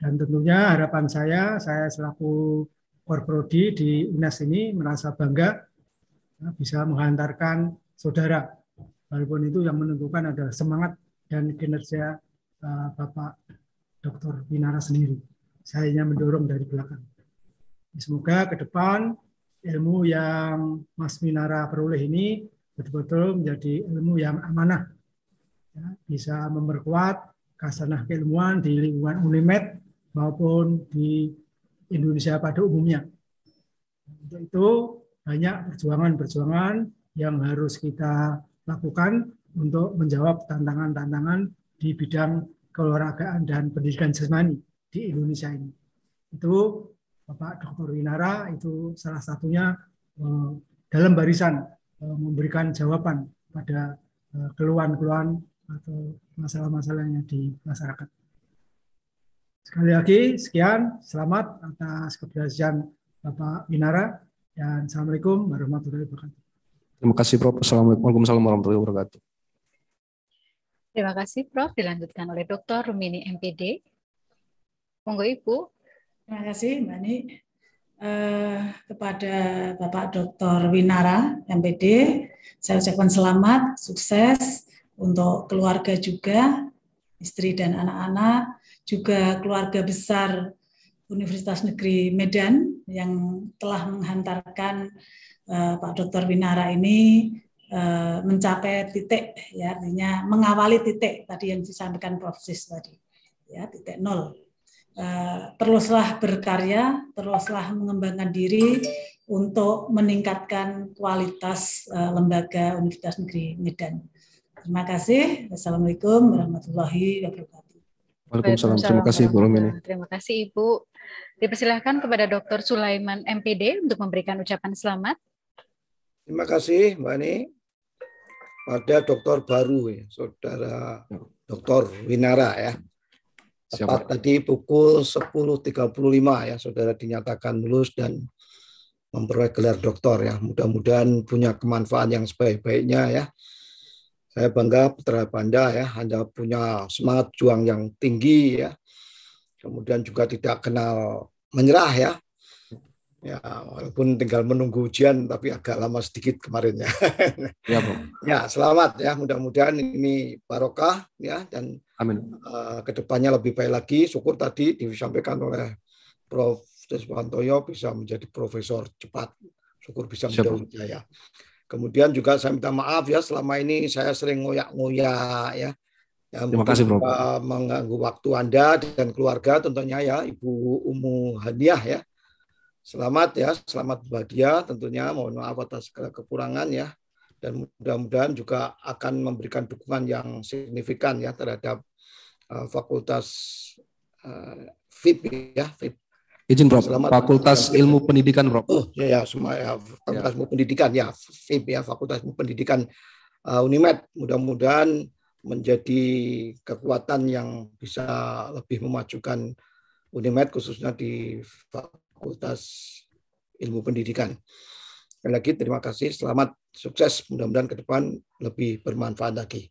Dan tentunya harapan saya, saya selaku korprodi di UNES ini merasa bangga ya, bisa menghantarkan saudara. Walaupun itu yang menentukan adalah semangat dan kinerja eh, Bapak Dr. Binara sendiri. Saya hanya mendorong dari belakang. Semoga ke depan ilmu yang Mas Minara peroleh ini betul-betul menjadi ilmu yang amanah. Ya, bisa memperkuat kasanah keilmuan di lingkungan UNIMED maupun di Indonesia pada umumnya. Untuk itu banyak perjuangan-perjuangan yang harus kita lakukan untuk menjawab tantangan-tantangan di bidang keolahragaan dan pendidikan jasmani di Indonesia ini. Itu Bapak Dr. Winara itu salah satunya eh, dalam barisan eh, memberikan jawaban pada eh, keluhan-keluhan atau masalah-masalahnya di masyarakat. Sekali lagi, sekian. Selamat atas keberhasilan Bapak Winara. Dan Assalamualaikum warahmatullahi wabarakatuh. Terima kasih, Prof. Assalamualaikum warahmatullahi wabarakatuh. Terima kasih, Prof. Dilanjutkan oleh Dr. Rumini MPD. Monggo Ibu. Terima kasih, Mbak Ni. Eh, kepada Bapak Dr. Winara, MPD, saya ucapkan selamat, sukses untuk keluarga juga, istri dan anak-anak, juga keluarga besar Universitas Negeri Medan yang telah menghantarkan eh, Pak Dr. Winara ini Eh, mencapai titik ya artinya mengawali titik tadi yang disampaikan Prof Sis tadi ya titik nol eh, teruslah berkarya teruslah mengembangkan diri untuk meningkatkan kualitas eh, lembaga Universitas Negeri Medan terima kasih assalamualaikum warahmatullahi wabarakatuh Waalaikumsalam terima kasih Bu Romini terima kasih Ibu dipersilahkan kepada Dr Sulaiman MPD untuk memberikan ucapan selamat Terima kasih, Mbak Ani pada dokter baru ya, saudara ya. dokter Winara ya. Tepat Siapa? tadi pukul 10.35 ya, saudara dinyatakan lulus dan memperoleh gelar doktor ya. Mudah-mudahan punya kemanfaat yang sebaik-baiknya ya. Saya bangga putra Anda ya, Anda punya semangat juang yang tinggi ya. Kemudian juga tidak kenal menyerah ya. Ya, walaupun tinggal menunggu ujian, tapi agak lama sedikit kemarin ya. Ya, Bu. ya selamat ya. Mudah-mudahan ini barokah ya dan Amin. Uh, kedepannya lebih baik lagi. Syukur tadi disampaikan oleh Prof. Deswantoyo bisa menjadi profesor cepat. Syukur bisa menjadi ya. Kemudian juga saya minta maaf ya selama ini saya sering ngoyak-ngoyak ya. Ya, Terima kasih, Bro. Mengganggu waktu Anda dan keluarga tentunya ya, Ibu Umu Hadiah ya. Selamat ya, selamat dia tentunya. Mohon maaf atas segala kekurangan ya. Dan mudah-mudahan juga akan memberikan dukungan yang signifikan ya terhadap uh, Fakultas uh, VIP ya, Vip. Izin Prof, Selamat Fakultas ya. Ilmu Pendidikan Prof. Oh, ya, ya semua ya, Fakultas ya. Ilmu Pendidikan ya, Vip ya, Fakultas Ilmu Pendidikan uh, Unimed. Mudah-mudahan menjadi kekuatan yang bisa lebih memajukan Unimed khususnya di Fakultas Ilmu Pendidikan. Sekali lagi terima kasih, selamat sukses, mudah-mudahan ke depan lebih bermanfaat lagi.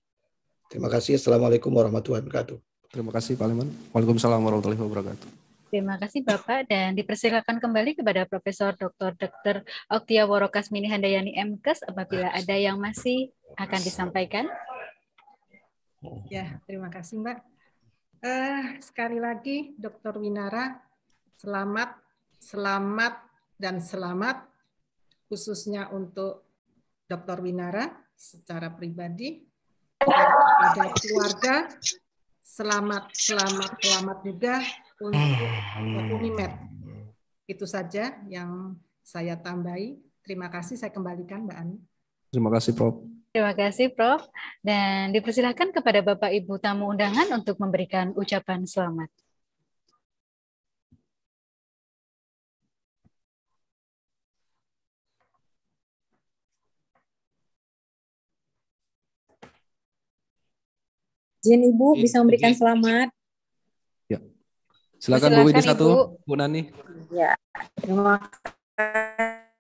Terima kasih, Assalamualaikum warahmatullahi wabarakatuh. Terima kasih Pak Leman. Waalaikumsalam warahmatullahi wabarakatuh. Terima kasih Bapak dan dipersilakan kembali kepada Profesor Dr. Dr. Oktia Mini Handayani MKes apabila ada yang masih akan disampaikan. Ya, terima kasih Mbak. Uh, sekali lagi Dr. Winara, selamat selamat dan selamat khususnya untuk Dr. Winara secara pribadi dan kepada keluarga selamat selamat selamat juga untuk Unimed. Itu saja yang saya tambahi. Terima kasih saya kembalikan Mbak Ani. Terima kasih Prof. Terima kasih Prof. Dan dipersilahkan kepada Bapak Ibu tamu undangan untuk memberikan ucapan selamat. izin Ibu bisa memberikan selamat. Ya. Silakan, Silakan Bu Widi satu, Bu Nani. Ya, terima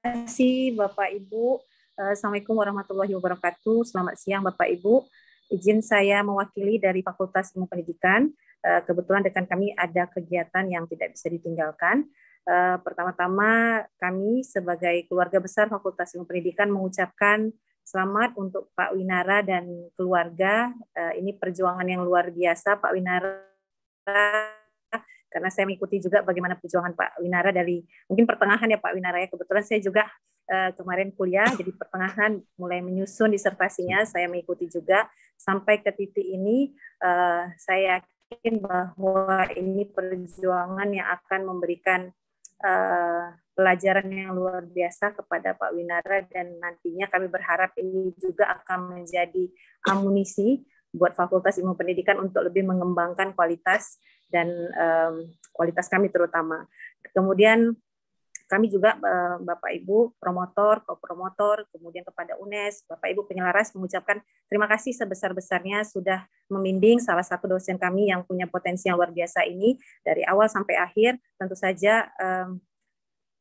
kasih Bapak Ibu. Eh, Assalamualaikum warahmatullahi wabarakatuh. Selamat siang Bapak Ibu. Izin saya mewakili dari Fakultas Ilmu Pendidikan. Eh, kebetulan dekan kami ada kegiatan yang tidak bisa ditinggalkan. Eh, pertama-tama kami sebagai keluarga besar Fakultas Ilmu Pendidikan mengucapkan Selamat untuk Pak Winara dan keluarga. Eh, ini perjuangan yang luar biasa, Pak Winara karena saya mengikuti juga bagaimana perjuangan Pak Winara dari mungkin pertengahan ya Pak Winara ya kebetulan saya juga eh, kemarin kuliah jadi pertengahan mulai menyusun disertasinya saya mengikuti juga sampai ke titik ini eh, saya yakin bahwa ini perjuangan yang akan memberikan pelajaran yang luar biasa kepada Pak Winara dan nantinya kami berharap ini juga akan menjadi amunisi buat Fakultas Ilmu Pendidikan untuk lebih mengembangkan kualitas dan um, kualitas kami terutama. Kemudian kami juga eh, Bapak Ibu promotor, Promotor, kemudian kepada UNES, Bapak Ibu penyelaras mengucapkan terima kasih sebesar-besarnya sudah membimbing salah satu dosen kami yang punya potensi yang luar biasa ini dari awal sampai akhir. Tentu saja um,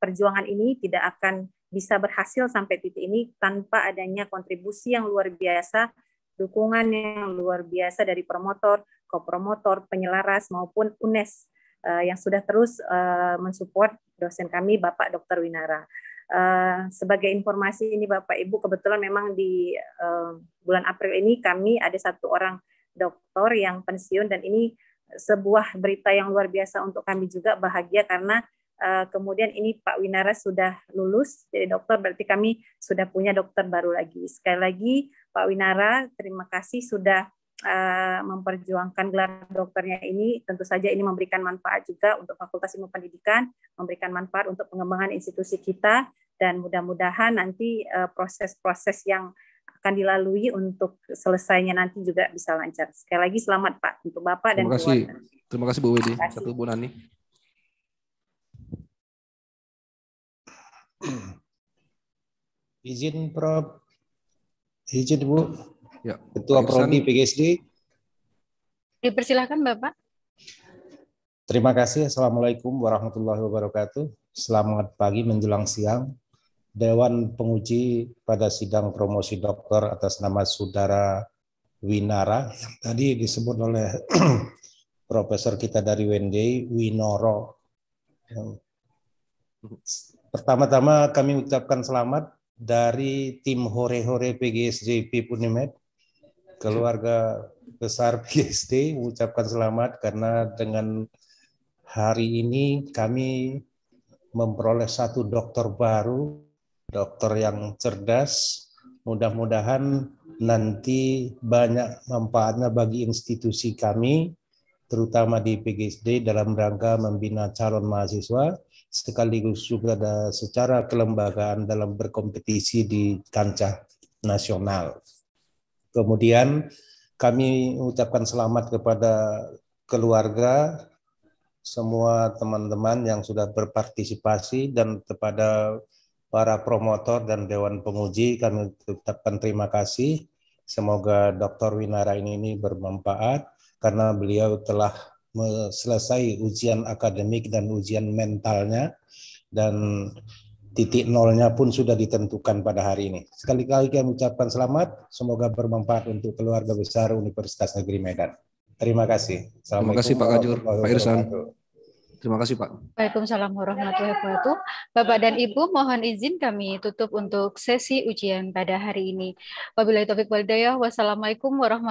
perjuangan ini tidak akan bisa berhasil sampai titik ini tanpa adanya kontribusi yang luar biasa, dukungan yang luar biasa dari promotor, kopromotor, penyelaras maupun UNES eh, yang sudah terus eh, mensupport dosen kami Bapak Dr. Winara. Uh, sebagai informasi ini Bapak Ibu kebetulan memang di uh, bulan April ini kami ada satu orang doktor yang pensiun dan ini sebuah berita yang luar biasa untuk kami juga bahagia karena Eh, kemudian ini Pak Winara sudah lulus jadi dokter, berarti kami sudah punya dokter baru lagi. Sekali lagi Pak Winara, terima kasih sudah eh, memperjuangkan gelar dokternya ini. Tentu saja ini memberikan manfaat juga untuk Fakultas Ilmu Pendidikan, memberikan manfaat untuk pengembangan institusi kita, dan mudah-mudahan nanti eh, proses-proses yang akan dilalui untuk selesainya nanti juga bisa lancar. Sekali lagi selamat Pak untuk Bapak terima dan kasih. Terima kasih Bu Wedi. Satu Bu Nani. Izin Prof. Izin Bu. Ya. Ketua Prodi PGSD. Dipersilahkan Bapak. Terima kasih. Assalamualaikum warahmatullahi wabarakatuh. Selamat pagi menjelang siang. Dewan Penguji pada sidang promosi dokter atas nama Saudara Winara yang tadi disebut oleh profesor kita dari Wendy Winoro hmm. Pertama-tama kami ucapkan selamat dari tim Hore-Hore PGSJP Punimed, keluarga besar PGSD ucapkan selamat karena dengan hari ini kami memperoleh satu dokter baru, dokter yang cerdas. Mudah-mudahan nanti banyak manfaatnya bagi institusi kami, terutama di PGSD dalam rangka membina calon mahasiswa sekaligus juga ada secara kelembagaan dalam berkompetisi di kancah nasional. Kemudian kami ucapkan selamat kepada keluarga semua teman-teman yang sudah berpartisipasi dan kepada para promotor dan dewan penguji kami ucapkan terima kasih. Semoga Dr. Winara ini bermanfaat karena beliau telah selesai ujian akademik dan ujian mentalnya dan titik nolnya pun sudah ditentukan pada hari ini. Sekali-kali kami ucapkan selamat, semoga bermanfaat untuk keluarga besar Universitas Negeri Medan. Terima kasih. Terima kasih Pak Kajur, Pak Irsan. Terima kasih Pak. Waalaikumsalam warahmatullahi wabarakatuh. Bapak dan Ibu mohon izin kami tutup untuk sesi ujian pada hari ini. Wabillahi taufiq walhidayah. Wassalamualaikum warahmatullahi